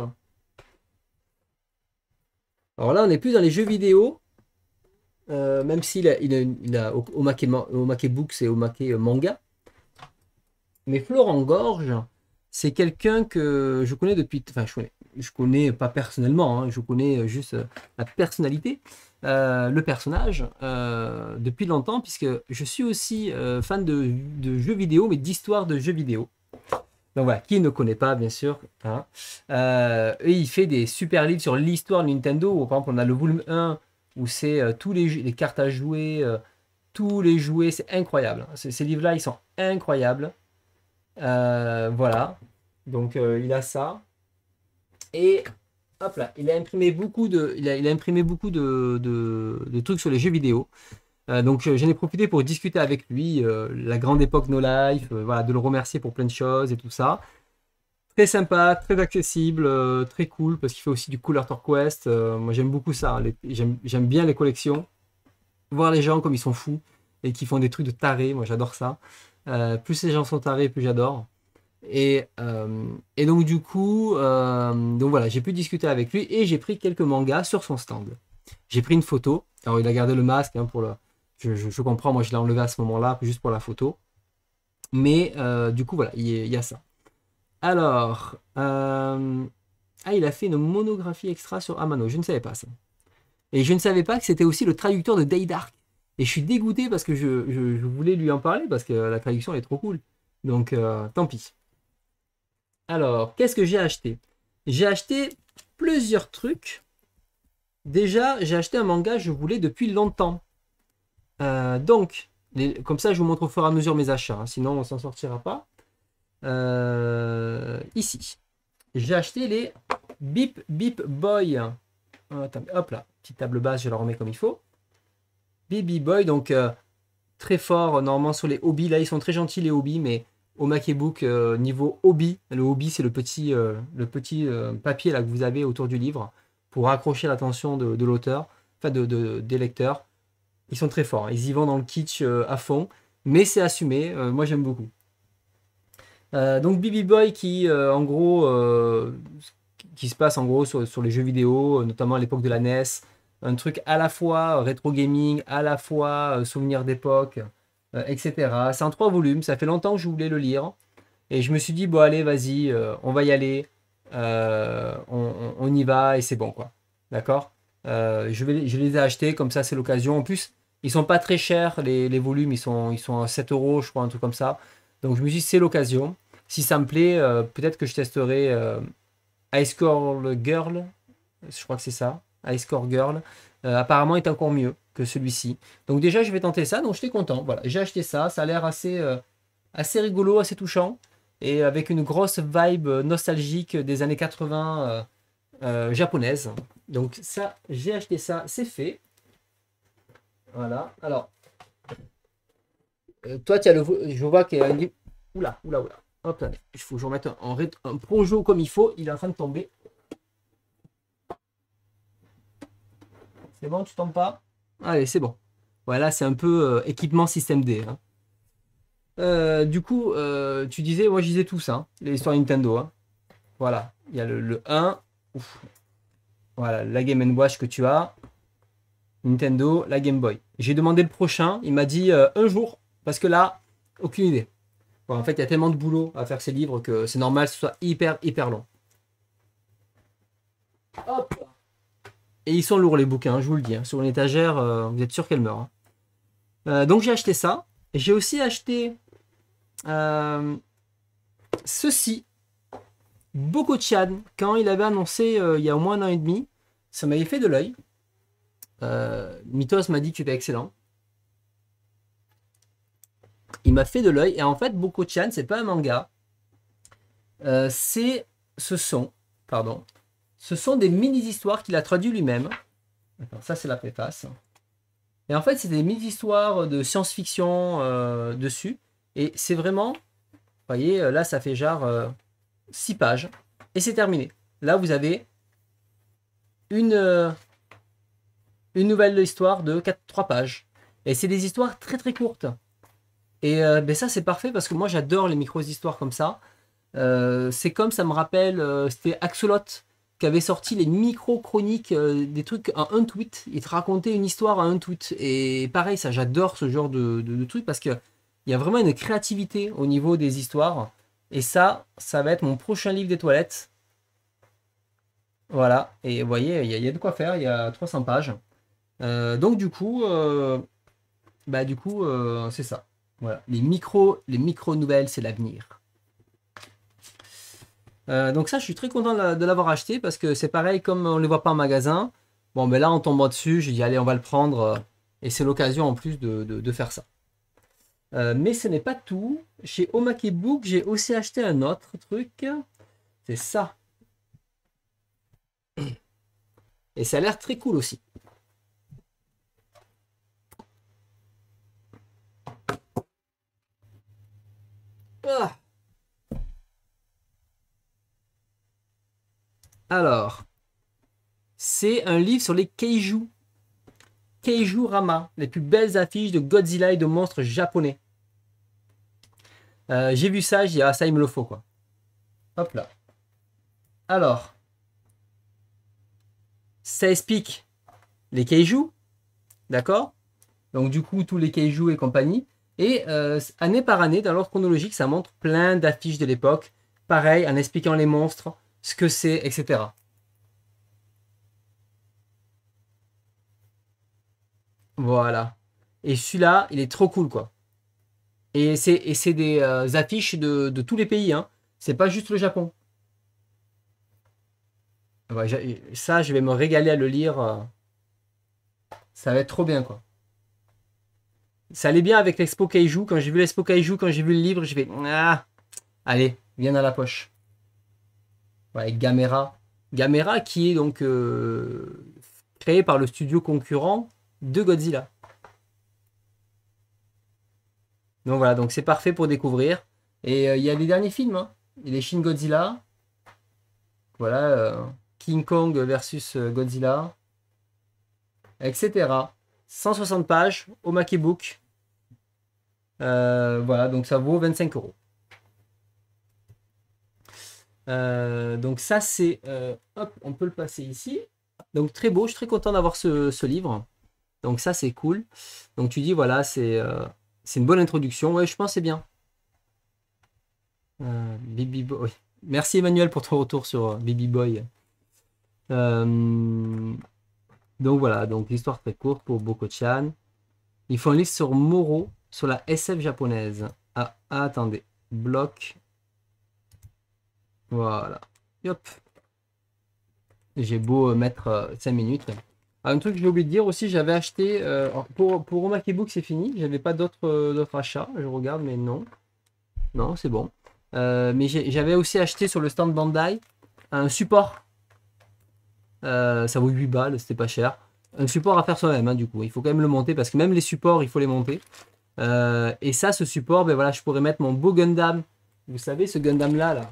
Alors là, on n'est plus dans les jeux vidéo, euh, même s'il a, il a, il a Omake, Manga. Mais Florent Gorge, c'est quelqu'un que je connais depuis, enfin je connais, connais pas personnellement, hein, je connais juste la personnalité. Euh, le personnage euh, depuis longtemps, puisque je suis aussi euh, fan de, jeux vidéo, mais d'histoire de jeux vidéo. Donc voilà, qui ne connaît pas, bien sûr. Hein. et il fait des super livres sur l'histoire de Nintendo. par exemple, on a le volume 1, où c'est tous les, les, cartes à jouer, tous les jouets, c'est incroyable. Hein. Ces, livres-là, ils sont incroyables. voilà. Donc il a ça. Et Hop là, il a imprimé beaucoup de, il a, imprimé beaucoup de, de, trucs sur les jeux vidéo. Euh, donc euh, j'en ai profité pour discuter avec lui, euh, la grande époque No Life, voilà, de le remercier pour plein de choses et tout ça. Très sympa, très accessible, très cool, parce qu'il fait aussi du Cooler Torquest. moi j'aime beaucoup ça, j'aime bien les collections. Voir les gens comme ils sont fous et qui font des trucs de tarés, moi j'adore ça. plus ces gens sont tarés, plus j'adore. Euh, et, donc du coup, euh, donc voilà, j'ai pu discuter avec lui et j'ai pris quelques mangas sur son stand. J'ai pris une photo. Alors il a gardé le masque hein, pour le. Je, comprends, moi je l'ai enlevé à ce moment-là juste pour la photo. Mais euh, du coup voilà, il y, a ça. Alors, ah il a fait une monographie extra sur Amano. Je ne savais pas ça. Et je ne savais pas que c'était aussi le traducteur de Daydark Et je suis dégoûté parce que je, voulais lui en parler parce que la traduction est trop cool. Donc tant pis. Alors, qu'est-ce que j'ai acheté J'ai acheté plusieurs trucs. Déjà, j'ai acheté un manga, que je voulais depuis longtemps. Euh, donc, comme ça, je vous montre au fur et à mesure mes achats. Hein, sinon, on s'en sortira pas. Euh, ici, j'ai acheté les Bip Bip Boy. Oh, hop là, petite table basse, je la remets comme il faut. Bip Boy, donc euh, très fort, normalement, sur les hobbies. Là, ils sont très gentils, les hobbies, mais au Macbook euh, niveau hobby. Le hobby, c'est le petit, euh, le petit euh, papier là, que vous avez autour du livre pour accrocher l'attention de, l'auteur, enfin de, des lecteurs. Ils sont très forts, ils y vont dans le kitsch à fond, mais c'est assumé, moi j'aime beaucoup. donc BB Boy qui en gros qui se passe en gros sur, sur les jeux vidéo, notamment à l'époque de la NES, un truc à la fois rétro gaming, à la fois souvenir d'époque, euh, etc. C'est en trois volumes, ça fait longtemps que je voulais le lire. Et je me suis dit, bon allez, vas-y, euh, on va y aller, euh, on, y va et c'est bon, quoi. D'accord je, les ai achetés, comme ça c'est l'occasion. En plus, ils sont pas très chers, les, volumes, ils sont, ils sont à 7 euros, je crois, un truc comme ça. Donc je me suis dit, c'est l'occasion. Si ça me plaît, peut-être que je testerai Icecore Girl je crois que c'est ça, Icecore Girl Girl. apparemment, est encore mieux celui-ci. Donc déjà, je vais tenter ça. Donc j'étais content. Voilà, j'ai acheté ça. Ça a l'air assez, euh, assez rigolo, assez touchant. Et avec une grosse vibe nostalgique des années 80 euh, euh, Japonaise japonaises. Donc ça, j'ai acheté ça. C'est fait. Voilà. Alors, toi, tu as le... Je vois qu'il y a Oula, oula, oula. Hop, là, il faut que je un, un comme il faut. Il est en train de tomber. C'est bon, tu tombes pas Allez, c'est bon. Voilà, c'est un peu euh, équipement système D. Hein. Euh, du coup, euh, tu disais, moi je disais tout ça, hein, l'histoire Nintendo. Hein. Voilà, il y a le, 1. Voilà, la Game Watch que tu as. Nintendo, la Game Boy. J'ai demandé le prochain, il m'a dit un jour, parce que là, aucune idée. en fait, il y a tellement de boulot à faire ces livres que c'est normal que ce soit hyper, hyper long. Hop et ils sont lourds les bouquins, hein, je vous le dis. Hein. Sur une étagère, euh, vous êtes sûr qu'elle meurt. Hein. Euh, donc j'ai acheté ça. J'ai aussi acheté euh, ceci. Boko Chan, quand il avait annoncé il y a au moins un an et demi, ça m'avait fait de l'œil. Mythos m'a dit que étais excellent. Il m'a fait de l'œil. Et en fait, Boko Chan, c'est pas un manga. c'est ce son, pardon, ce sont des mini-histoires qu'il a traduit lui-même. Ça, c'est la préface. Et en fait, c'est des mini-histoires de science-fiction euh, dessus. Et c'est vraiment, vous voyez, euh, là, ça fait genre 6 euh, pages. Et c'est terminé. Là, vous avez une, une nouvelle histoire de 4, 3 pages. Et c'est des histoires très très courtes. Et ben, ça, c'est parfait parce que moi, j'adore les micro-histoires comme ça. c'est comme ça me rappelle, c'était Axolot qui avait sorti les micro-chroniques, euh, des trucs en un tweet. Il te racontait une histoire à un tweet. Et pareil, ça, j'adore ce genre de, de, truc parce qu'il y a vraiment une créativité au niveau des histoires. Et ça, ça va être mon prochain livre des toilettes. Voilà. Et vous voyez, il y, a de quoi faire. Il y a 300 pages. Euh, donc, du coup, euh, bah, du coup c'est ça. Voilà. Les micro-nouvelles, c'est l'avenir. Euh, donc ça, je suis très content de l'avoir acheté parce que c'est pareil, comme on ne les voit pas en magasin, bon, mais ben là, en tombant dessus, j'ai dit, allez, on va le prendre. Euh, et c'est l'occasion en plus de, de, faire ça. Euh, mais ce n'est pas tout. Chez Omake Book, j'ai aussi acheté un autre truc. C'est ça. Et ça a l'air très cool aussi. Ah Alors, c'est un livre sur les Keiju. Keiju-rama, les plus belles affiches de Godzilla et de monstres japonais. Euh, j'ai vu ça, j'ai dit, ah, ça, il me le faut, quoi. Hop là. Alors, ça explique les Keiju, d'accord Donc, du coup, tous les Keiju et compagnie. Et euh, année par année, dans l'ordre chronologique, ça montre plein d'affiches de l'époque. Pareil, en expliquant les monstres, ce que c'est, etc. Voilà. Et celui-là, il est trop cool, quoi. Et c'est des euh, affiches de, de, tous les pays, hein. C'est pas juste le Japon. ça, je vais me régaler à le lire. Euh. Ça va être trop bien, quoi. Ça allait bien avec l'Expo Kaiju. Quand j'ai vu l'Expo Kaiju, quand j'ai vu le livre, je vais... Ah Allez, viens dans la poche avec Gamera. Gamera qui est donc euh, créé par le studio concurrent de Godzilla. Donc voilà, donc c'est parfait pour découvrir. Et euh, il y a les derniers films. les hein. Il est Shin Godzilla. Voilà, euh, King Kong versus Godzilla. Etc. 160 pages au Makibook. voilà, donc ça vaut 25 euros. Euh, donc ça, c'est... Euh, hop, on peut le passer ici. Donc très beau, je suis très content d'avoir ce, livre. Donc ça, c'est cool. Donc tu dis, voilà, c'est euh, c'est une bonne introduction. Ouais, je pense c'est bien. Bibi Boy. Merci Emmanuel pour ton retour sur Bibi Boy. donc voilà, donc l'histoire très courte pour Boko-chan. Il faut un livre sur Moro, sur la SF japonaise. Ah, ah, attendez, bloc. Voilà. J'ai beau euh, mettre 5 euh, minutes. Ah, un truc que j'ai oublié de dire aussi, j'avais acheté. Euh, pour, pour MacBook, c'est fini. J'avais pas d'autres achat achats. Je regarde, mais non. Non, c'est bon. mais j'avais aussi acheté sur le stand Bandai un support. ça vaut 8 balles, c'était pas cher. Un support à faire soi-même, hein, du coup. Il faut quand même le monter parce que même les supports, il faut les monter. et ça, ce support, ben voilà, je pourrais mettre mon beau Gundam. Vous savez, ce Gundam là, là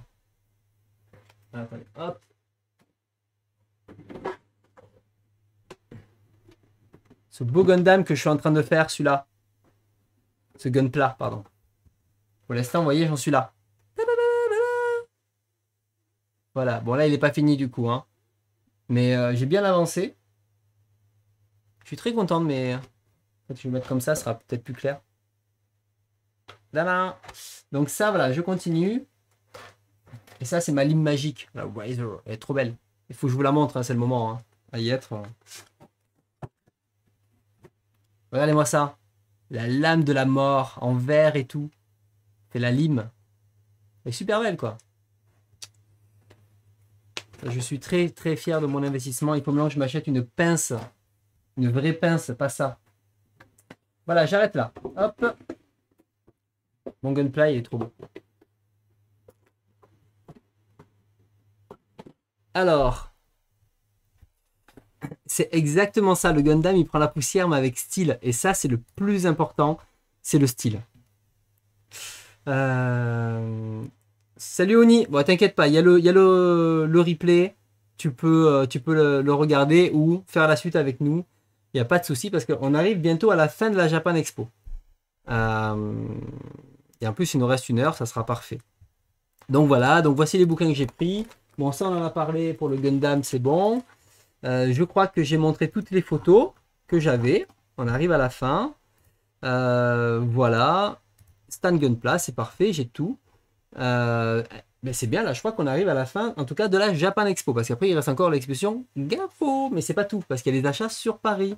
ce beau Gundam que je suis en train de faire, celui-là. Ce Gunpla, pardon. Pour l'instant, vous voyez, j'en suis là. Voilà, bon là, il n'est pas fini du coup. Hein. Mais euh, j'ai bien avancé. Je suis très content de euh, je vais le mettre comme ça, ce sera peut-être plus clair. Donc ça, voilà, je continue. Et ça, c'est ma lime magique. La Wizard, Elle est trop belle. Il faut que je vous la montre, hein, c'est le moment hein, à y être. Hein. Regardez-moi ça. La lame de la mort, en verre et tout. C'est la lime. Elle est super belle, quoi. Je suis très, très fier de mon investissement. il faut que je m'achète une pince. Une vraie pince, pas ça. Voilà, j'arrête là. Hop. Mon gunplay est trop beau. Alors, c'est exactement ça. Le Gundam, il prend la poussière, mais avec style. Et ça, c'est le plus important. C'est le style. Euh, salut Oni. Bon, t'inquiète pas. Il y a le, il le, replay. Tu peux, euh, tu peux le, regarder ou faire la suite avec nous. Il n'y a pas de souci parce qu'on arrive bientôt à la fin de la Japan Expo. Euh, et en plus, il nous reste une heure. Ça sera parfait. Donc voilà. Donc voici les bouquins que j'ai pris. Bon, ça, on en a parlé pour le Gundam, c'est bon. Euh, je crois que j'ai montré toutes les photos que j'avais. On arrive à la fin. Euh, voilà. Stan Gunpla, c'est parfait, j'ai tout. Euh, mais c'est bien, là, je crois qu'on arrive à la fin, en tout cas, de la Japan Expo. Parce qu'après, il reste encore l'exposition Gafo. Mais c'est pas tout, parce qu'il y a des achats sur Paris.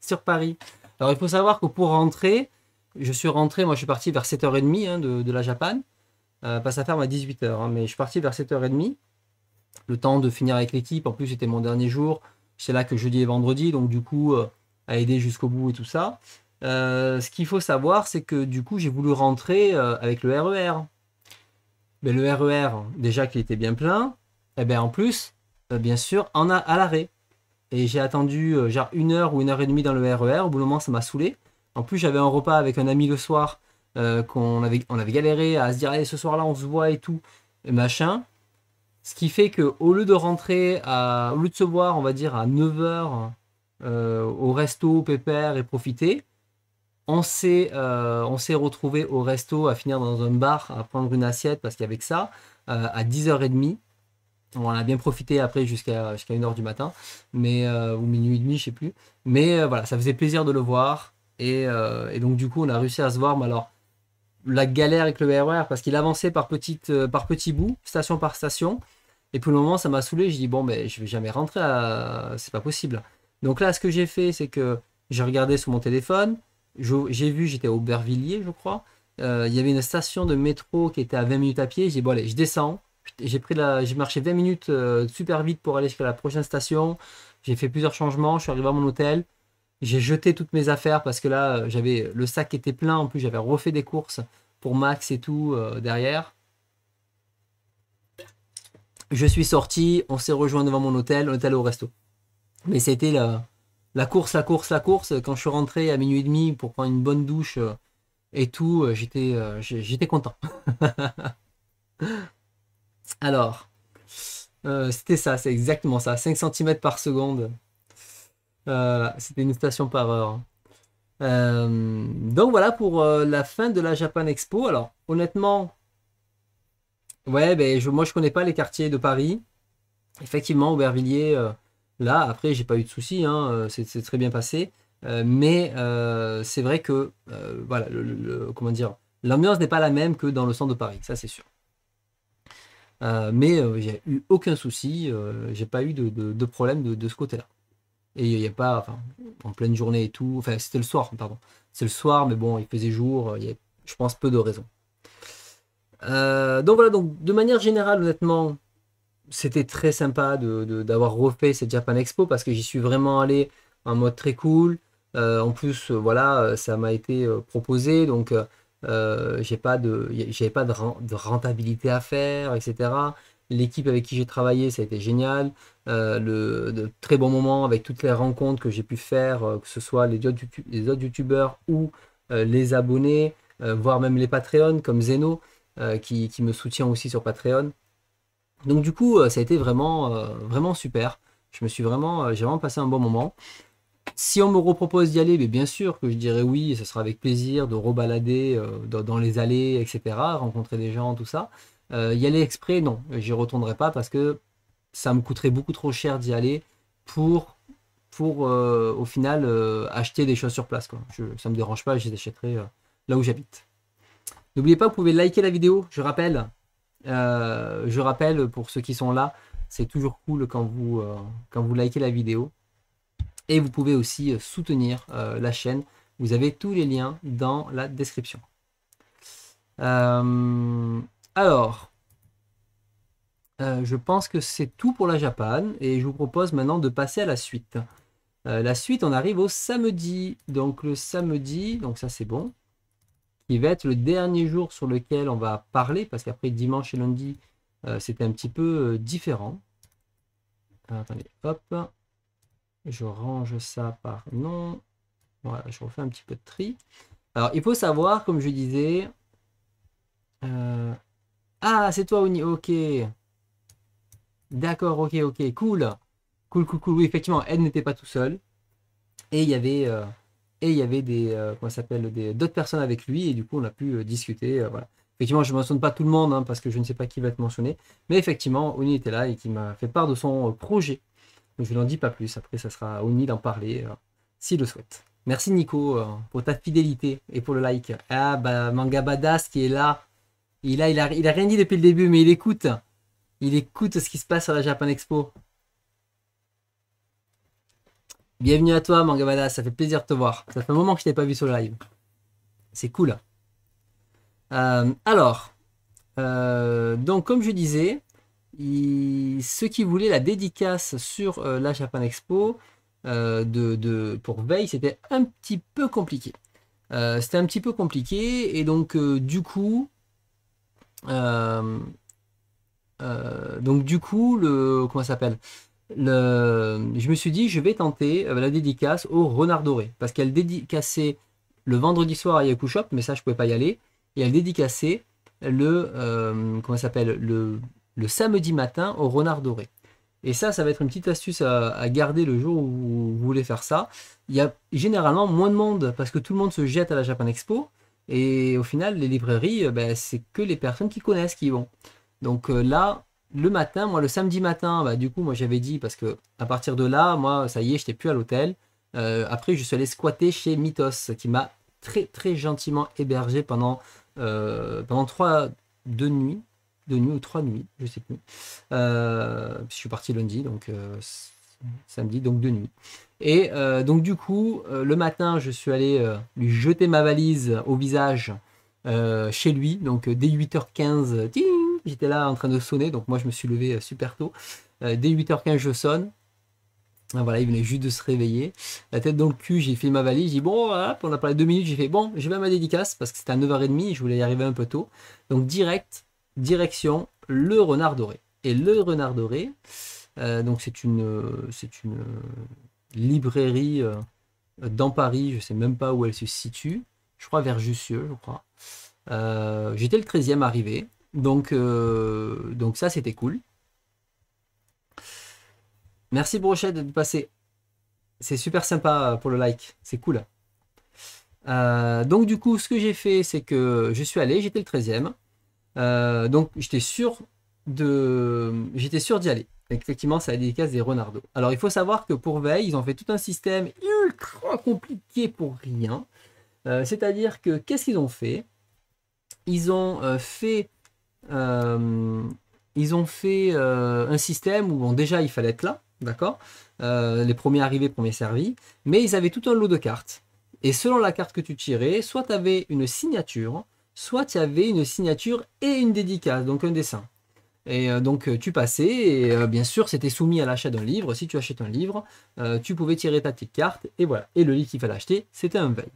Sur Paris. Alors, il faut savoir que pour rentrer, je suis rentré, moi, je suis parti vers 7h30 hein, de, la Japan. Pas ça ferme à 18h, hein, mais je suis parti vers 7h30 le temps de finir avec l'équipe. En plus, c'était mon dernier jour. C'est là que jeudi et vendredi, donc du coup, euh, à aider jusqu'au bout et tout ça. Euh, ce qu'il faut savoir, c'est que du coup, j'ai voulu rentrer euh, avec le RER. E Mais le RER, e déjà qu'il était bien plein, et eh bien en plus, bien sûr, on a, à l'arrêt. Et j'ai attendu genre une heure ou une heure et demie dans le RER. E Au bout d'un moment, ça m'a saoulé. En plus, j'avais un repas avec un ami le soir qu'on avait, on avait galéré à se dire, ce soir-là, on se voit et tout, et machin. Ce qui fait qu'au lieu de rentrer à, au lieu de se voir, on va dire à 9h euh, au resto, au pépère et profiter, on s'est euh, on s'est retrouvé au resto à finir dans un bar à prendre une assiette parce qu'il n'y avait que ça euh, à 10h30. on a bien profité après jusqu'à jusqu'à 1h du matin, mais ou minuit et demi, je sais plus. Mais voilà, ça faisait plaisir de le voir et, donc du coup, on a réussi à se voir. Mais alors la galère avec le RER parce qu'il avançait par par petits bouts, station par station. Et pour le moment, ça m'a saoulé. Je dit « bon, mais je vais jamais rentrer. À... C'est pas possible. Donc là, ce que j'ai fait, c'est que j'ai regardé sur mon téléphone. J'ai vu, j'étais à Aubervilliers, je crois. Euh, il y avait une station de métro qui était à 20 minutes à pied. J'ai dit bon, allez, je descends. J'ai pris la, j'ai marché 20 minutes euh, super vite pour aller jusqu'à la prochaine station. J'ai fait plusieurs changements. Je suis arrivé à mon hôtel. J'ai jeté toutes mes affaires parce que là, euh, j'avais le sac était plein. En plus, j'avais refait des courses pour Max et tout derrière. Je suis sorti, on s'est rejoint devant mon hôtel, on au resto. Mais c'était la, la course, la course, la course. Quand je suis rentré à minuit et demi pour prendre une bonne douche euh, et tout, euh, j'étais, euh, j'étais content. Alors, c'était ça, c'est exactement ça. 5 cm par seconde. c'était une station par heure. donc voilà pour la fin de la Japan Expo. Alors, honnêtement, Ouais, ben, je, moi je connais pas les quartiers de Paris. Effectivement, Aubervilliers, euh, là, après, j'ai pas eu de soucis, hein, euh, c'est très bien passé. Euh, mais c'est vrai que, voilà, le, comment dire, l'ambiance n'est pas la même que dans le centre de Paris, ça c'est sûr. mais j'ai eu aucun souci, j'ai pas eu de, problème de, ce côté-là. Et il n'y a pas, enfin, en pleine journée et tout, enfin, c'était le soir, pardon. C'est le soir, mais bon, il faisait jour, il y a je pense, peu de raisons. Euh, donc voilà, donc de manière générale, honnêtement, c'était très sympa d'avoir de, refait cette Japan Expo parce que j'y suis vraiment allé en mode très cool. Euh, en plus, euh, voilà, ça m'a été proposé, donc euh, j'ai pas de, pas de, rentabilité à faire, etc. L'équipe avec qui j'ai travaillé, ça a été génial. le, de très bons moments avec toutes les rencontres que j'ai pu faire, que ce soit les autres, les youtubeurs ou les abonnés, voire même les Patreons comme Zeno. Euh, qui, me soutient aussi sur Patreon. Donc du coup, euh, ça a été vraiment, euh, vraiment super. Je me suis vraiment, j'ai vraiment passé un bon moment. Si on me repropose d'y aller, mais bien sûr que je dirais oui, ce sera avec plaisir de rebalader dans, dans, les allées, etc., rencontrer des gens, tout ça. y aller exprès, non, j'y retournerai pas parce que ça me coûterait beaucoup trop cher d'y aller pour, pour au final, acheter des choses sur place. ça Je, ça me dérange pas, je les achèterai là où j'habite. N'oubliez pas, vous pouvez liker la vidéo, je rappelle. Euh, je rappelle pour ceux qui sont là, c'est toujours cool quand vous, euh, quand vous likez la vidéo. Et vous pouvez aussi euh, soutenir la chaîne. Vous avez tous les liens dans la description. alors, je pense que c'est tout pour la Japan et je vous propose maintenant de passer à la suite. la suite, on arrive au samedi. Donc le samedi, donc ça c'est bon qui va être le dernier jour sur lequel on va parler, parce qu'après dimanche et lundi, euh, c'était un petit peu euh, différent. attendez, hop, je range ça par nom. Voilà, je refais un petit peu de tri. Alors, il faut savoir, comme je disais... Euh, ah, c'est toi, Oni, ok. D'accord, ok, ok, cool. Cool, cool, cool. Oui, effectivement, elle n'était pas tout seule. Et il y avait et il y avait euh, des d'autres personnes avec lui et du coup on a pu euh, discuter euh, effectivement je ne mentionne pas tout le monde hein, parce que je ne sais pas qui va être mentionné mais effectivement Oni était là et qui m'a fait part de son projet donc je n'en dis pas plus après ça sera à Oni d'en parler s'il le souhaite merci Nico pour ta fidélité et pour le like ah bah manga Badas qui est là il a il il a rien dit depuis le début mais il écoute il écoute ce qui se passe à la Japan Expo Bienvenue à toi, Mangavada, ça fait plaisir de te voir. Ça fait un moment que je t'ai pas vu sur le live. C'est cool. Euh, alors, euh, donc comme je disais, ceux qui voulaient la dédicace sur euh, la Japan Expo pour Veil, c'était un petit peu compliqué. c'était un petit peu compliqué et donc du coup, donc du coup, le comment s'appelle le, je me suis dit, je vais tenter euh, la dédicace au Renard Doré. Parce qu'elle dédicaçait le vendredi soir à Yaku Shop, mais ça, je pouvais pas y aller. Et elle dédicaçait le, euh, comment s'appelle, le, le, samedi matin au Renard Doré. Et ça, ça va être une petite astuce à, garder le jour où vous voulez faire ça. Il y a généralement moins de monde parce que tout le monde se jette à la Japan Expo. Et au final, les librairies, euh, ben, c'est que les personnes qui connaissent qui vont. Donc là, le matin, moi le samedi matin, bah, du coup, moi j'avais dit, parce que à partir de là, moi, ça y est, j'étais plus à l'hôtel. Euh, après, je suis allé squatter chez Mythos, qui m'a très très gentiment hébergé pendant, euh, pendant trois, deux nuits, deux nuits ou trois nuits, je sais plus. Euh, je suis parti lundi, donc samedi, donc deux nuits. Et donc du coup, le matin, je suis allé lui jeter ma valise au visage chez lui, donc dès 8h15, j'étais là en train de sonner, donc moi je me suis levé euh, super tôt. Euh, dès 8h15, je sonne. Ah, voilà, il venait juste de se réveiller. La tête dans le cul, j'ai fait ma valise. J'ai dit, bon, hop, on a parlé deux minutes. J'ai fait, bon, j'ai bien ma dédicace parce que c'était à 9h30 je voulais y arriver un peu tôt. Donc, direct, direction le renard doré. Et le renard doré, euh, donc c'est une, c'est une librairie dans Paris. Je ne sais même pas où elle se situe. Je crois vers Jussieu, je crois. J'étais le 13e arrivé. Donc, euh, donc ça, c'était cool. Merci Brochette de passer. C'est super sympa euh, pour le like. C'est cool. Euh, donc du coup, ce que j'ai fait, c'est que je suis allé, j'étais le 13e. donc j'étais sûr de j'étais sûr d'y aller. Effectivement, c'est la dédicace des Renardo. Alors il faut savoir que pour Veil, ils ont fait tout un système ultra compliqué pour rien. C'est-à-dire que qu'est-ce qu'ils ont fait Ils ont fait euh, ils ont fait euh, un système où déjà il fallait être là, d'accord euh, Les premiers arrivés, premiers servis, mais ils avaient tout un lot de cartes. Et selon la carte que tu tirais, soit tu avais une signature, soit tu avais une signature et une dédicace, donc un dessin. Et donc tu passais, et bien sûr c'était soumis à l'achat d'un livre. Si tu achètes un livre, tu pouvais tirer ta petite carte, et voilà. Et le livre qu'il fallait acheter, c'était un veille.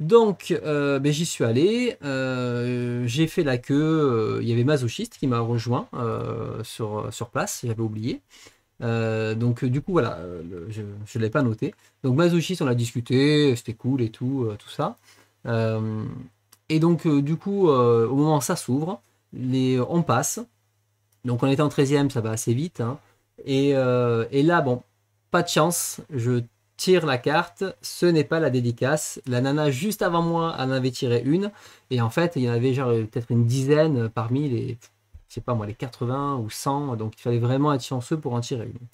Donc, euh, ben, j'y suis allé, euh, j'ai fait la queue. Euh, il y avait Masochiste qui m'a rejoint sur, sur place, j'avais oublié. donc, du coup, voilà, je ne l'ai pas noté. Donc, Masochiste, on a discuté, c'était cool et tout, tout ça. et donc, du coup, au moment ça s'ouvre, on passe. Donc, on était en 13e, ça va assez vite. Hein. Et, et là, bon, pas de chance, je tire la carte, ce n'est pas la dédicace. La nana juste avant moi en avait tiré une, et en fait, il y en avait genre euh, peut-être une dizaine parmi les, je pas moi, les 80 ou 100, donc il fallait vraiment être chanceux pour en tirer une.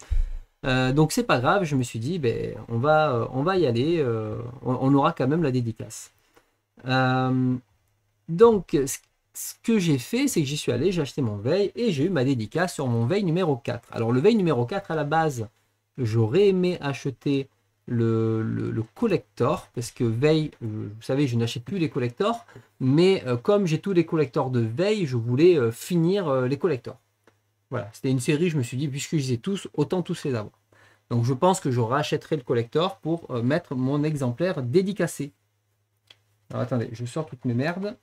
Euh, donc c'est pas grave, je me suis dit, ben, on, va, euh, on va y aller, euh, on, aura quand même la dédicace. donc ce que j'ai fait, c'est que j'y suis allé, j'ai acheté mon veille et j'ai eu ma dédicace sur mon veille numéro 4. Alors le veille numéro 4 à la base, j'aurais aimé acheter le, collector, parce que veille, euh, vous savez, je n'achète plus les collectors, mais euh, comme j'ai tous les collectors de veille, je voulais euh, finir les collectors. Voilà, c'était une série, je me suis dit, puisque je les ai tous, autant tous les avoir. Donc je pense que je rachèterai le collector pour mettre mon exemplaire dédicacé. Alors attendez, je sors toutes mes merdes.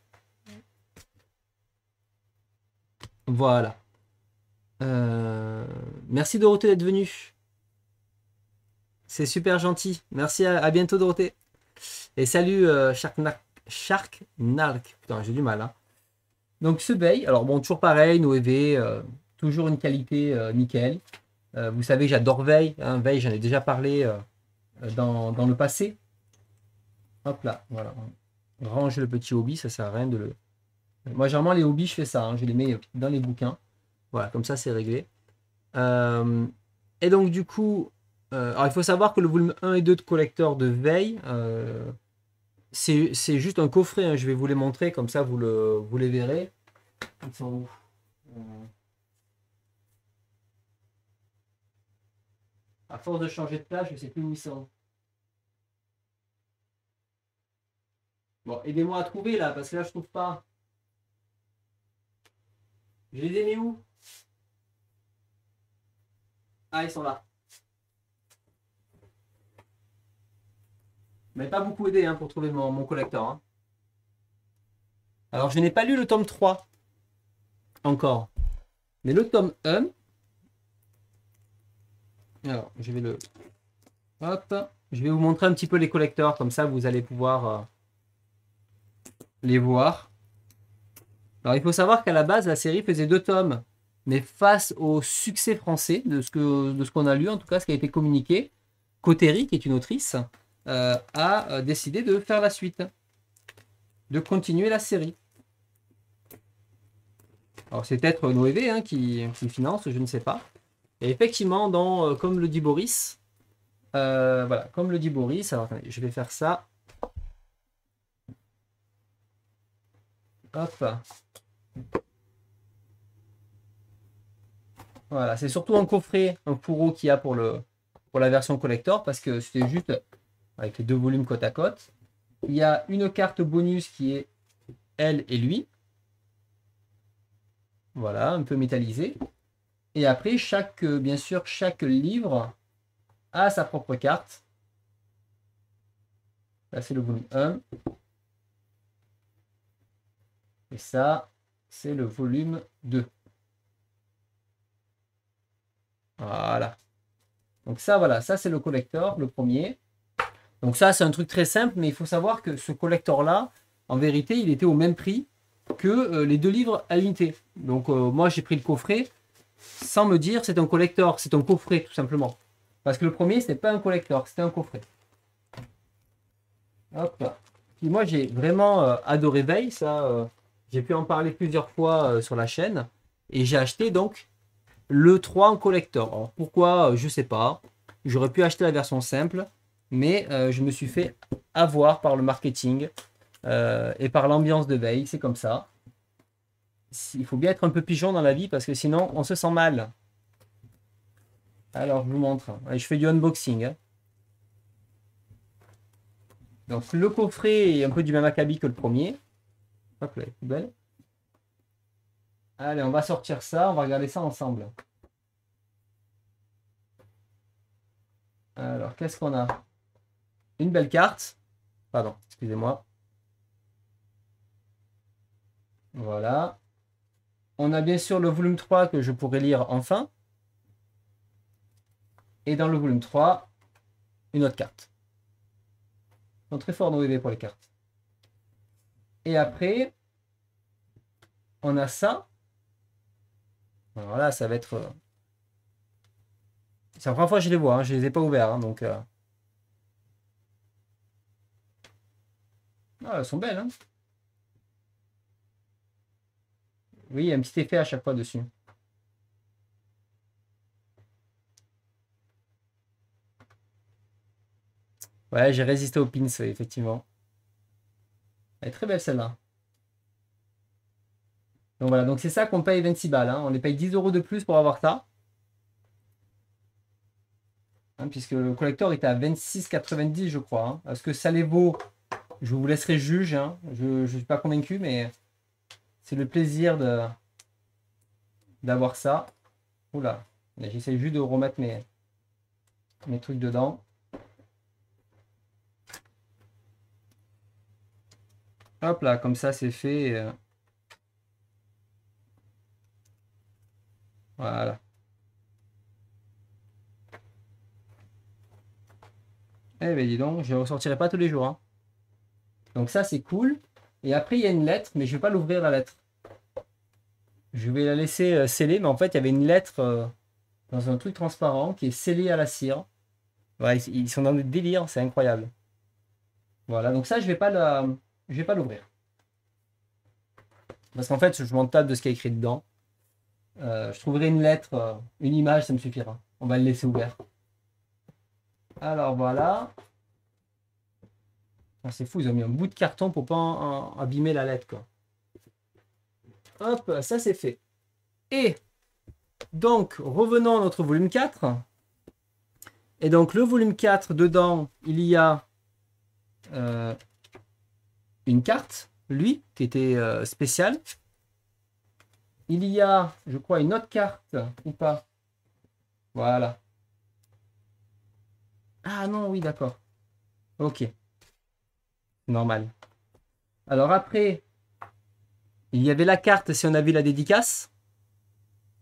Voilà. merci Dorothée d'être venue. C'est super gentil. Merci, à, bientôt Dorothée. Et salut euh, Shark Sharknark. Putain, j'ai du mal. Hein. Donc ce bail, alors bon, toujours pareil, nous EV, euh, toujours une qualité euh, nickel. vous savez, j'adore veille. Hein, j'en ai déjà parlé dans, le passé. Hop là, voilà. range le petit hobby, ça sert à rien de le. Moi, généralement, les hobbies, je fais ça. Hein. je les mets dans les bouquins. Voilà, comme ça, c'est réglé. et donc, du coup, euh, alors, il faut savoir que le volume 1 et 2 de collecteur de veille, euh, c'est juste un coffret. Hein. Je vais vous les montrer, comme ça vous, le, vous les verrez. Ils sont où euh, À force de changer de place, je ne sais plus où ils sont. Bon, aidez-moi à trouver là, parce que là je trouve pas. Je les ai mis où Ah, ils sont là. m'avez pas beaucoup aidé hein, pour trouver mon, mon collector. Hein. Alors, je n'ai pas lu le tome 3 encore. Mais le tome 1. Alors, je vais le. Je vais vous montrer un petit peu les collecteurs. Comme ça, vous allez pouvoir euh, les voir. Alors, il faut savoir qu'à la base, la série faisait deux tomes. Mais face au succès français, de ce qu'on a lu, en tout cas, ce qui a été communiqué, Coterie, qui est une autrice, euh, a euh, décidé de faire la suite, de continuer la série. Alors c'est peut-être Noévé hein, qui, finance, je ne sais pas. Et effectivement, euh, comme le dit Boris, voilà, comme le dit Boris, alors je vais faire ça. Hop. Voilà, c'est surtout un coffret, un fourreau qu'il y a pour, le, pour la version collector, parce que c'était juste avec les deux volumes côte à côte. Il y a une carte bonus qui est elle et lui. Voilà, un peu métallisé. Et après, chaque, euh, bien sûr, chaque livre a sa propre carte. Là, c'est le volume 1. Et ça, c'est le volume 2. Voilà. Donc ça, voilà, ça c'est le collector, le premier. Donc ça, c'est un truc très simple, mais il faut savoir que ce collector-là, en vérité, il était au même prix que euh, les deux livres à l'unité. Donc euh, moi, j'ai pris le coffret sans me dire c'est un collector, c'est un coffret tout simplement. Parce que le premier, ce n'est pas un collector, c'était un coffret. Hop. Puis moi, j'ai vraiment euh, adoré Veil, ça. j'ai pu en parler plusieurs fois sur la chaîne. Et j'ai acheté donc le 3 en collector. Alors pourquoi Je sais pas. J'aurais pu acheter la version simple mais euh, je me suis fait avoir par le marketing euh, et par l'ambiance de veille, c'est comme ça. Il faut bien être un peu pigeon dans la vie parce que sinon on se sent mal. Alors je vous montre, je fais du unboxing. Hein. Donc le coffret est un peu du même acabit que le premier. Hop là, belle. Allez, on va sortir ça, on va regarder ça ensemble. Alors, qu'est-ce qu'on a une belle carte. Pardon, excusez-moi. Voilà. On a bien sûr le volume 3 que je pourrais lire enfin. Et dans le volume 3, une autre carte. très fort dans pour les cartes. Et après, on a ça. Voilà, ça va être... Euh, c'est la première fois que je les vois, hein. je ne les ai pas ouverts. Hein, donc, euh, Ah, elles sont belles, hein. Oui, il y a un petit effet à chaque fois dessus. Ouais, j'ai résisté aux pins, effectivement. Elle est très belle celle-là. Donc voilà, donc c'est ça qu'on paye 26 balles. Hein. On les paye 10 euros de plus pour avoir ça. Hein, puisque le collecteur est à 26,90 je crois. Parce Est-ce que ça les vaut je vous laisserai juge, hein. je ne suis pas convaincu, mais c'est le plaisir de d'avoir ça. Oula, j'essaie juste de remettre mes, mes trucs dedans. Hop là, comme ça c'est fait. Euh, voilà. Eh bien dis donc, je ne ressortirai pas tous les jours. Hein. Donc ça, c'est cool. Et après, il y a une lettre, mais je ne vais pas l'ouvrir, la lettre. Je vais la laisser euh, sceller. scellée, mais en fait, il y avait une lettre euh, dans un truc transparent qui est scellée à la cire. Ouais, ils sont dans des délire, c'est incroyable. Voilà, donc ça, je ne vais pas Je vais pas l'ouvrir. Parce qu'en fait, je m'en tape de ce qui est écrit dedans. Euh, je trouverai une lettre, une image, ça me suffira. On va le laisser ouvert. Alors voilà c'est fou, ils ont mis un bout de carton pour pas abîmer la lettre. Hop, ça c'est fait. Et donc, revenons à notre volume 4. Et donc, le volume 4, dedans, il y a euh, une carte, lui, qui était euh, spéciale. Il y a, je crois, une autre carte, ou pas Voilà. Ah non, oui, d'accord. Ok normal. Alors après, il y avait la carte si on a vu la dédicace.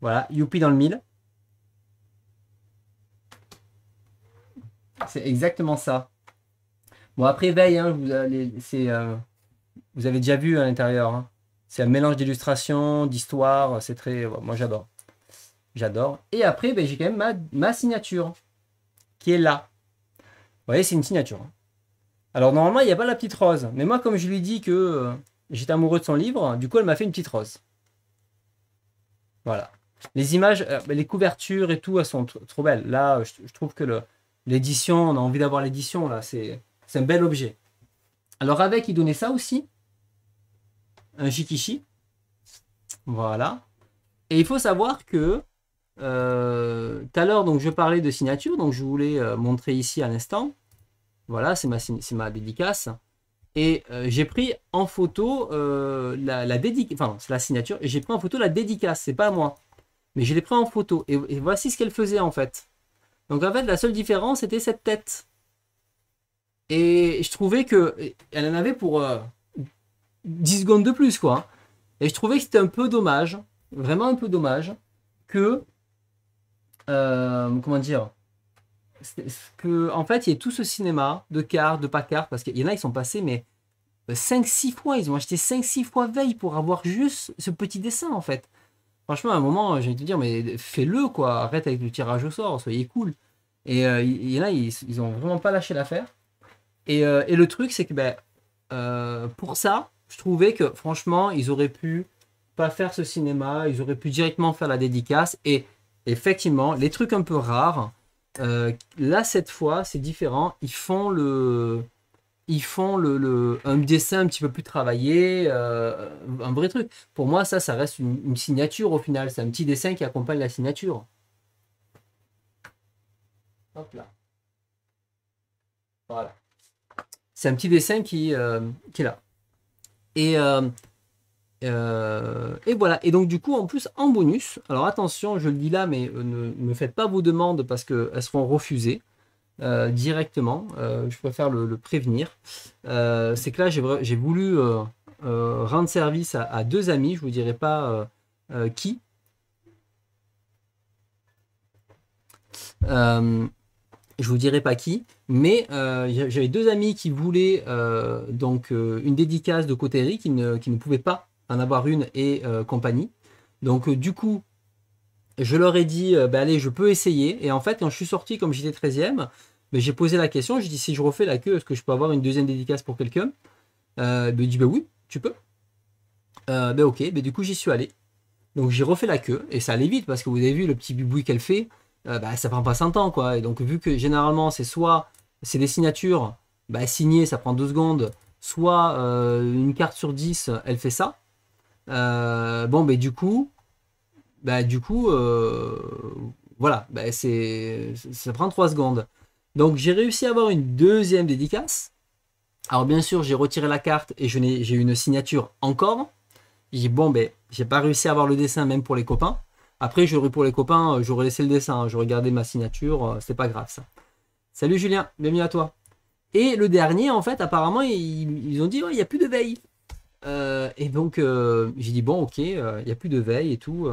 Voilà, youpi dans le mille. C'est exactement ça. Bon, après, veille, hein, vous, allez, euh, vous avez déjà vu à l'intérieur. Hein. C'est un mélange d'illustrations, d'histoires. C'est très. moi, j'adore. J'adore. Et après, ben, j'ai quand même ma, signature qui est là. Vous voyez, c'est une signature. Hein. Alors normalement, il n'y a pas la petite rose. Mais moi, comme je lui dis que euh, j'étais amoureux de son livre, du coup, elle m'a fait une petite rose. Voilà. Les images, euh, les couvertures et tout, elles sont trop belles. Là, je, trouve que l'édition, on a envie d'avoir l'édition, là, c'est un bel objet. Alors avec, il donnait ça aussi. Un jikichi. Voilà. Et il faut savoir que euh, tout à l'heure, donc je parlais de signature, donc je voulais montrer ici à l'instant. Voilà, c'est ma, ma dédicace. Et euh, j'ai pris en photo euh, la, dédicace, enfin c'est la signature, et j'ai pris en photo la dédicace, c'est pas moi. Mais je l'ai pris en photo, et, voici ce qu'elle faisait en fait. Donc en fait, la seule différence était cette tête. Et je trouvais que elle en avait pour 10 euh, secondes de plus, quoi. Et je trouvais que c'était un peu dommage, vraiment un peu dommage, que. comment dire que, en fait, il y a tout ce cinéma de cartes, de pas cartes, parce qu'il y en a, ils sont passés, mais 5-6 euh, fois, ils ont acheté 5-6 fois veille pour avoir juste ce petit dessin, en fait. Franchement, à un moment, j'ai envie de dire, mais fais-le, quoi, arrête avec le tirage au sort, soyez cool. Et euh, il y en a, ils, ils ont vraiment pas lâché l'affaire. Et, euh, et, le truc, c'est que, ben, pour ça, je trouvais que, franchement, ils auraient pu pas faire ce cinéma, ils auraient pu directement faire la dédicace, et effectivement, les trucs un peu rares, euh, là, cette fois, c'est différent. Ils font le. Ils font le, un dessin un petit peu plus travaillé, euh, un vrai truc. Pour moi, ça, ça reste une, signature au final. C'est un petit dessin qui accompagne la signature. Hop là. Voilà. C'est un petit dessin qui, euh, qui est là. Et euh, et voilà. Et donc, du coup, en plus, en bonus, alors attention, je le dis là, mais euh, ne faites pas vos demandes parce qu'elles seront refusées euh, directement. je préfère le, prévenir. C'est que là, j'ai voulu rendre service à, deux amis, je ne vous dirai pas qui. je vous dirai pas qui, mais j'avais deux amis qui voulaient donc une dédicace de côté qui ne, qui ne pouvait pas en avoir une et euh, compagnie. Donc euh, du coup, je leur ai dit, euh, bah, allez, je peux essayer. Et en fait, quand je suis sorti, comme j'étais 13e, mais bah, j'ai posé la question, j'ai dit, si je refais la queue, est-ce que je peux avoir une deuxième dédicace pour quelqu'un euh, bah, dit, oui, tu peux. ben ok, ben, du coup, j'y suis allé. Donc j'ai refait la queue, et ça allait vite, parce que vous avez vu le petit buboui qu'elle fait, ça ça prend pas 100 ans, quoi. Et donc vu que généralement, c'est soit c'est des signatures, bah signer, ça prend deux secondes, soit une carte sur 10, elle fait ça. Euh, bon, mais du coup, bah, du coup, euh, voilà, bah, c'est, ça prend trois secondes. Donc j'ai réussi à avoir une deuxième dédicace. Alors bien sûr, j'ai retiré la carte et je n'ai, j'ai une signature encore. J'ai bon, ben, j'ai pas réussi à avoir le dessin même pour les copains. Après, j'aurais pour les copains, euh, j'aurais laissé le dessin, hein, j'aurais gardé ma signature, c'est pas grave ça. Salut Julien, bienvenue à toi. Et le dernier, en fait, apparemment, ils, ont dit, il y n'y a plus de veille. Euh, et donc, euh, j'ai dit, bon, ok, il euh, n'y a plus de veille et tout.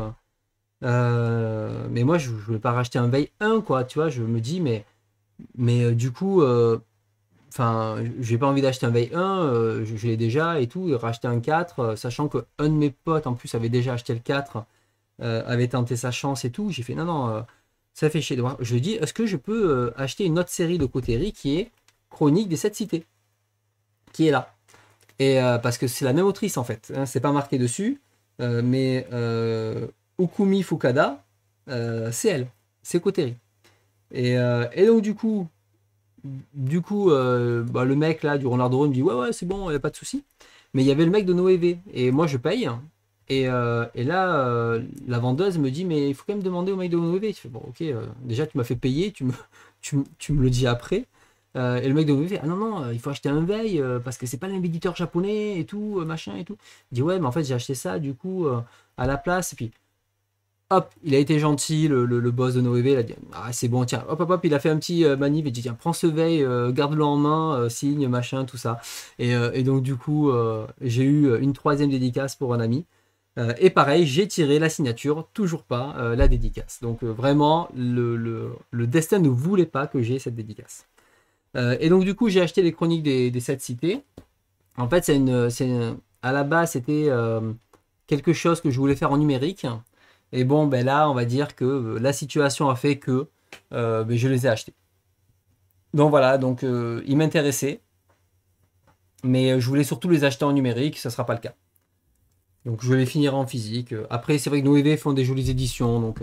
mais moi, je ne voulais pas racheter un veille 1, quoi. Tu vois, je me dis, mais, mais du coup, enfin, j'ai pas envie d'acheter un veille 1, je, l'ai déjà et tout, racheter un 4, sachant que un de mes potes en plus avait déjà acheté le 4, avait tenté sa chance et tout. J'ai fait non, non, ça fait chier de voir. Je lui est-ce que je peux acheter une autre série de Cotéry qui est Chronique des 7 cités Qui est là. Et euh, parce que c'est la même autrice en fait, hein, c'est pas marqué dessus, euh, mais euh, Okumi Fukada, euh, c'est elle, c'est Koteri. Et, donc du coup, du coup, bah, le mec là du Renard me dit ouais ouais c'est bon, il y a pas de souci. Mais il y avait le mec de Noévé et moi je paye. Et, là, la vendeuse me dit mais il faut quand même demander au mec de Noévé. Je fais bon ok, déjà tu m'as fait payer, tu me, tu me le dis après. Euh, et le mec de me Ah non, non, euh, il faut acheter un veille euh, parce que c'est pas le japonais et tout, machin et tout. Il dit Ouais, mais en fait, j'ai acheté ça du coup à la place. Et puis, hop, il a été gentil, le, boss de Noévé, il a dit Ah, c'est bon, tiens, hop, hop, hop, il a fait un petit manip, il dit Tiens, prends ce veille, garde-le en main, signe, machin, tout ça. Et, donc, du coup, j'ai eu une troisième dédicace pour un ami. et pareil, j'ai tiré la signature, toujours pas la dédicace. Donc vraiment, le, le, destin ne voulait pas que j'ai cette dédicace. Euh, et donc, du coup, j'ai acheté les chroniques des, 7 cités. En fait, c'est à la base, c'était euh, quelque chose que je voulais faire en numérique. Et bon, ben là, on va dire que euh, la situation a fait que ben, je les ai achetés. Donc voilà, donc ils m'intéressaient. Mais je voulais surtout les acheter en numérique, ça ne sera pas le cas. Donc je vais les finir en physique. Après, c'est vrai que Noévé e font des jolies éditions, donc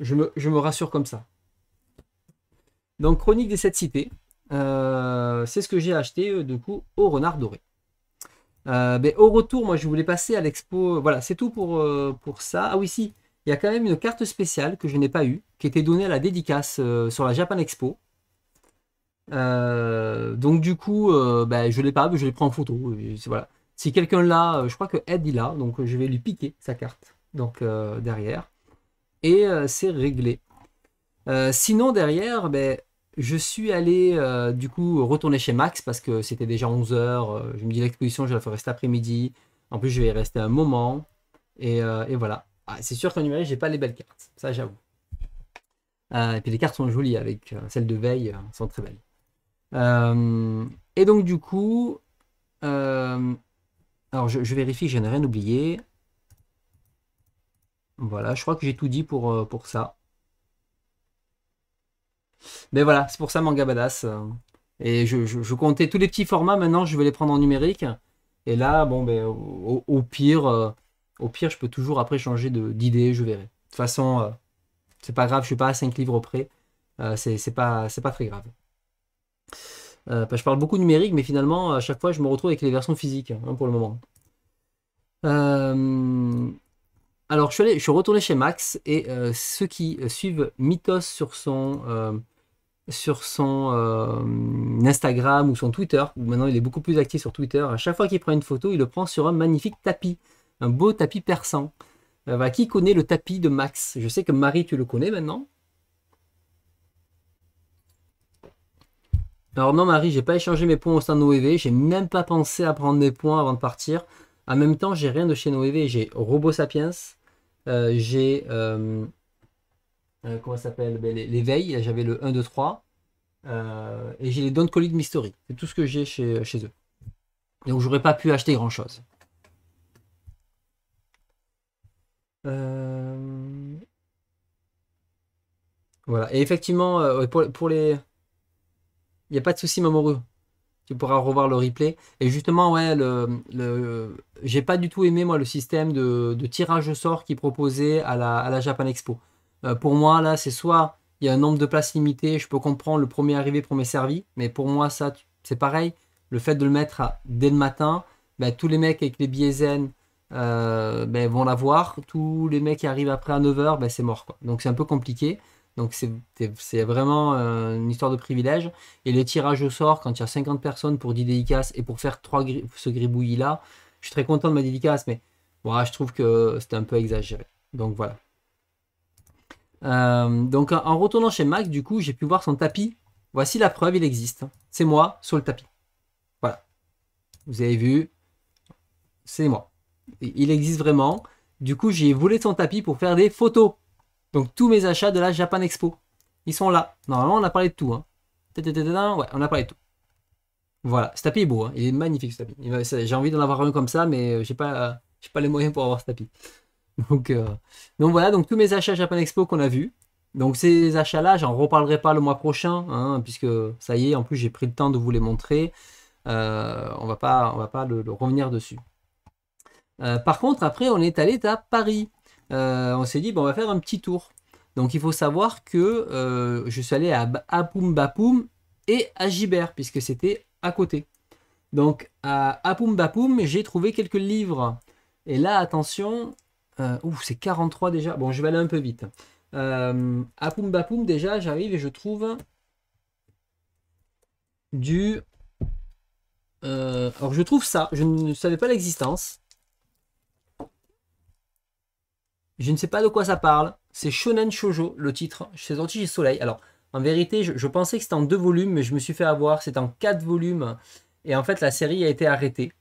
je me, rassure comme ça. Donc, chroniques des Sept Cités. Euh, c'est ce que j'ai acheté euh, du coup au renard doré. Euh, ben, au retour, moi je voulais passer à l'expo. Voilà, c'est tout pour, euh, pour ça. Ah oui, si, il y a quand même une carte spéciale que je n'ai pas eue, qui était donnée à la dédicace sur la Japan Expo. donc du coup, ben, je ne l'ai pas, je les prends en photo. Voilà. Si quelqu'un l'a, je crois que Ed il l'a, donc je vais lui piquer sa carte. Donc derrière. Et c'est réglé. sinon derrière, ben, je suis allé euh, du coup retourner chez Max parce que c'était déjà 11h. Euh, je me dis l'exposition, je la ferai cet après-midi. En plus, je vais y rester un moment. Et, euh, voilà. Ah, c'est sûr qu'en numérique, j'ai pas les belles cartes. Ça, j'avoue. et puis les cartes sont jolies avec celles de veille, sont très belles. et donc, du coup, alors je, vérifie que je n'ai rien oublié. Voilà, je crois que j'ai tout dit pour, pour ça. Mais voilà, c'est pour ça Manga Badass. Et je, comptais tous les petits formats, maintenant je vais les prendre en numérique. Et là, bon, ben, au, pire, euh, au pire, je peux toujours après changer d'idée, je verrai. De toute façon, euh, c'est pas grave, je suis pas à 5 livres près. Euh, c'est pas, pas très grave. Ben, je parle beaucoup numérique, mais finalement, à chaque fois, je me retrouve avec les versions physiques hein, pour le moment. Alors, je suis, je retourné chez Max et ceux qui suivent Mythos sur son sur son euh, Instagram ou son Twitter, maintenant il est beaucoup plus actif sur Twitter, à chaque fois qu'il prend une photo, il le prend sur un magnifique tapis, un beau tapis persan. Euh, bah, qui connaît le tapis de Max Je sais que Marie, tu le connais maintenant. Alors non Marie, j'ai pas échangé mes points au sein de j'ai même pas pensé à prendre mes points avant de partir. En même temps, j'ai rien de chez Noévé, j'ai Robo Sapiens, euh, j'ai euh, comment ça s'appelle ben, L'éveil, j'avais le 1, 2, 3. et j'ai les Don't Call de Mystery. C'est tout ce que j'ai chez, euh, chez eux. Donc j'aurais pas pu acheter grand chose. Euh, voilà. Et effectivement, pour, les. Il n'y a pas de souci, Mamoru. Tu pourras revoir le replay. Et justement, ouais, le, j'ai pas du tout aimé, moi, le système de, tirage au sort qui proposait à la, à la Japan Expo. Euh, pour moi, là, c'est soit il y a un nombre de places limité, je peux comprendre le premier arrivé, premier servi, mais pour moi, ça, c'est pareil. Le fait de le mettre dès le matin, ben, tous les mecs avec les billets zen euh, ben, vont l'avoir. Tous les mecs qui arrivent après à 9h, ben, c'est mort. Donc c'est un peu compliqué. Donc c'est vraiment euh, une histoire de privilège. Et les tirages au sort, quand il y a 50 personnes pour 10 dédicaces et pour faire 3 ce gribouillis-là, je suis très content de ma dédicace, mais voilà, je trouve que c'était un peu exagéré. Donc voilà. Euh, donc en retournant chez Mac, du coup, j'ai pu voir son tapis. Voici la preuve, il existe. C'est moi sur le tapis. Voilà. Vous avez vu, c'est moi. Il existe vraiment. Du coup, j'ai volé son tapis pour faire des photos. Donc tous mes achats de la Japan Expo, ils sont là. Normalement, on a parlé de tout. Hein. Ouais, on a parlé de tout. Voilà, ce tapis est beau, hein. il est magnifique ce tapis. J'ai envie d'en avoir un comme ça, mais euh, j'ai pas, euh, pas les moyens pour avoir ce tapis. Euh, donc, voilà, donc tous mes achats Japan Expo qu'on a vus. Donc ces achats-là, j'en reparlerai pas le mois prochain, hein, puisque ça y est, en plus j'ai pris le temps de vous les montrer. Euh, on va pas, on va pas le, revenir dessus. Euh, par contre, après, on est allé à Paris. on s'est dit, bon, on va faire un petit tour. Donc il faut savoir que je suis allé à Apum et à Gibert, puisque c'était à côté. Donc à Apoum j'ai trouvé quelques livres. Et là, attention, euh, c'est 43 déjà. Bon, je vais aller un peu vite. Euh, Poum Bapoum, déjà, j'arrive et je trouve du... Euh, alors, je trouve ça. Je ne savais pas l'existence. Je ne sais pas de quoi ça parle. C'est Shonen Shoujo, le titre. C'est sorti et Soleil. Alors, en vérité, je, je pensais que c'était en deux volumes, mais je me suis fait avoir. C'est en quatre volumes. Et en fait, la série a été arrêtée.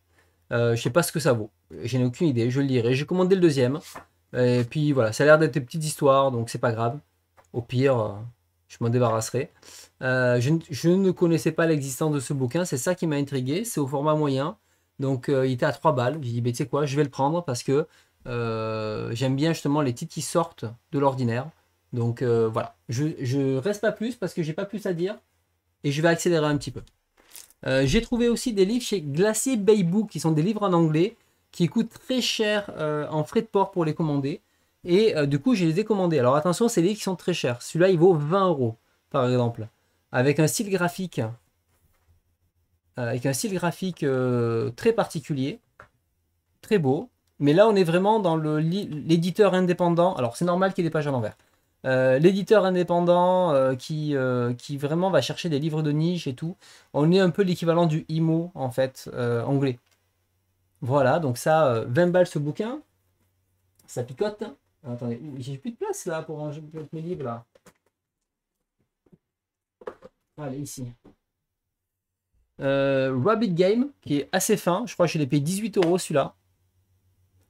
Je euh, je sais pas ce que ça vaut. Je n'ai aucune idée. Je le lirai. J'ai commandé le deuxième. Et puis voilà, ça a l'air d'être des petites histoires, donc c'est pas grave. Au pire, euh, je m'en débarrasserai. Euh, je, ne connaissais pas l'existence de ce bouquin. C'est ça qui m'a intrigué. C'est au format moyen. Donc il était à 3 balles. J'ai dit, mais ben, tu sais quoi, je vais le prendre parce que j'aime bien justement les titres qui sortent de l'ordinaire. Donc voilà, je, je reste pas plus parce que j'ai pas plus à dire et je vais accélérer un petit peu. Euh, j'ai trouvé aussi des livres chez Glacier Bay Book, qui sont des livres en anglais, qui coûtent très cher euh, en frais de port pour les commander. Et euh, du coup, je les ai commandés. Alors attention, ces livres qui sont très chers. Celui-là, il vaut 20 euros, par exemple. Avec un style graphique, avec un style graphique très particulier, très beau. Mais là, on est vraiment dans l'éditeur indépendant. Alors, c'est normal qu'il y ait des pages à l'envers. Euh, l'éditeur indépendant euh, qui, euh, qui vraiment va chercher des livres de niche et tout. On est un peu l'équivalent du IMO en fait anglais. Voilà, donc ça, 20 balles ce bouquin, ça picote. attendez, j'ai plus de place là pour ranger mes livres là. Allez, ici. Rabbit Game, qui est assez fin, je crois que l'ai payé 18 euros celui-là.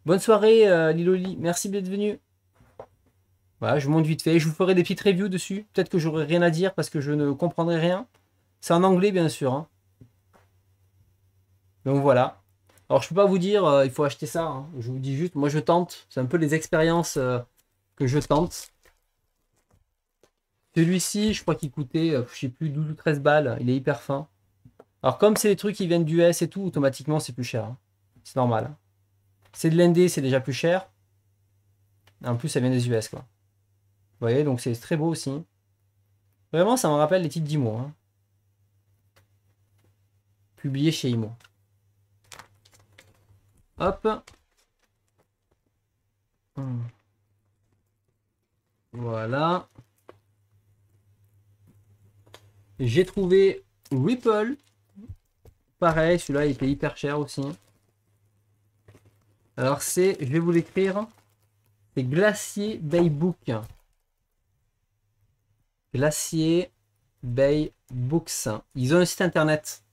Bonne soirée Liloli, merci, d'être venu. Voilà, je vous vite fait. Je vous ferai des petites reviews dessus. Peut-être que j'aurai rien à dire parce que je ne comprendrai rien. C'est en anglais, bien sûr. Hein. Donc voilà. Alors, je peux pas vous dire, euh, il faut acheter ça. Hein. Je vous dis juste, moi, je tente. C'est un peu les expériences euh, que je tente. Celui-ci, je crois qu'il coûtait, euh, je sais plus, 12 ou 13 balles. Il est hyper fin. Alors, comme c'est des trucs qui viennent du d'US et tout, automatiquement, c'est plus cher. Hein. C'est normal. C'est de l'ND, c'est déjà plus cher. En plus, ça vient des US, quoi. Vous voyez, donc c'est très beau aussi. Vraiment, ça me rappelle les titres d'Imo. Hein. Publié chez Imo. Hop. Hmm. Voilà. J'ai trouvé Ripple. Pareil, celui-là, il était hyper cher aussi. Alors c'est, je vais vous l'écrire, c'est Glacier Baybook. Glacier Bay Books. Ils ont un site internet.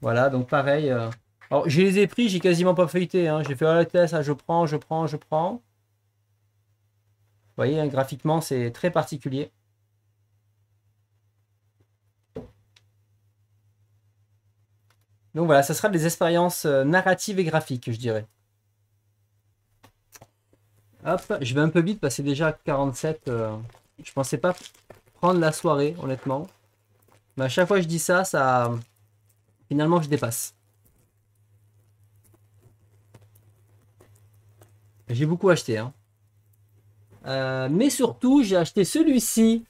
Voilà, donc pareil. Euh, alors, je les ai pris, j'ai quasiment pas feuilleté. Hein. J'ai fait ah, la test, ah, je prends, je prends, je prends. Vous voyez, hein, graphiquement, c'est très particulier. Donc voilà, ça sera des expériences euh, narratives et graphiques, je dirais. Hop, je vais un peu vite parce que déjà 47. Je pensais pas prendre la soirée, honnêtement. Mais à chaque fois que je dis ça, ça... Finalement, je dépasse. J'ai beaucoup acheté. Hein. Euh, mais surtout, j'ai acheté celui-ci.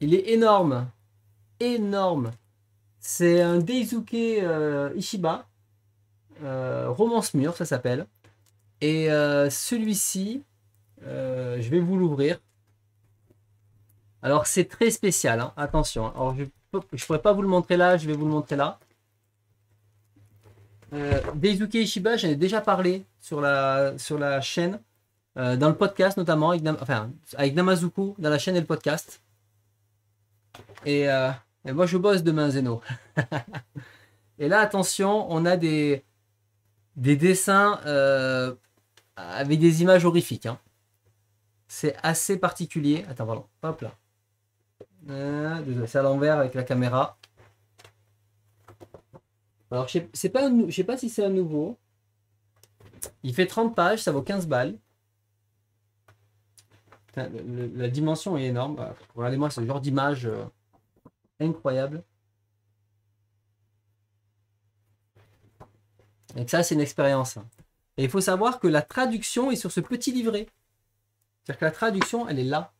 Il est énorme. Énorme. C'est un Deizuke euh, Ishiba. Euh, romance Mur, ça s'appelle. Et celui-ci, euh, je vais vous l'ouvrir. Alors, c'est très spécial, hein. attention. Hein. je ne pourrais pas vous le montrer là, je vais vous le montrer là. Euh, Deizuke Ishiba, j'en ai déjà parlé sur la, sur la chaîne, euh, dans le podcast notamment, avec, enfin, Namazuku, dans la chaîne et le podcast. Et, euh, moi, je bosse demain, Zeno. et là, attention, on a des, des dessins avec des images horrifiques. Hein. C'est assez particulier. Attends, voilà. Hop là. Euh, c'est à l'envers avec la caméra. Alors, je ne pas, je sais pas si c'est un nouveau. Il fait 30 pages, ça vaut 15 balles. la dimension est énorme. Bah, regardez-moi ce genre d'image euh, incroyable. et ça, c'est une expérience. Et il faut savoir que la traduction est sur ce petit livret. C'est-à-dire que la traduction, elle est là.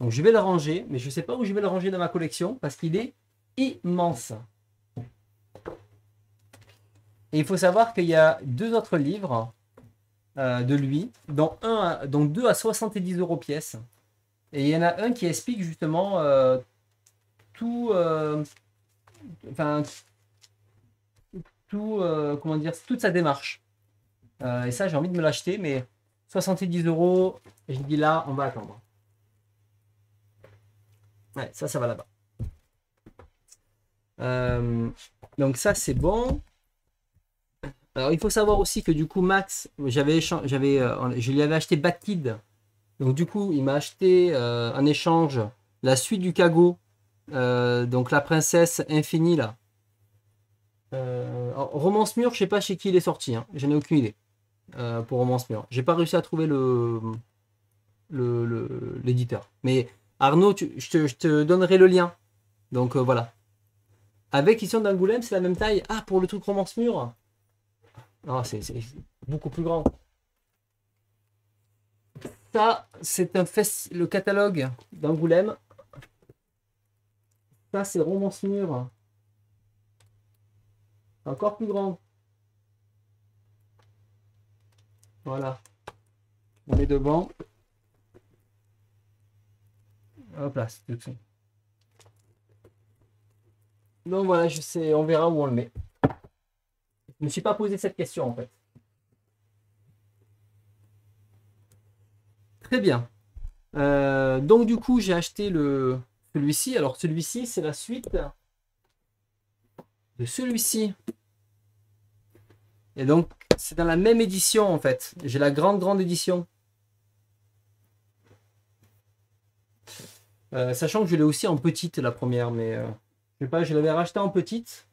Donc je vais le ranger, mais je ne sais pas où je vais le ranger dans ma collection parce qu'il est immense. Et il faut savoir qu'il y a deux autres livres euh, de lui, dont, un à, dont deux à 70 euros pièce. Et il y en a un qui explique justement euh, tout, euh, enfin, tout comment dire, toute sa démarche. Euh, et ça, j'ai envie de me l'acheter, mais 70 euros, je dis là, on va attendre. Ouais, ça, ça va là-bas. Euh, donc ça, c'est bon. Alors, il faut savoir aussi que du coup, Max, j'avais, j'avais, euh, je lui avais acheté Kid. Donc du coup, il m'a acheté en échange la suite du Cago. donc la princesse infinie là. Romance Mur, je sais pas chez qui il est sorti. Hein. je J'en ai aucune idée. Euh, pour Romance Mur. J'ai pas réussi à trouver l'éditeur. Mais Arnaud, je, te, donnerai le lien. Donc euh, voilà. Avec Issyon d'Angoulême, c'est la même taille. Ah, pour le truc Romance Mur. Ah, c'est beaucoup plus grand. Ça, c'est le catalogue d'Angoulême. Ça, c'est Romance Mur. Encore plus grand. Voilà. On est devant. Hop là, c'est tout. Donc voilà, je sais, on verra où on le met. Je ne me suis pas posé cette question en fait. Très bien. Euh, donc du coup, j'ai acheté le celui-ci. Alors celui-ci, c'est la suite de celui-ci. Et donc, c'est dans la même édition en fait. J'ai la grande, grande édition. Euh, sachant que je l'ai aussi en petite la première, mais euh, je sais pas, je l'avais racheté en petite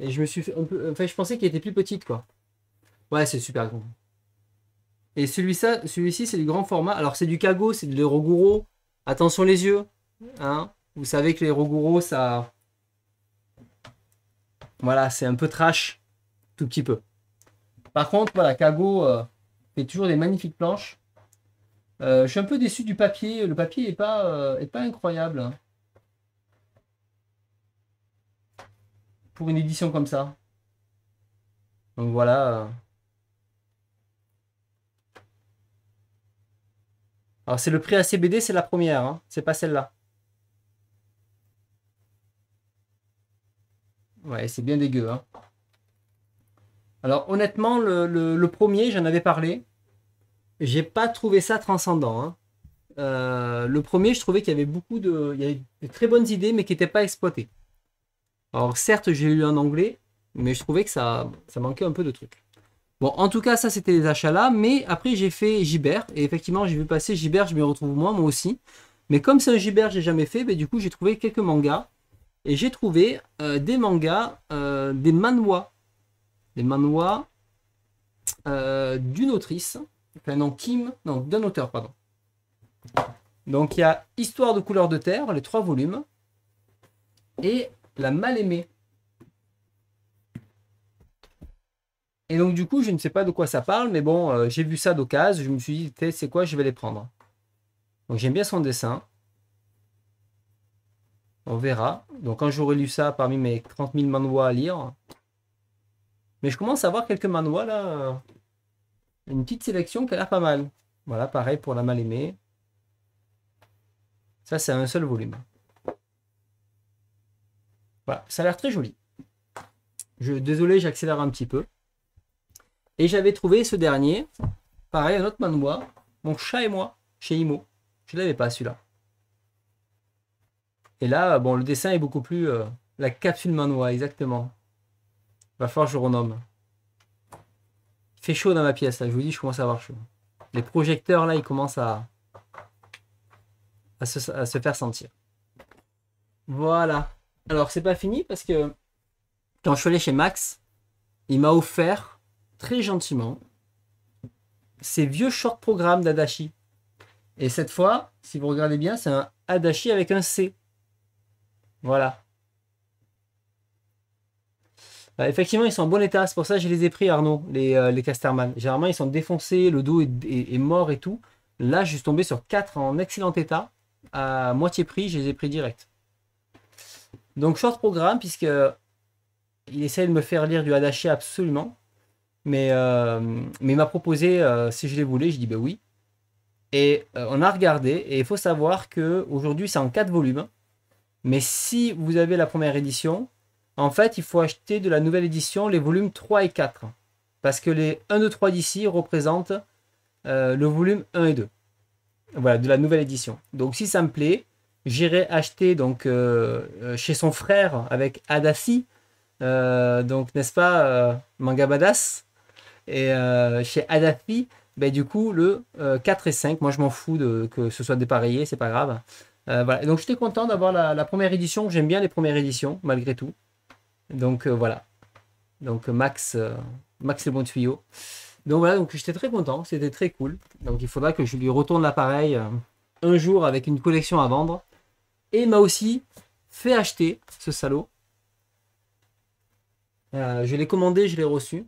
et je me suis fait je pensais qu'il était plus petite quoi. Ouais, c'est super grand. Et celui-ci, celui c'est du grand format. Alors, c'est du cago, c'est de l'Eroguro. Attention les yeux. Hein Vous savez que l'Eroguro, ça. Voilà, c'est un peu trash. Tout petit peu. Par contre, voilà, Kago euh, fait toujours des magnifiques planches. Euh, je suis un peu déçu du papier. Le papier n'est pas, euh, pas incroyable. Hein. Pour une édition comme ça. Donc voilà. Alors c'est le prix ACBD, c'est la première. Hein. C'est pas celle-là. Ouais, c'est bien dégueu. Hein. Alors honnêtement, le, premier, j'en avais parlé. J'ai pas trouvé ça transcendant. Hein. Euh, le premier, je trouvais qu'il y avait beaucoup de, il y avait de très bonnes idées, mais qui n'étaient pas exploitées. Alors certes, j'ai lu en anglais, mais je trouvais que ça, manquait un peu de trucs. Bon, en tout cas, ça c'était les achats là, mais après j'ai fait Gibert, et effectivement j'ai vu passer Gibert, je me retrouve moi, moi aussi. Mais comme c'est un Gibert, j'ai jamais fait, mais ben, du coup j'ai trouvé quelques mangas, et j'ai trouvé euh, des mangas, euh, des manois les euh, d'une autrice, enfin non, Kim, non, d'un auteur, pardon. Donc il y a Histoire de couleur de terre, les trois volumes, et La mal-aimée. Et donc du coup, je ne sais pas de quoi ça parle, mais bon, euh, j'ai vu ça d'occasion, je me suis dit, c'est quoi, je vais les prendre. Donc j'aime bien son dessin. On verra. Donc quand j'aurai lu ça parmi mes 30 000 manoirs à lire, mais je commence à voir quelques manois là. Une petite sélection qui a l'air pas mal. Voilà, pareil pour la mal aimée. Ça, c'est un seul volume. Voilà, ça a l'air très joli. Je, désolé, j'accélère un petit peu. Et j'avais trouvé ce dernier, pareil, un autre manoir, mon chat et moi, chez Imo. Je ne l'avais pas celui-là. Et là, bon, le dessin est beaucoup plus. Euh, la capsule manoir, exactement. Va falloir que je renomme. Il fait chaud dans ma pièce, là. Je vous dis, je commence à avoir chaud. Les projecteurs, là, ils commencent à, se, faire sentir. Voilà. Alors, c'est pas fini parce que quand je suis allé chez Max, il m'a offert très gentiment ces vieux short programmes d'Adachi. Et cette fois, si vous regardez bien, c'est un Adachi avec un C. Voilà. Bah, effectivement, ils sont en bon état. C'est pour ça que je les ai pris, Arnaud, les, euh, Casterman. Généralement, ils sont défoncés, le dos est, mort et tout. Là, je suis tombé sur 4 en excellent état, à moitié prix. Je les ai pris direct. Donc, short programme, puisque euh, il essaie de me faire lire du Hadashi absolument. Mais, euh, mais il m'a proposé si je les voulais. Je dis ben oui. Et on a regardé. Et il faut savoir que aujourd'hui, c'est en 4 volumes. Mais si vous avez la première édition, en fait, il faut acheter de la nouvelle édition les volumes 3 et 4. Parce que les 1, 2, 3 d'ici représentent euh, le volume 1 et 2. Voilà, de la nouvelle édition. Donc si ça me plaît, j'irai acheter donc euh, euh, chez son frère avec Adafi. donc n'est-ce pas, Manga Badass Et chez Adafi, ben, du coup, le 4 et 5, moi je m'en fous de, que ce soit dépareillé, c'est pas grave. Donc j'étais content d'avoir la première édition, j'aime bien les premières éditions malgré tout. Donc euh, voilà. Donc euh, Max, le euh, Max le bon tuyau. Donc voilà, donc j'étais très content, c'était très cool. Donc il faudra que je lui retourne l'appareil un jour avec une collection à vendre. Et m'a aussi fait acheter ce salaud. je l'ai commandé, je l'ai reçu.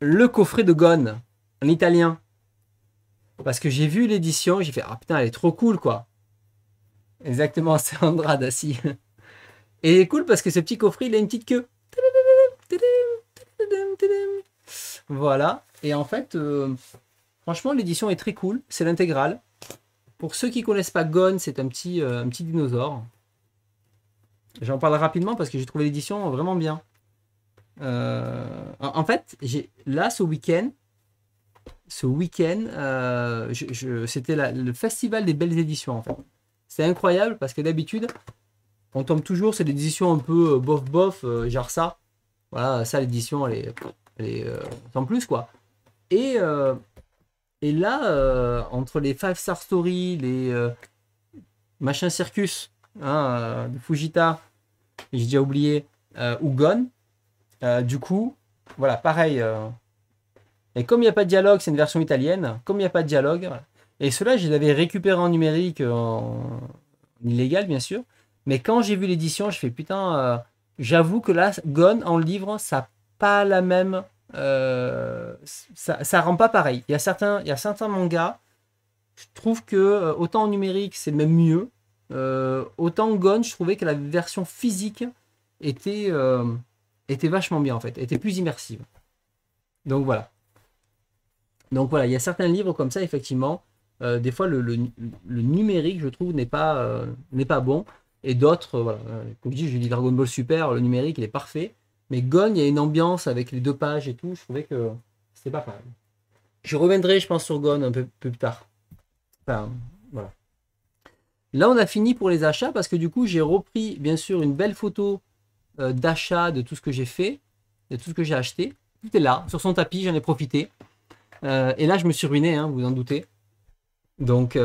Le coffret de Gone, en italien. Parce que j'ai vu l'édition, j'ai fait Ah putain, elle est trop cool quoi. Exactement, c'est Andrade, et cool parce que ce petit coffret, il a une petite queue. Voilà. Et en fait, euh, franchement, l'édition est très cool. C'est l'intégrale. Pour ceux qui connaissent pas Gone, c'est un petit, euh, un petit dinosaure. J'en parle rapidement parce que j'ai trouvé l'édition vraiment bien. Euh, en fait, j'ai là ce week-end, ce week-end, c'était le festival des belles éditions C'est incroyable parce que d'habitude, on tombe toujours, c'est l'édition un peu bof-bof, euh, euh, genre ça. Voilà, ça, l'édition, elle est, en euh, plus, quoi. Et, et là, entre les Five Star Stories, les Machin Circus, hein, de Fujita, j'ai déjà oublié, ou Gone, du coup, voilà, pareil. Et comme il n'y a pas de dialogue, c'est une version italienne, comme il n'y a pas de dialogue, et cela, je l'avais récupéré en numérique, en illégal bien sûr, mais quand j'ai vu l'édition, je fais putain, euh, j'avoue que là, Gone en livre, ça pas la même. Euh, ça, ça rend pas pareil. Il y a certains, il y a certains mangas, je trouve que euh, autant en numérique, c'est même mieux. autant Gone, je trouvais que la version physique était, était vachement bien en fait, était plus immersive. Donc voilà. Donc voilà, il y a certains livres comme ça, effectivement. des fois, le, numérique, je trouve, n'est pas, n'est pas bon. Et d'autres, euh, euh, comme je dis, j'ai dit Dragon Ball Super, le numérique, il est parfait. Mais Gone, il y a une ambiance avec les deux pages et tout. Je trouvais que c'était pas pareil. Je reviendrai, je pense, sur Gone un peu, plus tard. Là, on a fini pour les achats parce que du coup, j'ai repris, bien sûr, une belle photo euh, d'achat de tout ce que j'ai fait, de tout ce que j'ai acheté. Tout est là, sur son tapis, j'en ai profité. et là, je me suis ruiné, hein, vous en doutez. Donc,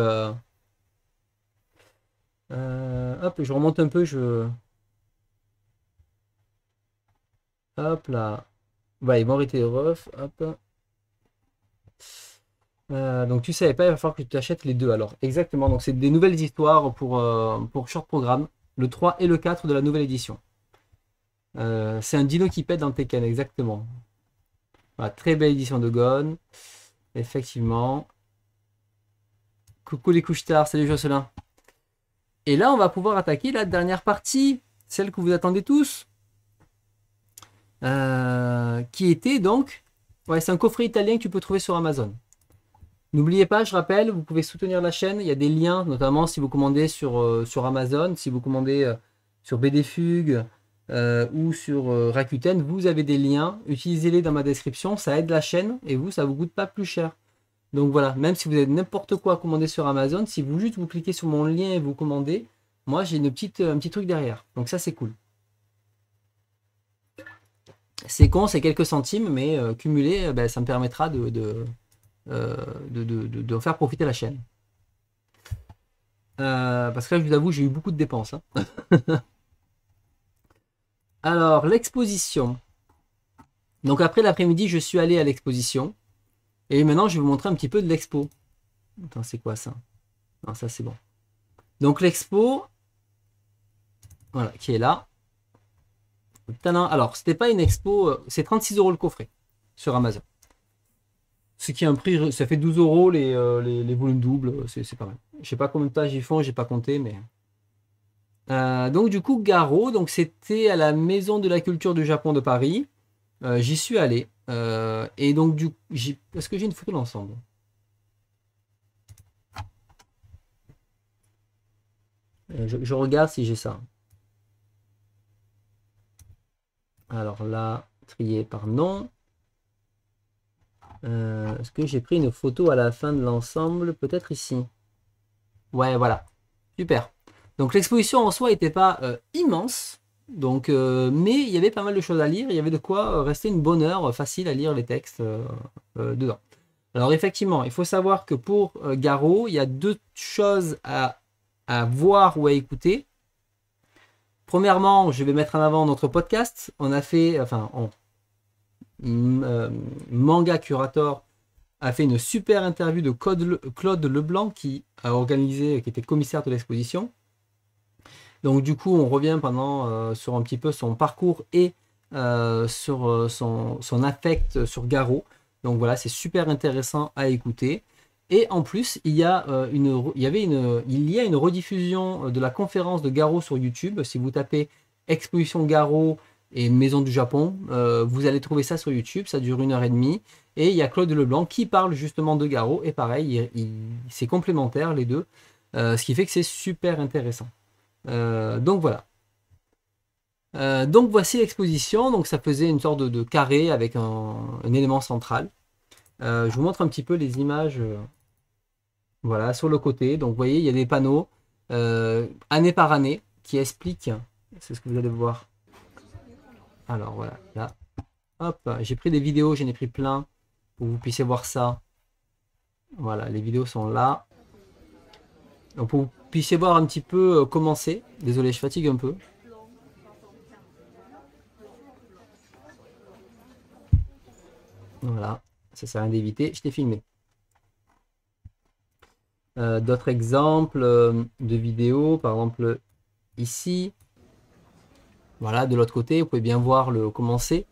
euh, hop, je remonte un peu, je... Hop là. Bah, il m'ont été rough. Hop. Euh, donc tu savais pas, il va falloir que tu achètes les deux alors. Exactement, donc c'est des nouvelles histoires pour, euh, pour Short Programme, le 3 et le 4 de la nouvelle édition. c'est un dino qui pète dans Tekken, exactement. très belle édition de Gone, effectivement. Coucou les couches tard, salut Jocelyn. Et là, on va pouvoir attaquer la dernière partie, celle que vous attendez tous, euh, qui était donc... Ouais, c'est un coffret italien que tu peux trouver sur Amazon. N'oubliez pas, je rappelle, vous pouvez soutenir la chaîne, il y a des liens, notamment si vous commandez sur, euh, sur Amazon, si vous commandez euh, sur sur BDFug ou sur Rakuten, vous avez des liens, utilisez-les dans ma description, ça aide la chaîne et vous, ça vous coûte pas plus cher. Donc voilà, même si vous avez n'importe quoi à commander sur Amazon, si vous juste vous cliquez sur mon lien et vous commandez, moi j'ai une petite, euh, un petit truc derrière. Donc ça c'est cool. C'est con, c'est quelques centimes, mais euh, cumulé, euh, ben, ça me permettra de de, faire profiter la chaîne. parce que là, je vous avoue, j'ai eu beaucoup de dépenses. Hein. Alors, l'exposition. Donc après l'après-midi, je suis allé à l'exposition. Et maintenant, je vais vous montrer un petit peu de l'expo. Attends, c'est quoi ça Non, ça c'est bon. Donc l'expo, voilà, qui est là. Tadam. Alors, c'était pas une expo, euh, c'est 36 euros le coffret sur Amazon. Ce qui est un prix, ça fait 12 euros euh, les, volumes doubles, euh, c'est pas mal. Je sais pas combien de pages ils font, j'ai pas compté, mais. donc du coup, Garo, donc c'était à la Maison de la Culture du Japon de Paris. J'y suis allé. Euh, et donc, du est-ce que j'ai une photo d'ensemble euh, je, je, regarde si j'ai ça. Alors là, trier par nom. Euh, est-ce que j'ai pris une photo à la fin de l'ensemble Peut-être ici. Ouais, voilà. Super. Donc l'exposition en soi n'était pas immense, donc, euh, mais il y avait pas mal de choses à lire, il y avait de quoi rester une bonne heure facile à lire les textes euh, euh, dedans. Alors effectivement, il faut savoir que pour Garo, il y a deux choses à, voir ou à écouter. Premièrement, je vais mettre en avant notre podcast. On a fait, enfin, Manga Curator a fait une super interview de Claude Leblanc qui a organisé, qui était commissaire de l'exposition. Donc du coup, on revient pendant euh, sur un petit peu son parcours et euh, sur euh, son, son, affect sur Garo. Donc voilà, c'est super intéressant à écouter. Et en plus, il y, a, une, il y avait une, il y a une rediffusion de la conférence de Garo sur YouTube. Si vous tapez Exposition Garo et Maison du Japon, vous allez trouver ça sur YouTube. Ça dure une heure et demie. Et il y a Claude Leblanc qui parle justement de Garo. Et pareil, c'est complémentaire les deux. ce qui fait que c'est super intéressant. Euh, donc voilà. Euh, donc voici l'exposition. Donc ça faisait une sorte de, carré avec un, élément central. Euh, je vous montre un petit peu les images. voilà, sur le côté. Donc vous voyez, il y a des panneaux année par année qui expliquent. C'est ce que vous allez voir. Alors voilà, là. Hop, j'ai pris des vidéos, j'en ai pris plein pour que vous puissiez voir ça. Voilà, les vidéos sont là. Donc pour, puissiez voir un petit peu euh, comment c'est. Désolé, je fatigue un peu. Voilà, ça sert à rien d'éviter, je t'ai filmé. Euh, d'autres exemples euh, de vidéos, par exemple ici. Voilà, de l'autre côté, vous pouvez bien voir le commencer.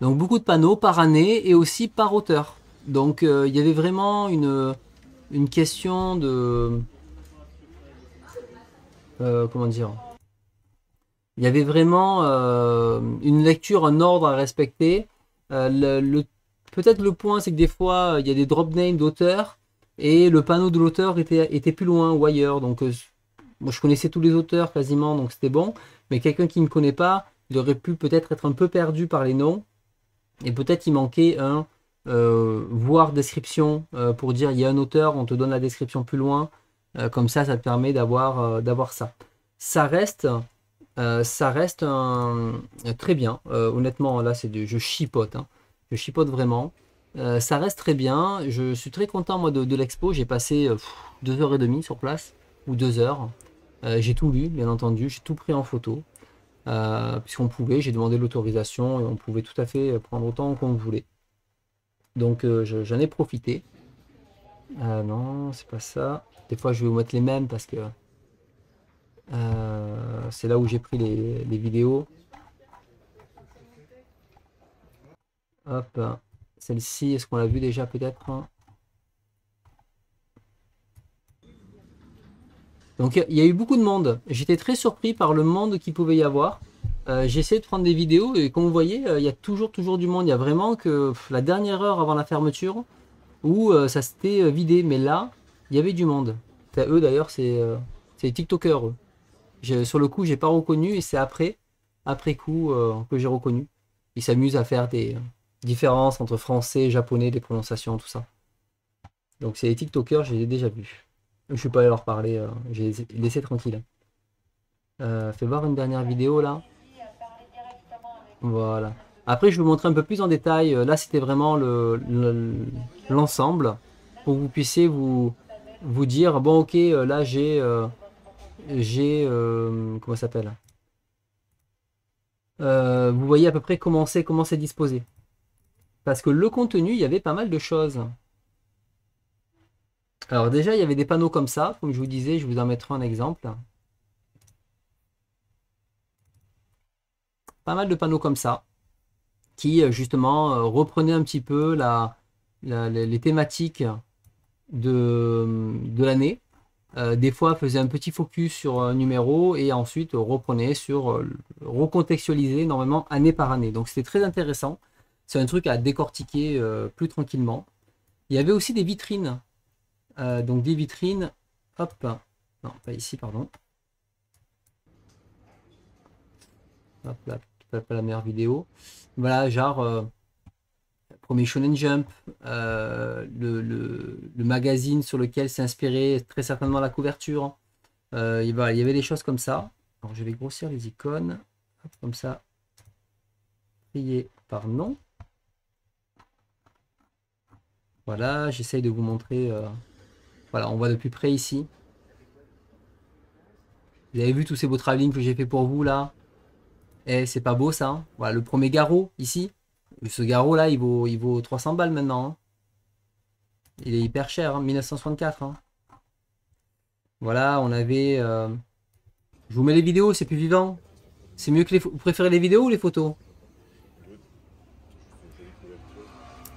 Donc beaucoup de panneaux par année et aussi par hauteur Donc il y avait vraiment une, une question de, euh, comment dire Il y avait vraiment euh, une lecture, un ordre à respecter. Euh, peut-être le point, c'est que des fois, il y a des drop names d'auteurs et le panneau de l'auteur était, était plus loin ou ailleurs. Donc, moi, je connaissais tous les auteurs quasiment, donc c'était bon. Mais quelqu'un qui ne connaît pas, il aurait pu peut-être être un peu perdu par les noms. Et peut-être il manquait un voir description pour dire il y a un auteur, on te donne la description plus loin. Euh, comme ça, ça te permet d'avoir euh, d'avoir ça. Ça reste, euh, ça reste très bien. honnêtement, là, c'est je chipote. Hein. Je chipote vraiment. ça reste très bien. Je suis très content moi de, l'expo. J'ai passé 2 deux heures et demie sur place ou deux heures. j'ai tout lu, bien entendu. J'ai tout pris en photo puisqu'on pouvait. J'ai demandé l'autorisation et on pouvait tout à fait prendre autant qu'on voulait. Donc j'en ai profité. Ah non, c'est pas ça. Des fois, je vais vous mettre les mêmes parce que euh, c'est là où j'ai pris les, vidéos. Hop, celle-ci, est-ce qu'on l'a vu déjà peut-être Donc il y a eu beaucoup de monde. J'étais très surpris par le monde qu'il pouvait y avoir. Euh, j'ai essayé de prendre des vidéos et comme vous voyez, euh, il y a toujours toujours du monde. Il y a vraiment que la dernière heure avant la fermeture, où euh, ça s'était euh, vidé. Mais là, il y avait du monde. Eux d'ailleurs, c'est euh, c'est TikTokers. Sur le coup, j'ai pas reconnu et c'est après, après coup, que j'ai reconnu. Ils s'amusent à faire des différences entre français, japonais, des prononciations, tout ça. Donc c'est les TikTokers, je déjà vu Je suis pas allé leur parler, j'ai laissé tranquille. fait voir une dernière vidéo là. Voilà. Après, je vais vous montrer un peu plus en détail. Euh, là, c'était vraiment l'ensemble pour que vous puissiez vous, dire bon, ok, euh, là j'ai euh, comment j'ai comment s'appelle Vous voyez à peu près comment c'est comment c'est disposé. Parce que le contenu, il y avait pas mal de choses. Alors déjà, il y avait des panneaux comme ça, comme je vous disais, je vous en mettrai un exemple. Pas mal de panneaux comme ça qui euh, justement euh, reprenait un petit peu les thématiques de, l'année. Euh, des fois faisait un petit focus sur un numéro et ensuite reprenait sur recontextualiser normalement année par année. Donc c'était très intéressant. C'est un truc à décortiquer plus tranquillement. Il y avait aussi des vitrines. donc des vitrines. Hop. Non, pas ici, pardon. Hop, là pas la meilleure vidéo. Voilà, genre, euh, premier Shonen Jump, euh, le, magazine sur lequel s'est inspiré très certainement la couverture. Euh, il, va, y avait des choses comme ça. Alors, je vais grossir les icônes, comme ça, trier par nom. Voilà, j'essaye de vous montrer. voilà, on voit de plus près ici. Vous avez vu tous ces beaux travelling que j'ai fait pour vous là et eh, c'est pas beau ça. Hein. Voilà, le premier garrot ici. Ce garrot là, il vaut, il vaut 300 balles maintenant. Hein. Il est hyper cher, hein, 1964. Hein. Voilà, on avait... Euh, je vous mets les vidéos, c'est plus vivant. C'est mieux que les... Vous préférez les vidéos ou les photos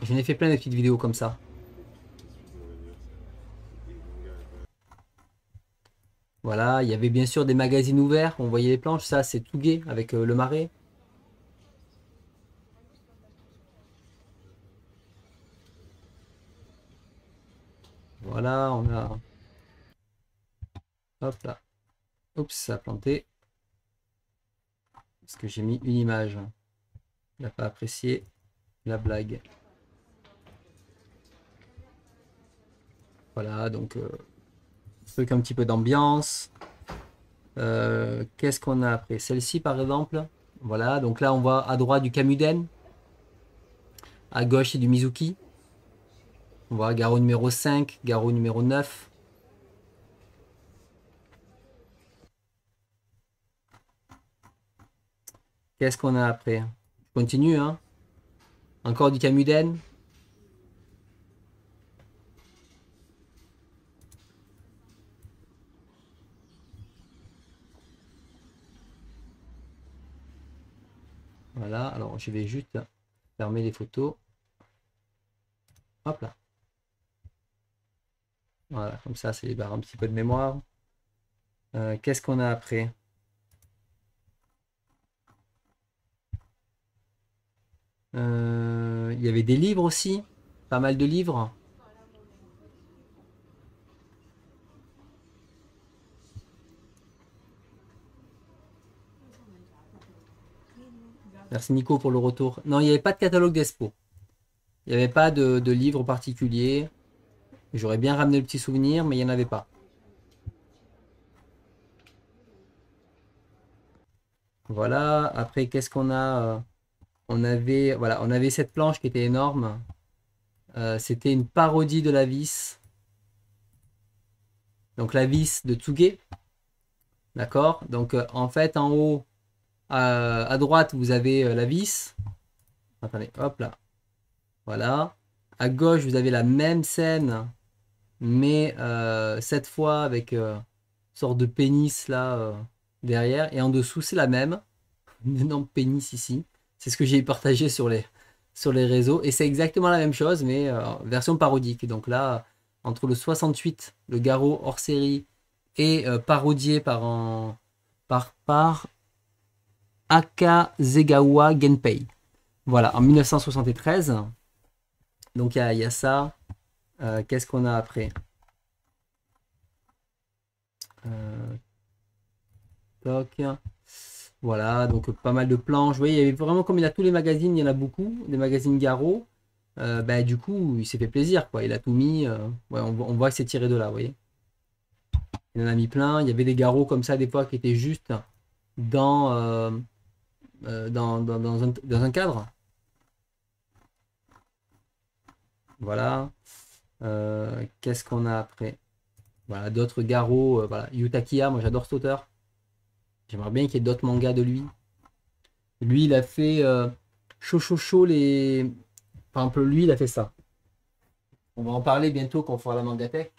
J'en ai fait plein de petites vidéos comme ça. Voilà, il y avait bien sûr des magazines ouverts, on voyait les planches, ça c'est tout gai avec euh, le marais. Voilà, on a... Hop là. Oups, ça a planté. Parce que j'ai mis une image. Il n'a pas apprécié la blague. Voilà, donc... Euh, un petit peu d'ambiance. Euh, qu'est-ce qu'on a après Celle-ci, par exemple. Voilà, donc là, on voit à droite du Kamuden. À gauche, c'est du Mizuki. On voit garrot numéro 5, garrot numéro 9. Qu'est-ce qu'on a après continue, hein. Encore du Kamuden. Voilà, alors je vais juste fermer les photos. Hop là. Voilà, comme ça, c'est libère bah, un petit peu de mémoire. Euh, qu'est-ce qu'on a après euh, Il y avait des livres aussi, pas mal de livres. Merci Nico pour le retour. Non, il n'y avait pas de catalogue Despo. Il n'y avait pas de, livres livre particulier. J'aurais bien ramené le petit souvenir, mais il n'y en avait pas. Voilà, après, qu'est-ce qu'on a euh, on avait, voilà, on avait cette planche qui était énorme. Euh, c'était une parodie de la vis. Donc la vis de Tsuge. D'accord Donc euh, en fait, en haut, à droite, vous avez euh, la vis. Attendez, hop là. Voilà. À gauche, vous avez la même scène, mais euh, cette fois avec euh, sorte de pénis là derrière. Et en dessous, c'est la même. non pénis ici. C'est ce que j'ai partagé sur les, sur les réseaux. Et c'est exactement la même chose, mais version parodique. Donc là, entre le 68, le garrot hors série, et parodié par, un, par, par Zegawa Genpei. Voilà, en 1973. Donc il y, a ça. Euh, qu'est-ce qu'on a après euh, Voilà, donc pas mal de planches. Vous voyez, il y avait vraiment, comme il a tous les magazines, il y en a beaucoup, des magazines Garo. Euh, bah, du coup, il s'est fait plaisir, quoi. Il a tout mis. on, voit que c'est tiré de là, vous voyez. Il en a mis plein. Il y avait des garros comme ça, des fois, qui étaient juste dans, euh, dans, dans, un, dans, un, cadre. Voilà. Euh, qu'est-ce qu'on a après Voilà, d'autres Garo. Euh, voilà. moi j'adore cet auteur. J'aimerais bien qu'il y ait d'autres mangas de lui. Lui, il a fait chaud, chaud, chaud les. Par exemple, lui, il a fait ça. On va en parler bientôt quand on fera la mangatech.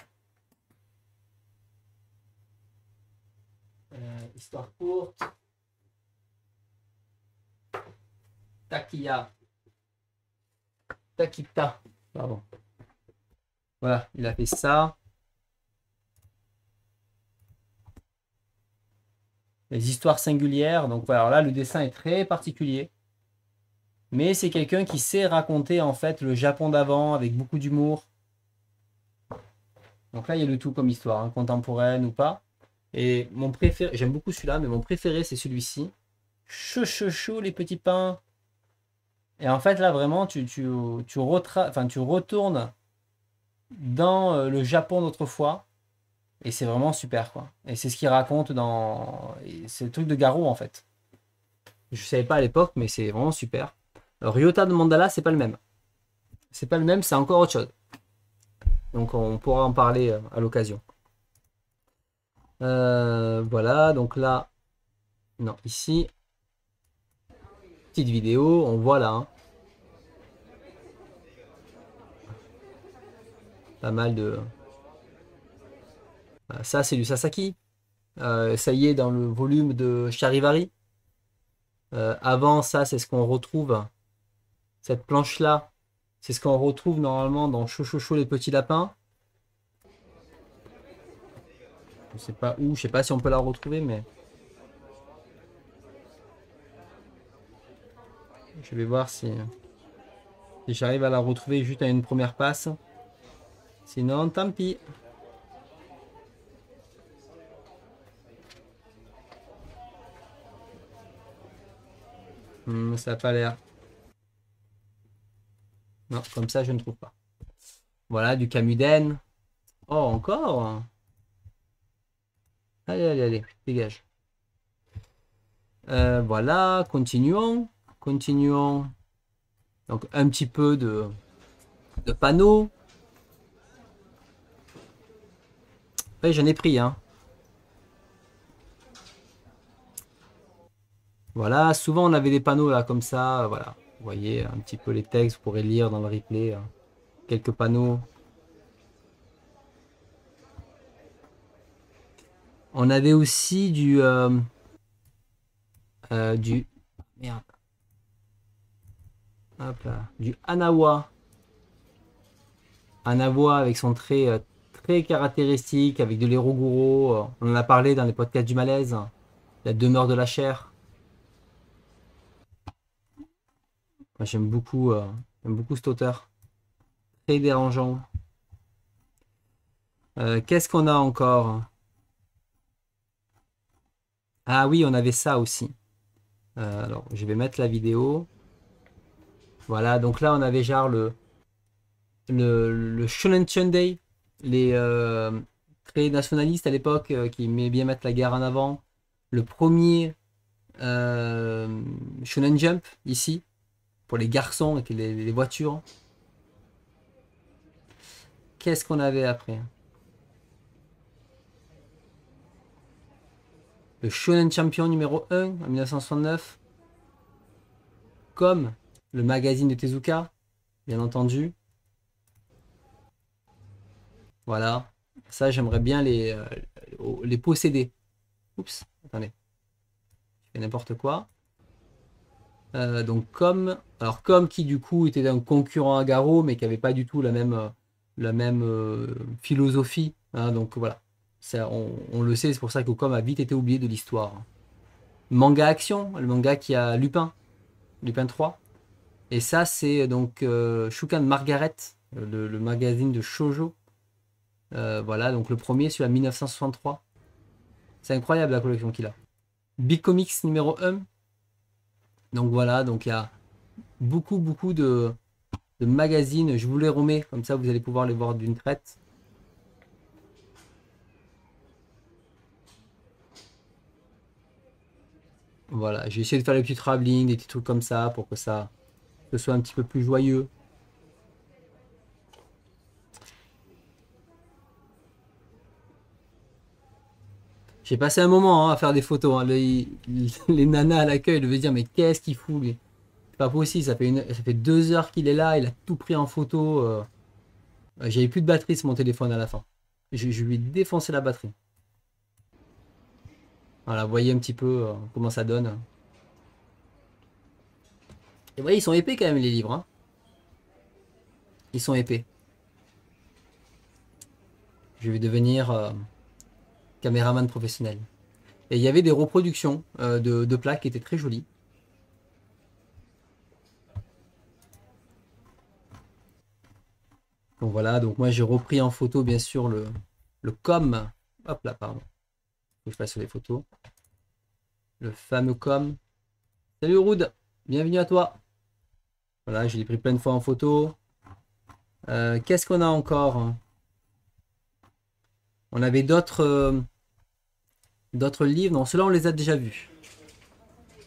histoire courte. Takia. Takita. Voilà, il a fait ça. Les histoires singulières. Donc voilà, là, le dessin est très particulier. Mais c'est quelqu'un qui sait raconter en fait le Japon d'avant avec beaucoup d'humour. Donc là, il y a le tout comme histoire, hein, contemporaine ou pas. Et mon préféré, j'aime beaucoup celui-là, mais mon préféré, c'est celui-ci. Chou, chou, chou, les petits pains. Et en fait, là, vraiment, tu, tu, tu, enfin, tu retournes dans euh, le Japon d'autrefois. Et c'est vraiment super, quoi. Et c'est ce qu'il raconte dans. C'est le truc de Garou, en fait. Je savais pas à l'époque, mais c'est vraiment super. Ryota de Mandala, c'est pas le même. C'est pas le même, c'est encore autre chose. Donc, on pourra en parler euh, à l'occasion. Euh, voilà, donc là. Non, ici. Petite vidéo, on voit là. Hein. Pas mal de... Bah, ça, c'est du Sasaki. Euh, ça y est, dans le volume de Charivari. Euh, avant, ça, c'est ce qu'on retrouve. Cette planche-là, c'est ce qu'on retrouve normalement dans Chouchouchou les petits lapins. Je sais pas où, je sais pas si on peut la retrouver, mais... Je vais voir si, j'arrive à la retrouver juste à une première passe. Sinon, tant pis. Hmm, ça n'a pas l'air. Non, comme ça, je ne trouve pas. Voilà, du Camuden. Oh, encore Allez, allez, allez, dégage. Euh, voilà, continuons. Continuons. Donc un petit peu de, panneaux. Oui, j'en ai pris. Hein. Voilà, souvent on avait des panneaux là comme ça. Voilà, vous voyez un petit peu les textes, vous pourrez lire dans le replay. Hein. Quelques panneaux. On avait aussi du... Euh, euh, du... Merde. Du Anawa. Anawa avec son trait euh, très caractéristique, avec de l'Eroguro. On en a parlé dans les podcasts du malaise. La demeure de la chair. J'aime beaucoup, euh, beaucoup cet auteur. Très dérangeant. Euh, qu'est-ce qu'on a encore Ah oui, on avait ça aussi. alors, je vais mettre la vidéo. Voilà, donc là on avait genre le, le, Shonen Sunday, les euh, très nationalistes à l'époque euh, qui aimaient bien mettre la guerre en avant. Le premier euh, Shonen Jump ici, pour les garçons et les, les voitures. Qu'est-ce qu'on avait après Le Shonen Champion numéro 1 en 1969. Comme le magazine de Tezuka, bien entendu. Voilà, ça j'aimerais bien les, euh, posséder. Oups, attendez, je fais n'importe quoi. Euh, donc comme, alors comme qui du coup était un concurrent à Garo, mais qui n'avait pas du tout la même, euh, la même philosophie. Hein, donc voilà, on, le sait, c'est pour ça que Com a vite été oublié de l'histoire. Manga Action, le manga qui a Lupin, Lupin 3. Et ça, c'est euh, donc euh, Shukan Margaret, euh, le, magazine de Shoujo. voilà, donc le premier, celui à 1963. C'est incroyable la collection qu'il a. Big Comics numéro 1. Donc voilà, donc il y a beaucoup, beaucoup de, magazines. Je vous les remets, comme ça vous allez pouvoir les voir d'une traite. Voilà, j'ai essayé de faire les petits travelling, des petits trucs comme ça pour que ça, que soit un petit peu plus joyeux. J'ai passé un moment hein, à faire des photos. Hein. Les, les, nanas à l'accueil devaient dire mais qu'est-ce qu'il fout lui pas possible, ça fait, une, ça fait deux heures qu'il est là, il a tout pris en photo. j'ai euh. J'avais plus de batterie sur mon téléphone à la fin. Je, lui ai défoncé la batterie. Voilà, voyez un petit peu euh, comment ça donne ils sont épais quand même, les livres. Hein. Ils sont épais. Je vais devenir euh, caméraman professionnel. Et il y avait des reproductions euh, de, plaques qui étaient très jolies. Donc voilà, donc moi j'ai repris en photo bien sûr le, le com. Hop là, pardon. je passe sur les photos. Le fameux com. Salut Roud, bienvenue à toi. Voilà, je l'ai pris plein de fois en photo. Euh, qu'est-ce qu'on a encore hein On avait d'autres euh, d'autres livres. Non, ceux-là, on les a déjà vus.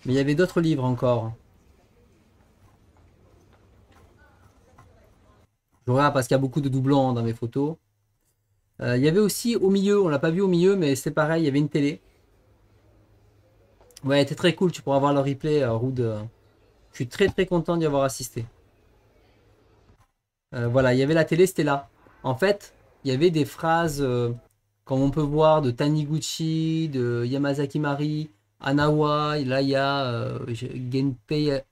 Mais il y avait d'autres livres encore. Je regarde parce qu'il y a beaucoup de doublons hein, dans mes photos. Euh, il y avait aussi au milieu, on l'a pas vu au milieu, mais c'est pareil, il y avait une télé. Ouais, c'était très cool, tu pourras voir le replay, Rude. Je suis très très content d'y avoir assisté. Euh, voilà, il y avait la télé, c'était là. En fait, il y avait des phrases, euh, comme on peut voir, de Taniguchi, de Yamazaki Mari, Anawa, Ilaya, euh, Genpei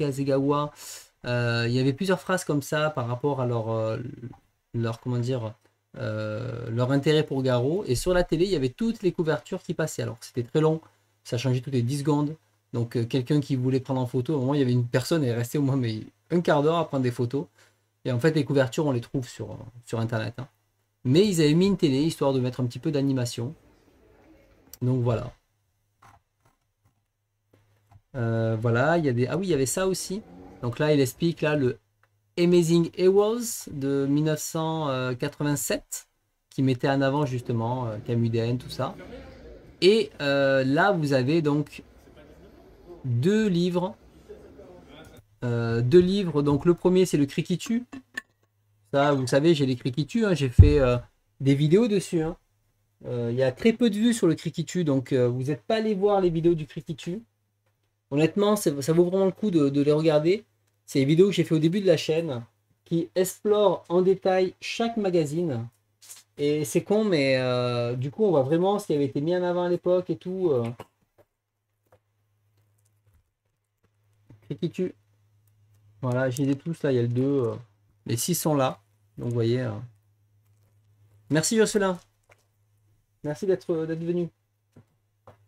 il y avait plusieurs phrases comme ça par rapport à leur, leur comment dire, leur intérêt pour Garo. Et sur la télé, il y avait toutes les couvertures qui passaient. Alors c'était très long, ça changeait toutes les 10 secondes. Donc euh, quelqu'un qui voulait prendre en photo, au moins il y avait une personne, elle est au moins mais un quart d'heure à prendre des photos. Et en fait, les couvertures, on les trouve sur, sur Internet. Hein. Mais ils avaient mis une télé, histoire de mettre un petit peu d'animation. Donc voilà. Euh, voilà, il y a des... Ah oui, il y avait ça aussi. Donc là, il explique là, le Amazing Awards de 1987, qui mettait en avant justement euh, Camus DN, tout ça. Et là, vous avez donc deux livres. Euh, deux livres. Donc le premier c'est le cri qui Ça, vous savez, j'ai les cris hein. J'ai fait euh, des vidéos dessus. Hein. Euh, il y a très peu de vues sur le cri donc vous n'êtes pas allé voir les vidéos du cri Honnêtement, ça vaut vraiment le coup de, les regarder. C'est les vidéos que j'ai fait au début de la chaîne qui explore en détail chaque magazine. Et c'est con, mais du coup, on voit vraiment ce qui avait été mis en avant à l'époque et tout. qui tue. Voilà, j'ai des tous, là, il y a le 2. Euh. Les 6 sont là. Donc, vous voyez. Euh. Merci, Jocelyn. Merci d'être euh, d'être venu.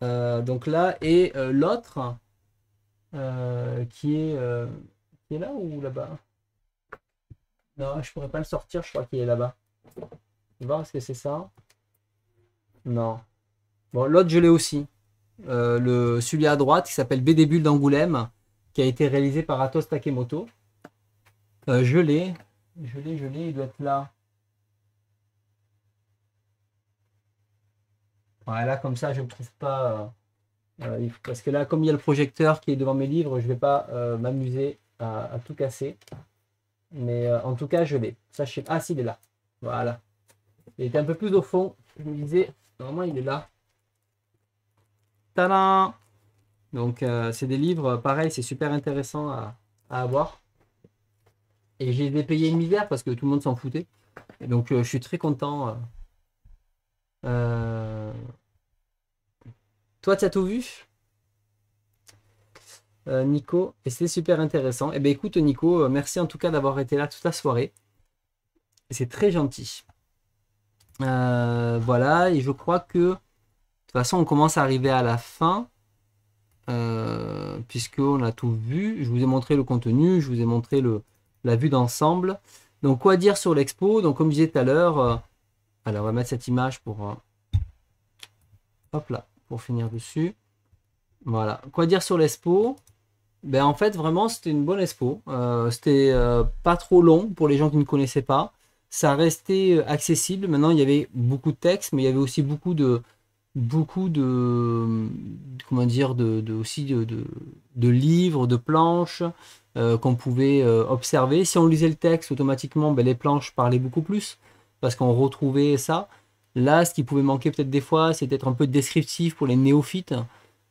donc là, et l'autre, qui, est, qui est là ou là-bas Non, je pourrais pas le sortir, je crois qu'il est là-bas. que c'est ça Non. Bon, l'autre, je l'ai aussi. le, celui à droite, qui s'appelle Bulle d'Angoulême qui a été réalisé par Atos Takemoto. Euh, je l'ai, je l'ai, je l'ai, il doit être là. Voilà, comme ça, je ne trouve pas. Euh, euh, parce que là, comme il y a le projecteur qui est devant mes livres, je ne vais pas m'amuser à, tout casser. Mais en tout cas, je l'ai. Sachez. Ah, s'il est là. Voilà. Il était un peu plus au fond. Je me disais, normalement, il est là. Tadam donc, euh, c'est des livres, euh, pareil, c'est super intéressant à, avoir. Et j'ai vais payé une misère parce que tout le monde s'en foutait. donc, euh, je suis très content. Toi, tu as tout vu Nico, et c'est super intéressant. Eh bien, écoute, Nico, merci en tout cas d'avoir été là toute la soirée. C'est très gentil. voilà, et je crois que de toute façon, on commence à arriver à la fin. Euh, puisqu'on a tout vu. Je vous ai montré le contenu, je vous ai montré la vue d'ensemble. Donc, quoi dire sur l'expo Donc, comme je disais tout à l'heure, euh, alors on va mettre cette image pour, euh, hop là, pour finir dessus. Voilà. Quoi dire sur l'expo ben, En fait, vraiment, c'était une bonne expo. c'était pas trop long pour les gens qui ne connaissaient pas. Ça restait accessible. Maintenant, il y avait beaucoup de textes, mais il y avait aussi beaucoup de, beaucoup de comment dire de, aussi de, livres de planches euh, qu'on pouvait euh, observer si on lisait le texte automatiquement ben, les planches parlaient beaucoup plus parce qu'on retrouvait ça là ce qui pouvait manquer peut-être des fois c'est d'être un peu descriptif pour les néophytes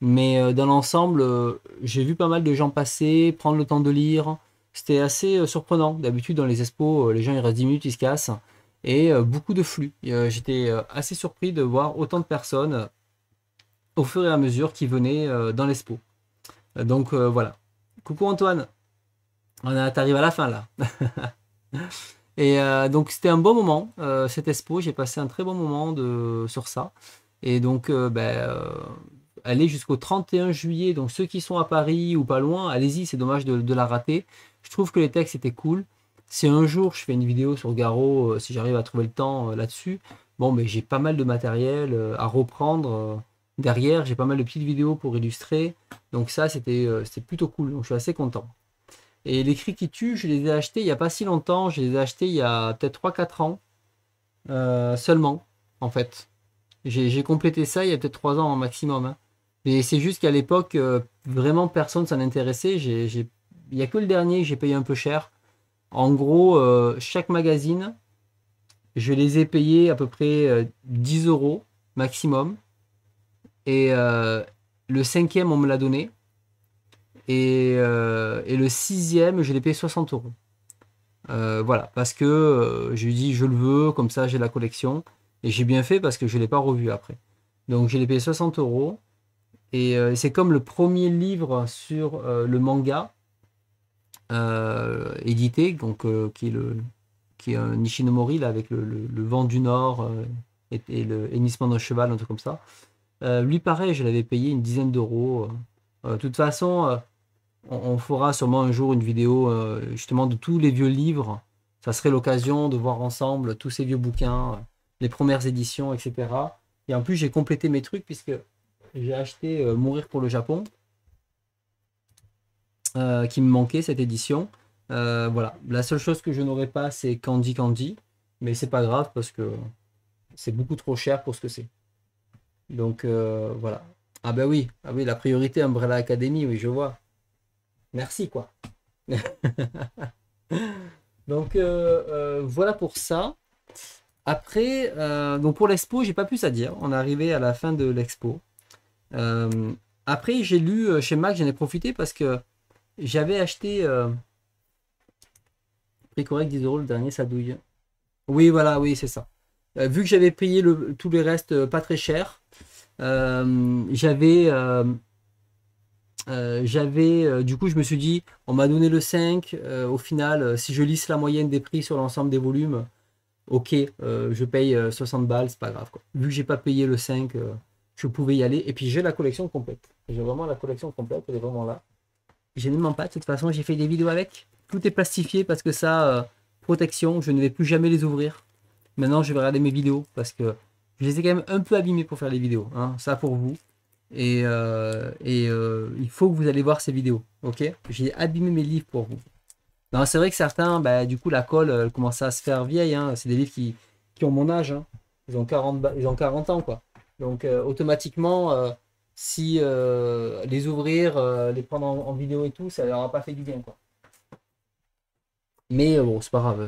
mais euh, dans l'ensemble j'ai vu pas mal de gens passer prendre le temps de lire c'était assez surprenant d'habitude dans les expos les gens ils restent 10 minutes ils se cassent et euh, beaucoup de flux. Euh, j'étais euh, assez surpris de voir autant de personnes au fur et à mesure qui venaient dans l'expo. donc voilà. Coucou Antoine, on t'arrive à la fin là. et donc c'était un bon moment, cette expo, j'ai passé un très bon moment sur ça. Et donc ben, allez jusqu'au 31 juillet, donc ceux qui sont à Paris ou pas loin, allez-y, c'est dommage de, de, la rater. Je trouve que les textes étaient cool. Si un jour je fais une vidéo sur Garo, euh, si j'arrive à trouver le temps euh, là-dessus, bon, mais j'ai pas mal de matériel euh, à reprendre. derrière, j'ai pas mal de petites vidéos pour illustrer. Donc ça, c'était plutôt cool. Donc je suis assez content. Et les cris qui tuent, je les ai achetés il n'y a pas si longtemps. Je les ai achetés il y a peut-être 3-4 ans seulement, en fait. J'ai complété ça il y a peut-être 3 ans au maximum. Hein. Mais c'est juste qu'à l'époque, vraiment personne s'en intéressait. Il n'y a que le dernier que j'ai payé un peu cher. En gros, euh, chaque magazine, je les ai payés à peu près 10 euh, euros maximum. Et euh, le cinquième, on me l'a donné. Et, le sixième, je l'ai payé 60 euros. voilà, parce que je lui dit, je le veux, comme ça j'ai la collection. Et j'ai bien fait parce que je ne l'ai pas revu après. Donc je l'ai payé 60 euros. Et c'est comme le premier livre sur le manga euh, édité, donc, euh, qui est, le, qui est Nishinomori, là, avec le, vent du Nord euh, et, le hennissement d'un cheval, un truc comme ça. lui, paraît je l'avais payé une dizaine d'euros. De toute façon, on, on, fera sûrement un jour une vidéo justement de tous les vieux livres. Ça serait l'occasion de voir ensemble tous ces vieux bouquins, les premières éditions, etc. Et en plus, j'ai complété mes trucs puisque j'ai acheté Mourir pour le Japon. Euh, qui me manquait cette édition. Euh, voilà. La seule chose que je n'aurais pas, c'est Candy Candy. Mais c'est pas grave parce que c'est beaucoup trop cher pour ce que c'est. Donc euh, voilà. Ah ben oui, ah oui, la priorité Umbrella Academy, oui, je vois. Merci quoi. donc voilà pour ça. Après, donc pour l'expo, j'ai pas plus à dire. On est arrivé à la fin de l'expo. après, j'ai lu chez Mac, j'en ai profité parce que j'avais acheté euh, prix correct 10 euros le dernier, ça douille. Oui, voilà, oui, c'est ça. Euh, vu que j'avais payé le, tous les restes euh, pas très cher, j'avais j'avais du coup je me suis dit on m'a donné le 5 au final si je lisse la moyenne des prix sur l'ensemble des volumes ok je paye 60 balles c'est pas grave vu que j'ai pas payé le 5 je pouvais y aller et puis j'ai la collection complète j'ai vraiment la collection complète elle est vraiment là j'ai même pas De toute façon, j'ai fait des vidéos avec. Tout est plastifié parce que ça, euh, protection, je ne vais plus jamais les ouvrir. Maintenant, je vais regarder mes vidéos parce que je les ai quand même un peu abîmés pour faire les vidéos. Hein. Ça pour vous. Et, euh, euh, il faut que vous allez voir ces vidéos. Ok J'ai abîmé mes livres pour vous. Non, c'est vrai que certains, bah, du coup, la colle, elle commence à se faire vieille. Hein. C'est des livres qui, ont mon âge. Hein. Ils, ont 40, ils ont 40 ans, quoi. Donc, automatiquement si euh, les ouvrir, euh, les prendre en, vidéo et tout, ça leur a pas fait du bien quoi. Mais euh, bon, c'est pas grave,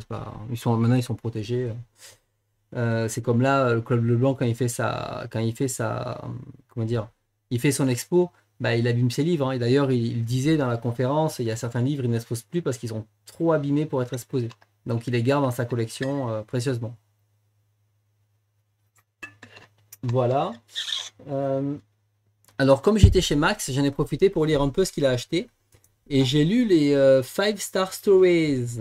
Ils sont maintenant ils sont protégés. c'est comme là le club Leblanc quand il fait ça, quand il fait sa comment dire, il fait son expo, bah, il abîme ses livres. Hein. Et d'ailleurs, il, disait dans la conférence, il y a certains livres il n'expose plus parce qu'ils sont trop abîmés pour être exposés. Donc il les garde dans sa collection précieusement. Voilà. Alors, comme j'étais chez Max, j'en ai profité pour lire un peu ce qu'il a acheté. Et j'ai lu les euh, Five Star Stories.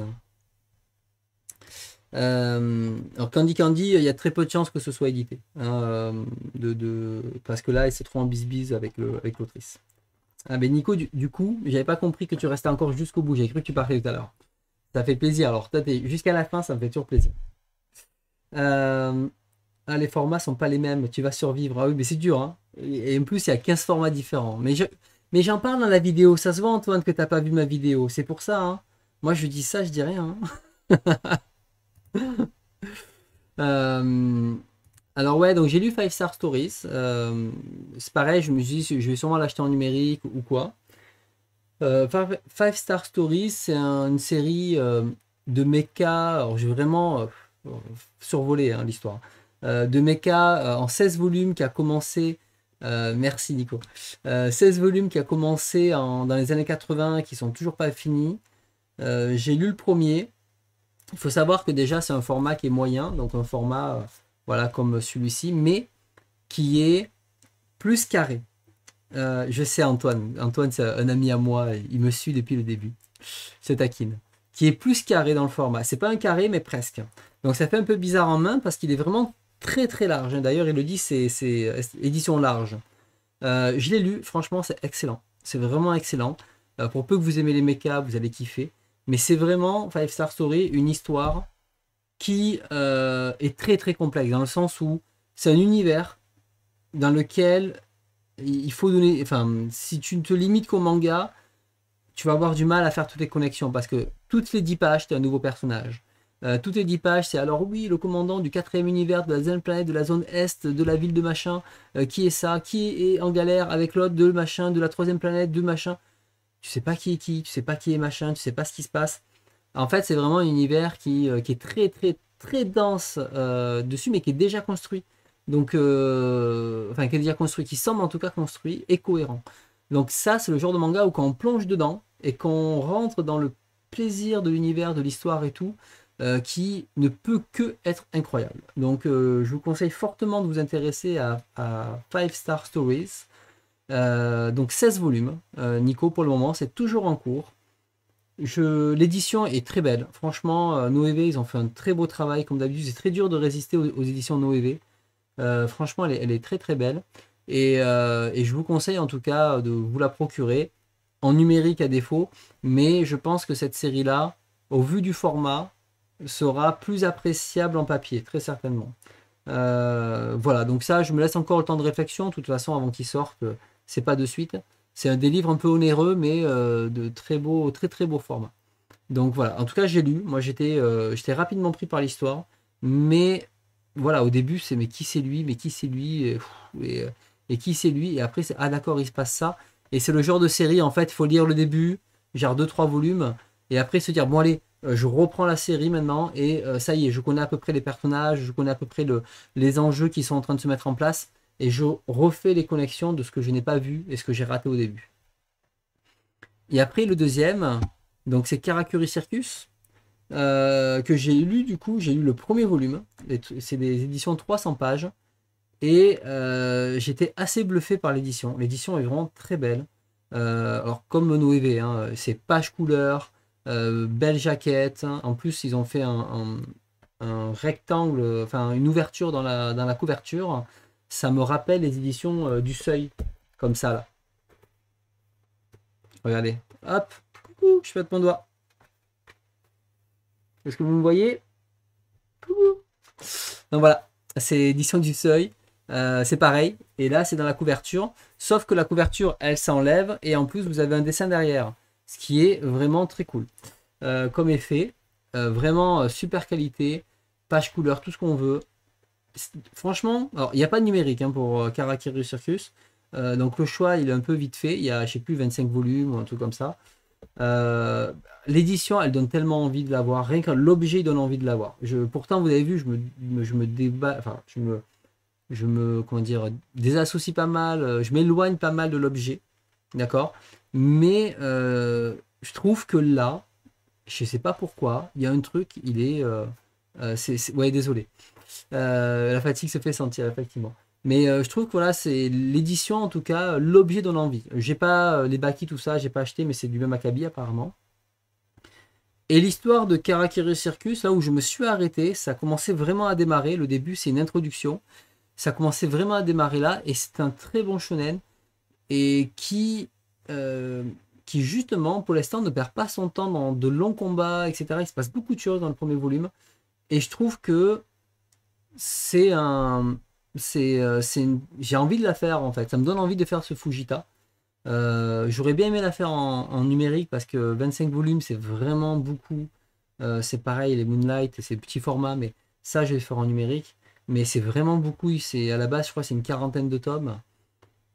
Euh, alors, Candy Candy, il y a très peu de chances que ce soit édité. Hein, euh, parce que là, c'est trop en bisbise avec l'autrice. ah, mais Nico, du, coup, j'avais pas compris que tu restais encore jusqu'au bout. J'ai cru que tu parlais tout à l'heure. Ça fait plaisir. Alors, toi, jusqu'à la fin, ça me fait toujours plaisir. Euh, ah, les formats sont pas les mêmes, tu vas survivre. Ah oui, mais c'est dur. Hein. Et, en plus, il y a 15 formats différents. Mais mais j'en parle dans la vidéo. Ça se voit, Antoine, que tu n'as pas vu ma vidéo. C'est pour ça. Hein. Moi, je dis ça, je dis rien. Hein. Euh, alors ouais, donc j'ai lu Five Star Stories. Euh, c'est pareil, je me suis dit, je vais sûrement l'acheter en numérique ou quoi. Euh, Five Star Stories, c'est une série de mecha. Alors, vais vraiment survolé hein, l'histoire. Euh, de mecha euh, en 16 volumes qui a commencé euh, merci Nico. 16 volumes qui a commencé dans les années 80 qui sont toujours pas finis. J'ai lu le premier. Il faut savoir que déjà c'est un format qui est moyen, donc un format voilà comme celui-ci, mais qui est plus carré. je sais Antoine, Antoine c'est un ami à moi, il me suit depuis le début. C'est taquine. Qui est plus carré dans le format. C'est pas un carré mais presque. Donc ça fait un peu bizarre en main parce qu'il est vraiment très très large. D'ailleurs, il le dit, c'est édition large. Euh, je l'ai lu, franchement, c'est excellent. C'est vraiment excellent. Euh, pour peu que vous aimez les mechas, vous allez kiffer. Mais c'est vraiment Five Star Story, une histoire qui euh, est très très complexe, dans le sens où c'est un univers dans lequel il faut donner. Enfin, si tu ne te limites qu'au manga, tu vas avoir du mal à faire toutes les connexions parce que toutes les 10 pages, tu as un nouveau personnage. Euh, tout est 10 pages, c'est alors oui, le commandant du quatrième univers de la deuxième planète de la zone est de la ville de machin, euh, qui est ça, qui est en galère avec l'autre de machin, de la troisième planète de machin. Tu sais pas qui est qui, tu sais pas qui est machin, tu sais pas ce qui se passe. En fait, c'est vraiment un univers qui, euh, qui, est très très très dense dessus, mais qui est déjà construit. Donc, enfin, qui est déjà construit, qui semble en tout cas construit et cohérent. Donc ça, c'est le genre de manga où quand on plonge dedans et qu'on rentre dans le plaisir de l'univers, de l'histoire et tout, euh, qui ne peut que être incroyable. Donc euh, je vous conseille fortement de vous intéresser à, Five Star Stories. Euh, donc 16 volumes, Nico, pour le moment, c'est toujours en cours. L'édition est très belle. Franchement, Noévé, ils ont fait un très beau travail. Comme d'habitude, c'est très dur de résister aux, éditions Noévé. franchement, elle est, très très belle. et, je vous conseille en tout cas de vous la procurer en numérique à défaut. Mais je pense que cette série-là, au vu du format, sera plus appréciable en papier, très certainement. Euh, voilà, donc ça, je me laisse encore le temps de réflexion. De toute façon, avant qu'il sorte, euh, c'est pas de suite. C'est un des livres un peu onéreux, mais euh, de très beau, très très beau format. Donc voilà, en tout cas, j'ai lu. Moi, j'étais rapidement pris par l'histoire, mais voilà, au début, c'est mais qui c'est lui, mais qui c'est lui, et, qui c'est lui, et après, c'est ah d'accord, il se passe ça. Et c'est le genre de série, en fait, il faut lire le début, genre 2-3 volumes, et après se dire, bon allez, euh, je reprends la série maintenant et euh, ça y est, je connais à peu près les personnages, je connais à peu près les enjeux qui sont en train de se mettre en place et je refais les connexions de ce que je n'ai pas vu et ce que j'ai raté au début. Et après, le deuxième, donc c'est Karakuri Circus, euh, que j'ai lu du coup, j'ai lu le premier volume, c'est des éditions 300 pages, et j'étais assez bluffé par l'édition. L'édition est vraiment très belle. alors comme Monoeve, hein, c'est page couleur, euh, belle jaquette. Hein. En plus, ils ont fait un, rectangle, enfin une ouverture dans la, dans la, couverture. Ça me rappelle les éditions euh, du Seuil, comme ça là. Regardez, hop, je je de mon doigt. Est-ce que vous me voyez Donc voilà, c'est l'édition du Seuil. Euh, c'est pareil, et là c'est dans la couverture, sauf que la couverture elle s'enlève et en plus vous avez un dessin derrière ce qui est vraiment très cool. Euh, comme effet, euh, vraiment euh, super qualité, page couleur, tout ce qu'on veut. Franchement, il n'y a pas de numérique hein, pour Karakiri Circus, donc le choix il est un peu vite fait, il y a je ne sais plus 25 volumes ou un truc comme ça. l'édition, elle donne tellement envie de l'avoir. Rien que l'objet donne envie de l'avoir. pourtant, vous avez vu, je me, je me débat, enfin, me, je me, dire, désassocie pas mal, je m'éloigne pas mal de l'objet, d'accord. Mais euh, je trouve que là, je sais pas pourquoi, il y a un truc, il est. Euh, euh, ouais, désolé. la fatigue se fait sentir, effectivement. Mais je trouve que voilà, c'est l'édition, en tout cas, l'objet donne envie. J'ai pas les Baki, tout ça, j'ai pas acheté, mais c'est du même acabit apparemment. Et l'histoire de Karakiri Circus, là où je me suis arrêté, ça commençait vraiment à démarrer. Le début, c'est une introduction. Ça commençait vraiment à démarrer là, et c'est un très bon shonen, et qui euh, qui justement, pour l'instant, ne perd pas son temps dans de longs combats, etc. Il se passe beaucoup de choses dans le premier volume. Et je trouve que c'est un. Euh, j'ai envie de la faire en fait. Ça me donne envie de faire ce Fujita. Euh, j'aurais bien aimé la faire en, numérique parce que 25 volumes, c'est vraiment beaucoup. c'est pareil, les Moonlight, c'est petits formats, mais ça, je vais le faire en numérique. Mais c'est vraiment beaucoup. C'est À la base, je crois, c'est une quarantaine de tomes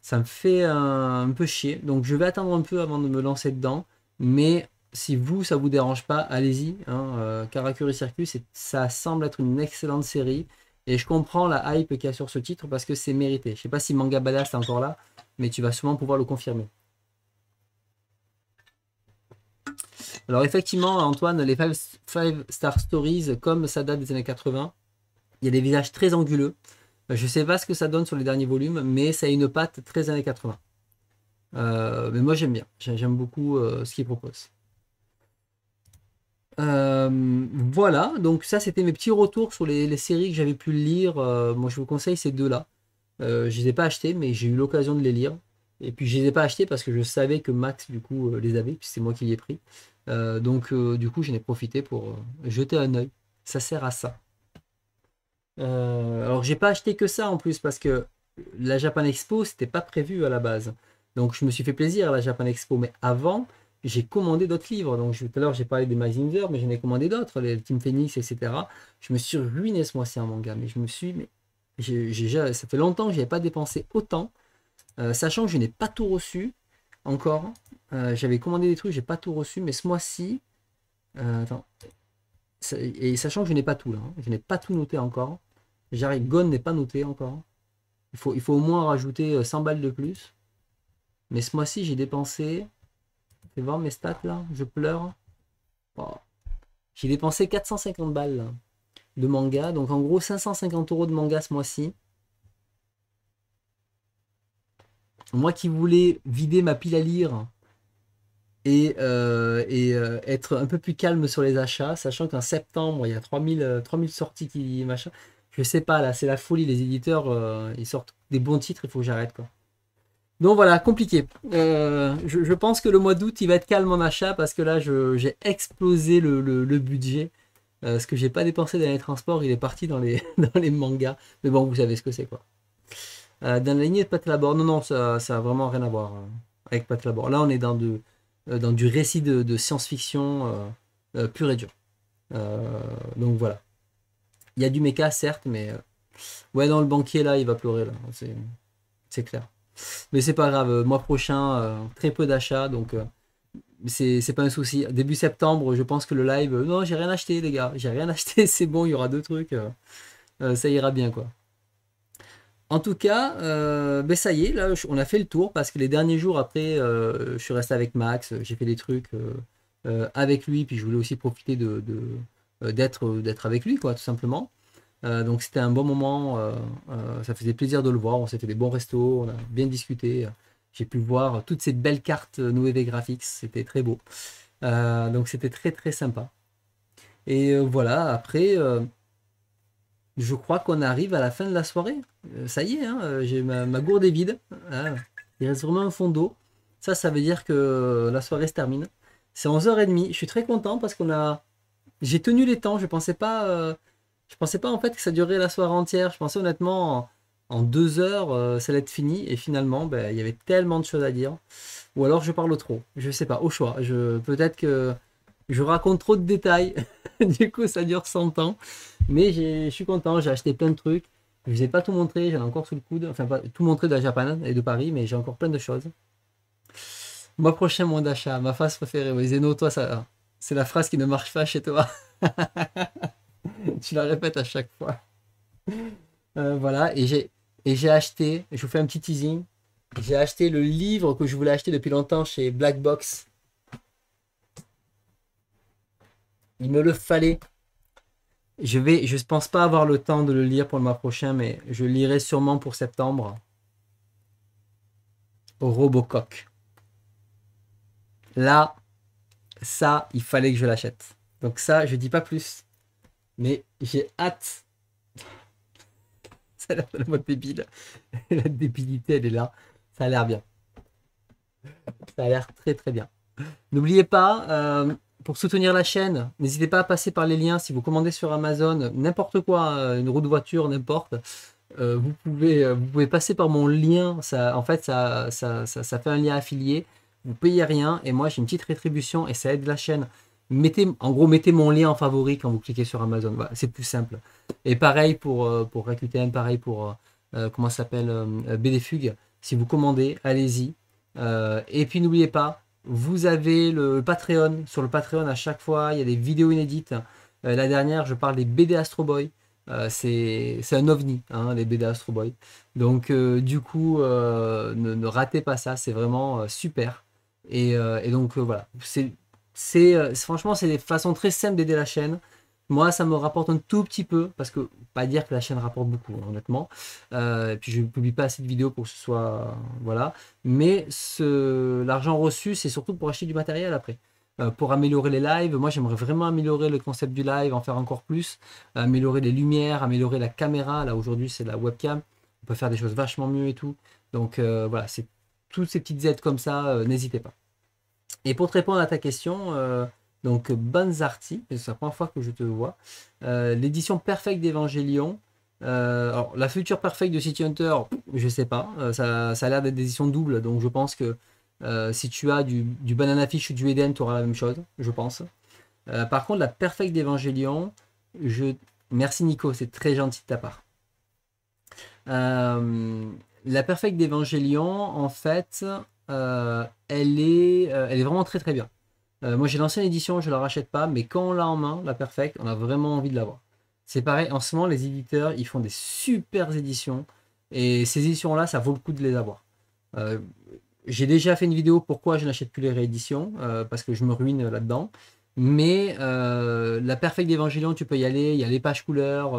ça me fait euh, un, peu chier. Donc je vais attendre un peu avant de me lancer dedans. Mais si vous, ça vous dérange pas, allez-y. Hein, euh, Karakuri Circus, ça semble être une excellente série. Et je comprends la hype qu'il y a sur ce titre parce que c'est mérité. Je ne sais pas si Manga Badass est encore là, mais tu vas sûrement pouvoir le confirmer. Alors effectivement, Antoine, les Five Star Stories, comme ça date des années 80, il y a des visages très anguleux. Bah, je sais pas ce que ça donne sur les derniers volumes, mais ça a une patte très années 80. Euh, mais moi j'aime bien, j'aime beaucoup euh, ce qu'il propose. Euh, voilà, donc ça c'était mes petits retours sur les, séries que j'avais pu lire. moi je vous conseille ces deux-là. je les ai pas achetées, mais j'ai eu l'occasion de les lire. Et puis je les ai pas achetées parce que je savais que Max du coup les avait, puis c'est moi qui les ai pris. donc du coup j'en ai profité pour jeter un œil. Ça sert à ça. Euh, alors j'ai pas acheté que ça en plus parce que la Japan Expo c'était pas prévu à la base. Donc je me suis fait plaisir à la Japan Expo, mais avant j'ai commandé d'autres livres. Donc je, tout à l'heure j'ai parlé des Mazinger, mais j'en ai commandé d'autres, les Team Phoenix, etc. Je me suis ruiné ce mois-ci en hein, manga, mais je me suis, mais j'ai ça fait longtemps que j'avais pas dépensé autant, euh, sachant que je n'ai pas tout reçu encore. Euh, j'avais commandé des trucs, j'ai pas tout reçu, mais ce mois-ci, et sachant que je n'ai pas tout là, hein. je n'ai pas tout noté encore. J'arrive. Gone n'est pas noté encore. Il faut, il faut au moins rajouter 100 euh, balles de plus. Mais ce mois-ci, j'ai dépensé. Fais voir mes stats là, je pleure. Oh. J'ai dépensé 450 balles de manga. Donc en gros, 550 euros de manga ce mois-ci. Moi qui voulais vider ma pile à lire et, euh, euh, être un peu plus calme sur les achats, sachant qu'en septembre, il y a 3000, 3000 sorties qui machin je sais pas, là, c'est la folie. Les éditeurs, euh, ils sortent des bons titres, il faut que j'arrête, quoi. Donc voilà, compliqué. Euh, je, pense que le mois d'août, il va être calme en achat parce que là, j'ai explosé le, budget. Euh, ce que j'ai pas dépensé dans les transports, il est parti dans les, les mangas. Mais bon, vous savez ce que c'est, quoi. dans la lignée de Pat non, non, ça, ça a vraiment rien à voir avec Pat Là, on est dans, de, dans du récit de, de science-fiction pur et dur. donc voilà. Il y a du méca, certes, mais. Euh, ouais, dans le banquier, là, il va pleurer, là. C'est clair. Mais c'est pas grave. Euh, mois prochain, euh, très peu d'achats, donc c'est pas un souci. Début septembre, je pense que le live. non, j'ai rien acheté, les gars. J'ai rien acheté, c'est bon, il y aura deux trucs. ça ira bien, quoi. En tout cas, ben ça y est, là, on a fait le tour parce que les derniers jours après, je suis resté avec Max, j'ai fait des trucs avec lui, puis je voulais aussi profiter de, euh, d'être euh, d'être avec lui, quoi, tout simplement. Euh, donc c'était un bon moment, ça faisait plaisir de le voir, on s'était des bons restos, on a bien discuté. J'ai pu voir toutes ces belles cartes Nueve graphiques c'était très beau. donc c'était très très sympa. Et voilà, après, je crois qu'on arrive à la fin de la soirée. ça y est, hein, j'ai ma, gourde vide. Hein. Il reste vraiment un fond d'eau. Ça, ça veut dire que la soirée se termine. C'est 11h30. Je suis très content parce qu'on a, j'ai tenu les temps. Je pensais pas, euh, je pensais pas en fait que ça durerait la soirée entière. Je pensais honnêtement en, deux heures euh, ça allait être fini et finalement ben, il y avait tellement de choses à dire. Ou alors je parle trop. Je sais pas. Au choix. peut-être que je raconte trop de détails. du coup ça dure 100 ans. Mais je suis content. J'ai acheté plein de trucs. Je ne vous ai pas tout montré, j'en ai encore sous le coude. Enfin, pas tout montré de la Japan et de Paris, mais j'ai encore plein de choses. Moi, prochain mois d'achat, ma face préférée. Oui, Zeno, toi, ça. C'est la phrase qui ne marche pas chez toi. tu la répètes à chaque fois. Euh, voilà, et j'ai, acheté, je vous fais un petit teasing, j'ai acheté le livre que je voulais acheter depuis longtemps chez Black Box. Il me le fallait. Je vais, je pense pas avoir le temps de le lire pour le mois prochain, mais je lirai sûrement pour septembre. Robocock. Là, ça, il fallait que je l'achète. Donc ça, je dis pas plus. Mais j'ai hâte. ça a l'air de la mode débile. la débilité, elle est là. Ça a l'air bien. Ça a l'air très très bien. N'oubliez pas, euh, pour soutenir la chaîne, n'hésitez pas à passer par les liens. Si vous commandez sur Amazon, n'importe quoi, euh, une roue de voiture, n'importe, euh, vous, pouvez, vous pouvez passer par mon lien. Ça, en fait, ça, ça, ça fait un lien affilié vous payez rien et moi j'ai une petite rétribution et ça aide la chaîne. Mettez, en gros, mettez mon lien en favori quand vous cliquez sur Amazon. c'est plus simple. Et pareil pour, euh, pour pareil pour euh, euh, comment s'appelle BD Fugue. Si vous commandez, allez-y. et puis n'oubliez pas, vous avez le Patreon. Sur le Patreon, à chaque fois, il y a des vidéos inédites. la dernière, je parle des BD Astro Boy. c'est un ovni, hein, les BD Astro Boy. Donc, du coup, ne, ratez pas ça, c'est vraiment super. Euh, et, donc euh, voilà, euh, c'est franchement c'est des façons très simples d'aider la chaîne. Moi, ça me rapporte un tout petit peu, parce que pas dire que la chaîne rapporte beaucoup, honnêtement. et puis je ne publie pas assez de vidéos pour que ce soit. Voilà. Mais l'argent reçu, c'est surtout pour acheter du matériel après. pour améliorer les lives, moi j'aimerais vraiment améliorer le concept du live, en faire encore plus, améliorer les lumières, améliorer la caméra. Là aujourd'hui c'est la webcam, on peut faire des choses vachement mieux et tout. Donc voilà, c'est toutes ces petites aides comme ça, n'hésitez pas. Et pour te répondre à ta question, donc euh, donc Banzarti, c'est la première fois que je te vois, euh, l'édition perfecte d'Evangélion, euh, alors, la future perfecte de City Hunter, je sais pas, ça, ça, a l'air d'être des éditions doubles, donc je pense que si tu as du, Banana Fish ou du Eden, tu auras la même chose, je pense. par contre, la perfecte d'Evangélion, je... merci Nico, c'est très gentil de ta part. la perfecte d'Evangélion, en fait, euh, elle, est, euh, elle est vraiment très très bien. Euh, moi j'ai l'ancienne édition, je la rachète pas, mais quand on l'a en main, la Perfect, on a vraiment envie de l'avoir. C'est pareil, en ce moment les éditeurs ils font des super éditions et ces éditions là ça vaut le coup de les avoir. j'ai déjà fait une vidéo pourquoi je n'achète plus les rééditions parce que je me ruine là-dedans. Mais la Perfect d'évangélion, tu peux y aller, il y a les pages couleurs,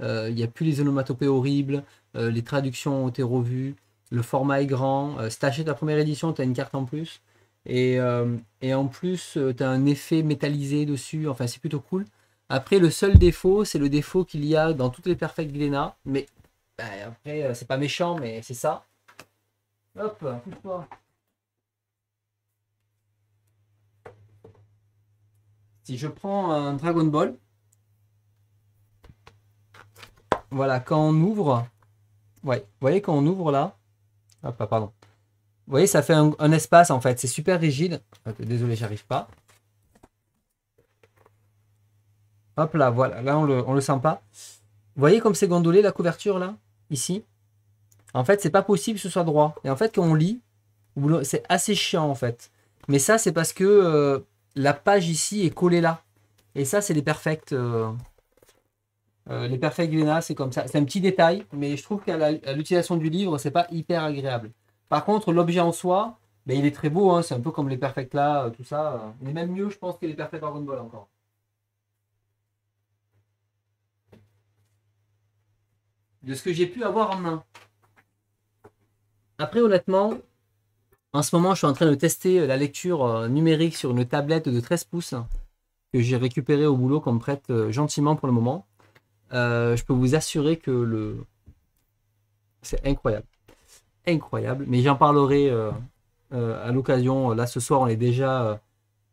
il n'y a plus les onomatopées horribles, les traductions ont été revues le format est grand. Euh, si la première édition, tu as une carte en plus. Et, euh, en plus, euh, tu as un effet métallisé dessus. Enfin, c'est plutôt cool. Après, le seul défaut, c'est le défaut qu'il y a dans toutes les Perfect Glena. Mais bah, après, euh, c'est pas méchant, mais c'est ça. Hop, couche-toi. Si je prends un Dragon Ball, voilà, quand on ouvre, ouais, vous voyez quand on ouvre là, bah, pardon. Vous voyez, ça fait un, espace en fait. C'est super rigide. Désolé, j'arrive pas. Hop là, voilà. Là, on le, le sent pas. Vous voyez comme c'est gondolé la couverture là Ici En fait, c'est pas possible que ce soit droit. Et en fait, quand on lit, c'est assez chiant en fait. Mais ça, c'est parce que euh, la page ici est collée là. Et ça, c'est les perfects. Euh, euh, les perfect Glena, c'est comme ça. C'est un petit détail, mais je trouve qu'à l'utilisation du livre, c'est pas hyper agréable. Par contre, l'objet en soi, ben, il est très beau. Hein. c'est un peu comme les perfect là, euh, tout ça. Il est même mieux, je pense, que les perfect Dragon Ball encore. De ce que j'ai pu avoir en main. Après, honnêtement, en ce moment, je suis en train de tester euh, la lecture numérique sur une tablette de 13 pouces hein, que j'ai récupérée au boulot qu'on me prête gentiment pour le moment. Euh, je peux vous assurer que le. C'est incroyable. Incroyable. Mais j'en parlerai euh, euh, à l'occasion. Là, ce soir, on est déjà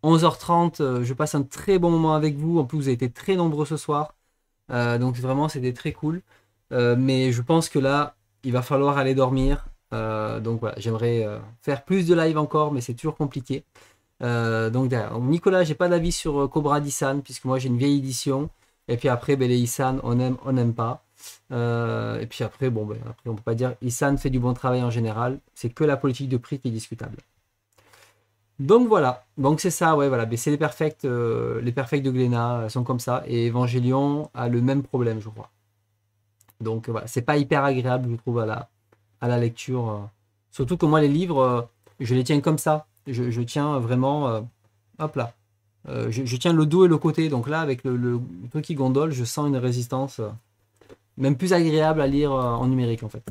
11h30. je passe un très bon moment avec vous. En plus, vous avez été très nombreux ce soir. donc, vraiment, c'était très cool. mais je pense que là, il va falloir aller dormir. donc voilà, j'aimerais faire plus de live encore, mais c'est toujours compliqué. donc Nicolas, j'ai pas d'avis sur Cobra Dissan, puisque moi j'ai une vieille édition. Et puis après, ben, les Issan, on aime, on n'aime pas. Euh, et puis après, bon, ben, après, on peut pas dire Issan fait du bon travail en général. C'est que la politique de prix qui est discutable. Donc voilà, donc c'est ça, ouais, voilà, ben, c'est les perfects, euh, les perfects de Glénat euh, sont comme ça, et Evangelion a le même problème, je crois. Donc voilà, c'est pas hyper agréable, je trouve, à la, à la lecture. Surtout que moi, les livres, je les tiens comme ça. Je, tiens vraiment, hop là, euh, je, tiens le dos et le côté, donc là, avec le, petit qui gondole, je sens une résistance euh, même plus agréable à lire euh, en numérique, en fait.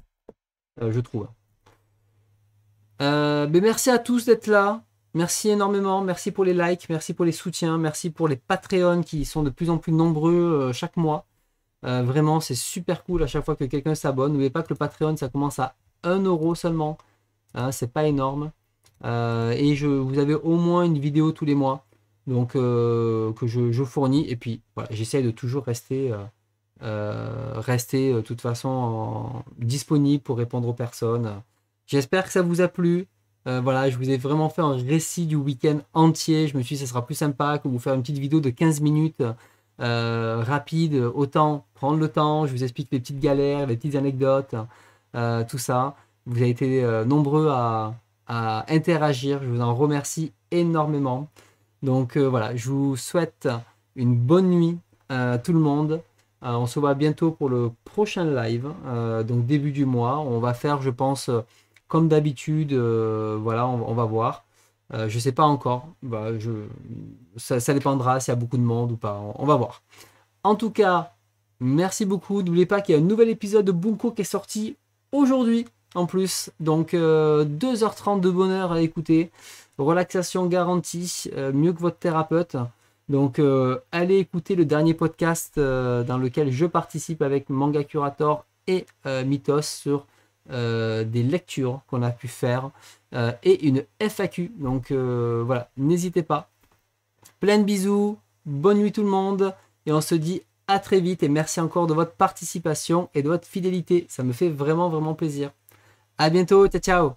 je trouve. mais ben, merci à tous d'être là. Merci énormément. Merci pour les likes. Merci pour les soutiens. Merci pour les Patreons qui sont de plus en plus nombreux chaque mois. vraiment, c'est super cool à chaque fois que quelqu'un s'abonne. N'oubliez pas que le Patreon, ça commence à 1 euro seulement. Hein, c'est pas énorme. et je, vous avez au moins une vidéo tous les mois donc, euh, que je, fournis. Et puis, voilà, j'essaie de toujours rester, euh, euh, rester de toute façon disponible pour répondre aux personnes. J'espère que ça vous a plu. voilà, je vous ai vraiment fait un récit du week-end entier. Je me suis dit, ça sera plus sympa que vous faire une petite vidéo de 15 minutes rapide. Autant prendre le temps. Je vous explique les petites galères, les petites anecdotes, tout ça. Vous avez été nombreux à interagir. Je vous en remercie énormément. Donc euh, voilà, je vous souhaite une bonne nuit à tout le monde. Euh, on se voit bientôt pour le prochain live, euh, donc début du mois. On va faire, je pense, comme d'habitude, voilà, on, va voir. je ne sais pas encore. Bah, je... ça, dépendra s'il y a beaucoup de monde ou pas. On, va voir. En tout cas, merci beaucoup. N'oubliez pas qu'il y a un nouvel épisode de Bunko qui est sorti aujourd'hui en plus. Donc 2h30 de bonheur à écouter relaxation garantie, euh, mieux que votre thérapeute. Donc euh, allez écouter le dernier podcast euh, dans lequel je participe avec Manga Curator et Mythos sur des lectures qu'on a pu faire et une FAQ. Donc voilà, n'hésitez pas. Plein de bisous, bonne nuit tout le monde et on se dit à très vite et merci encore de votre participation et de votre fidélité. Ça me fait vraiment vraiment plaisir. À bientôt, ciao ciao.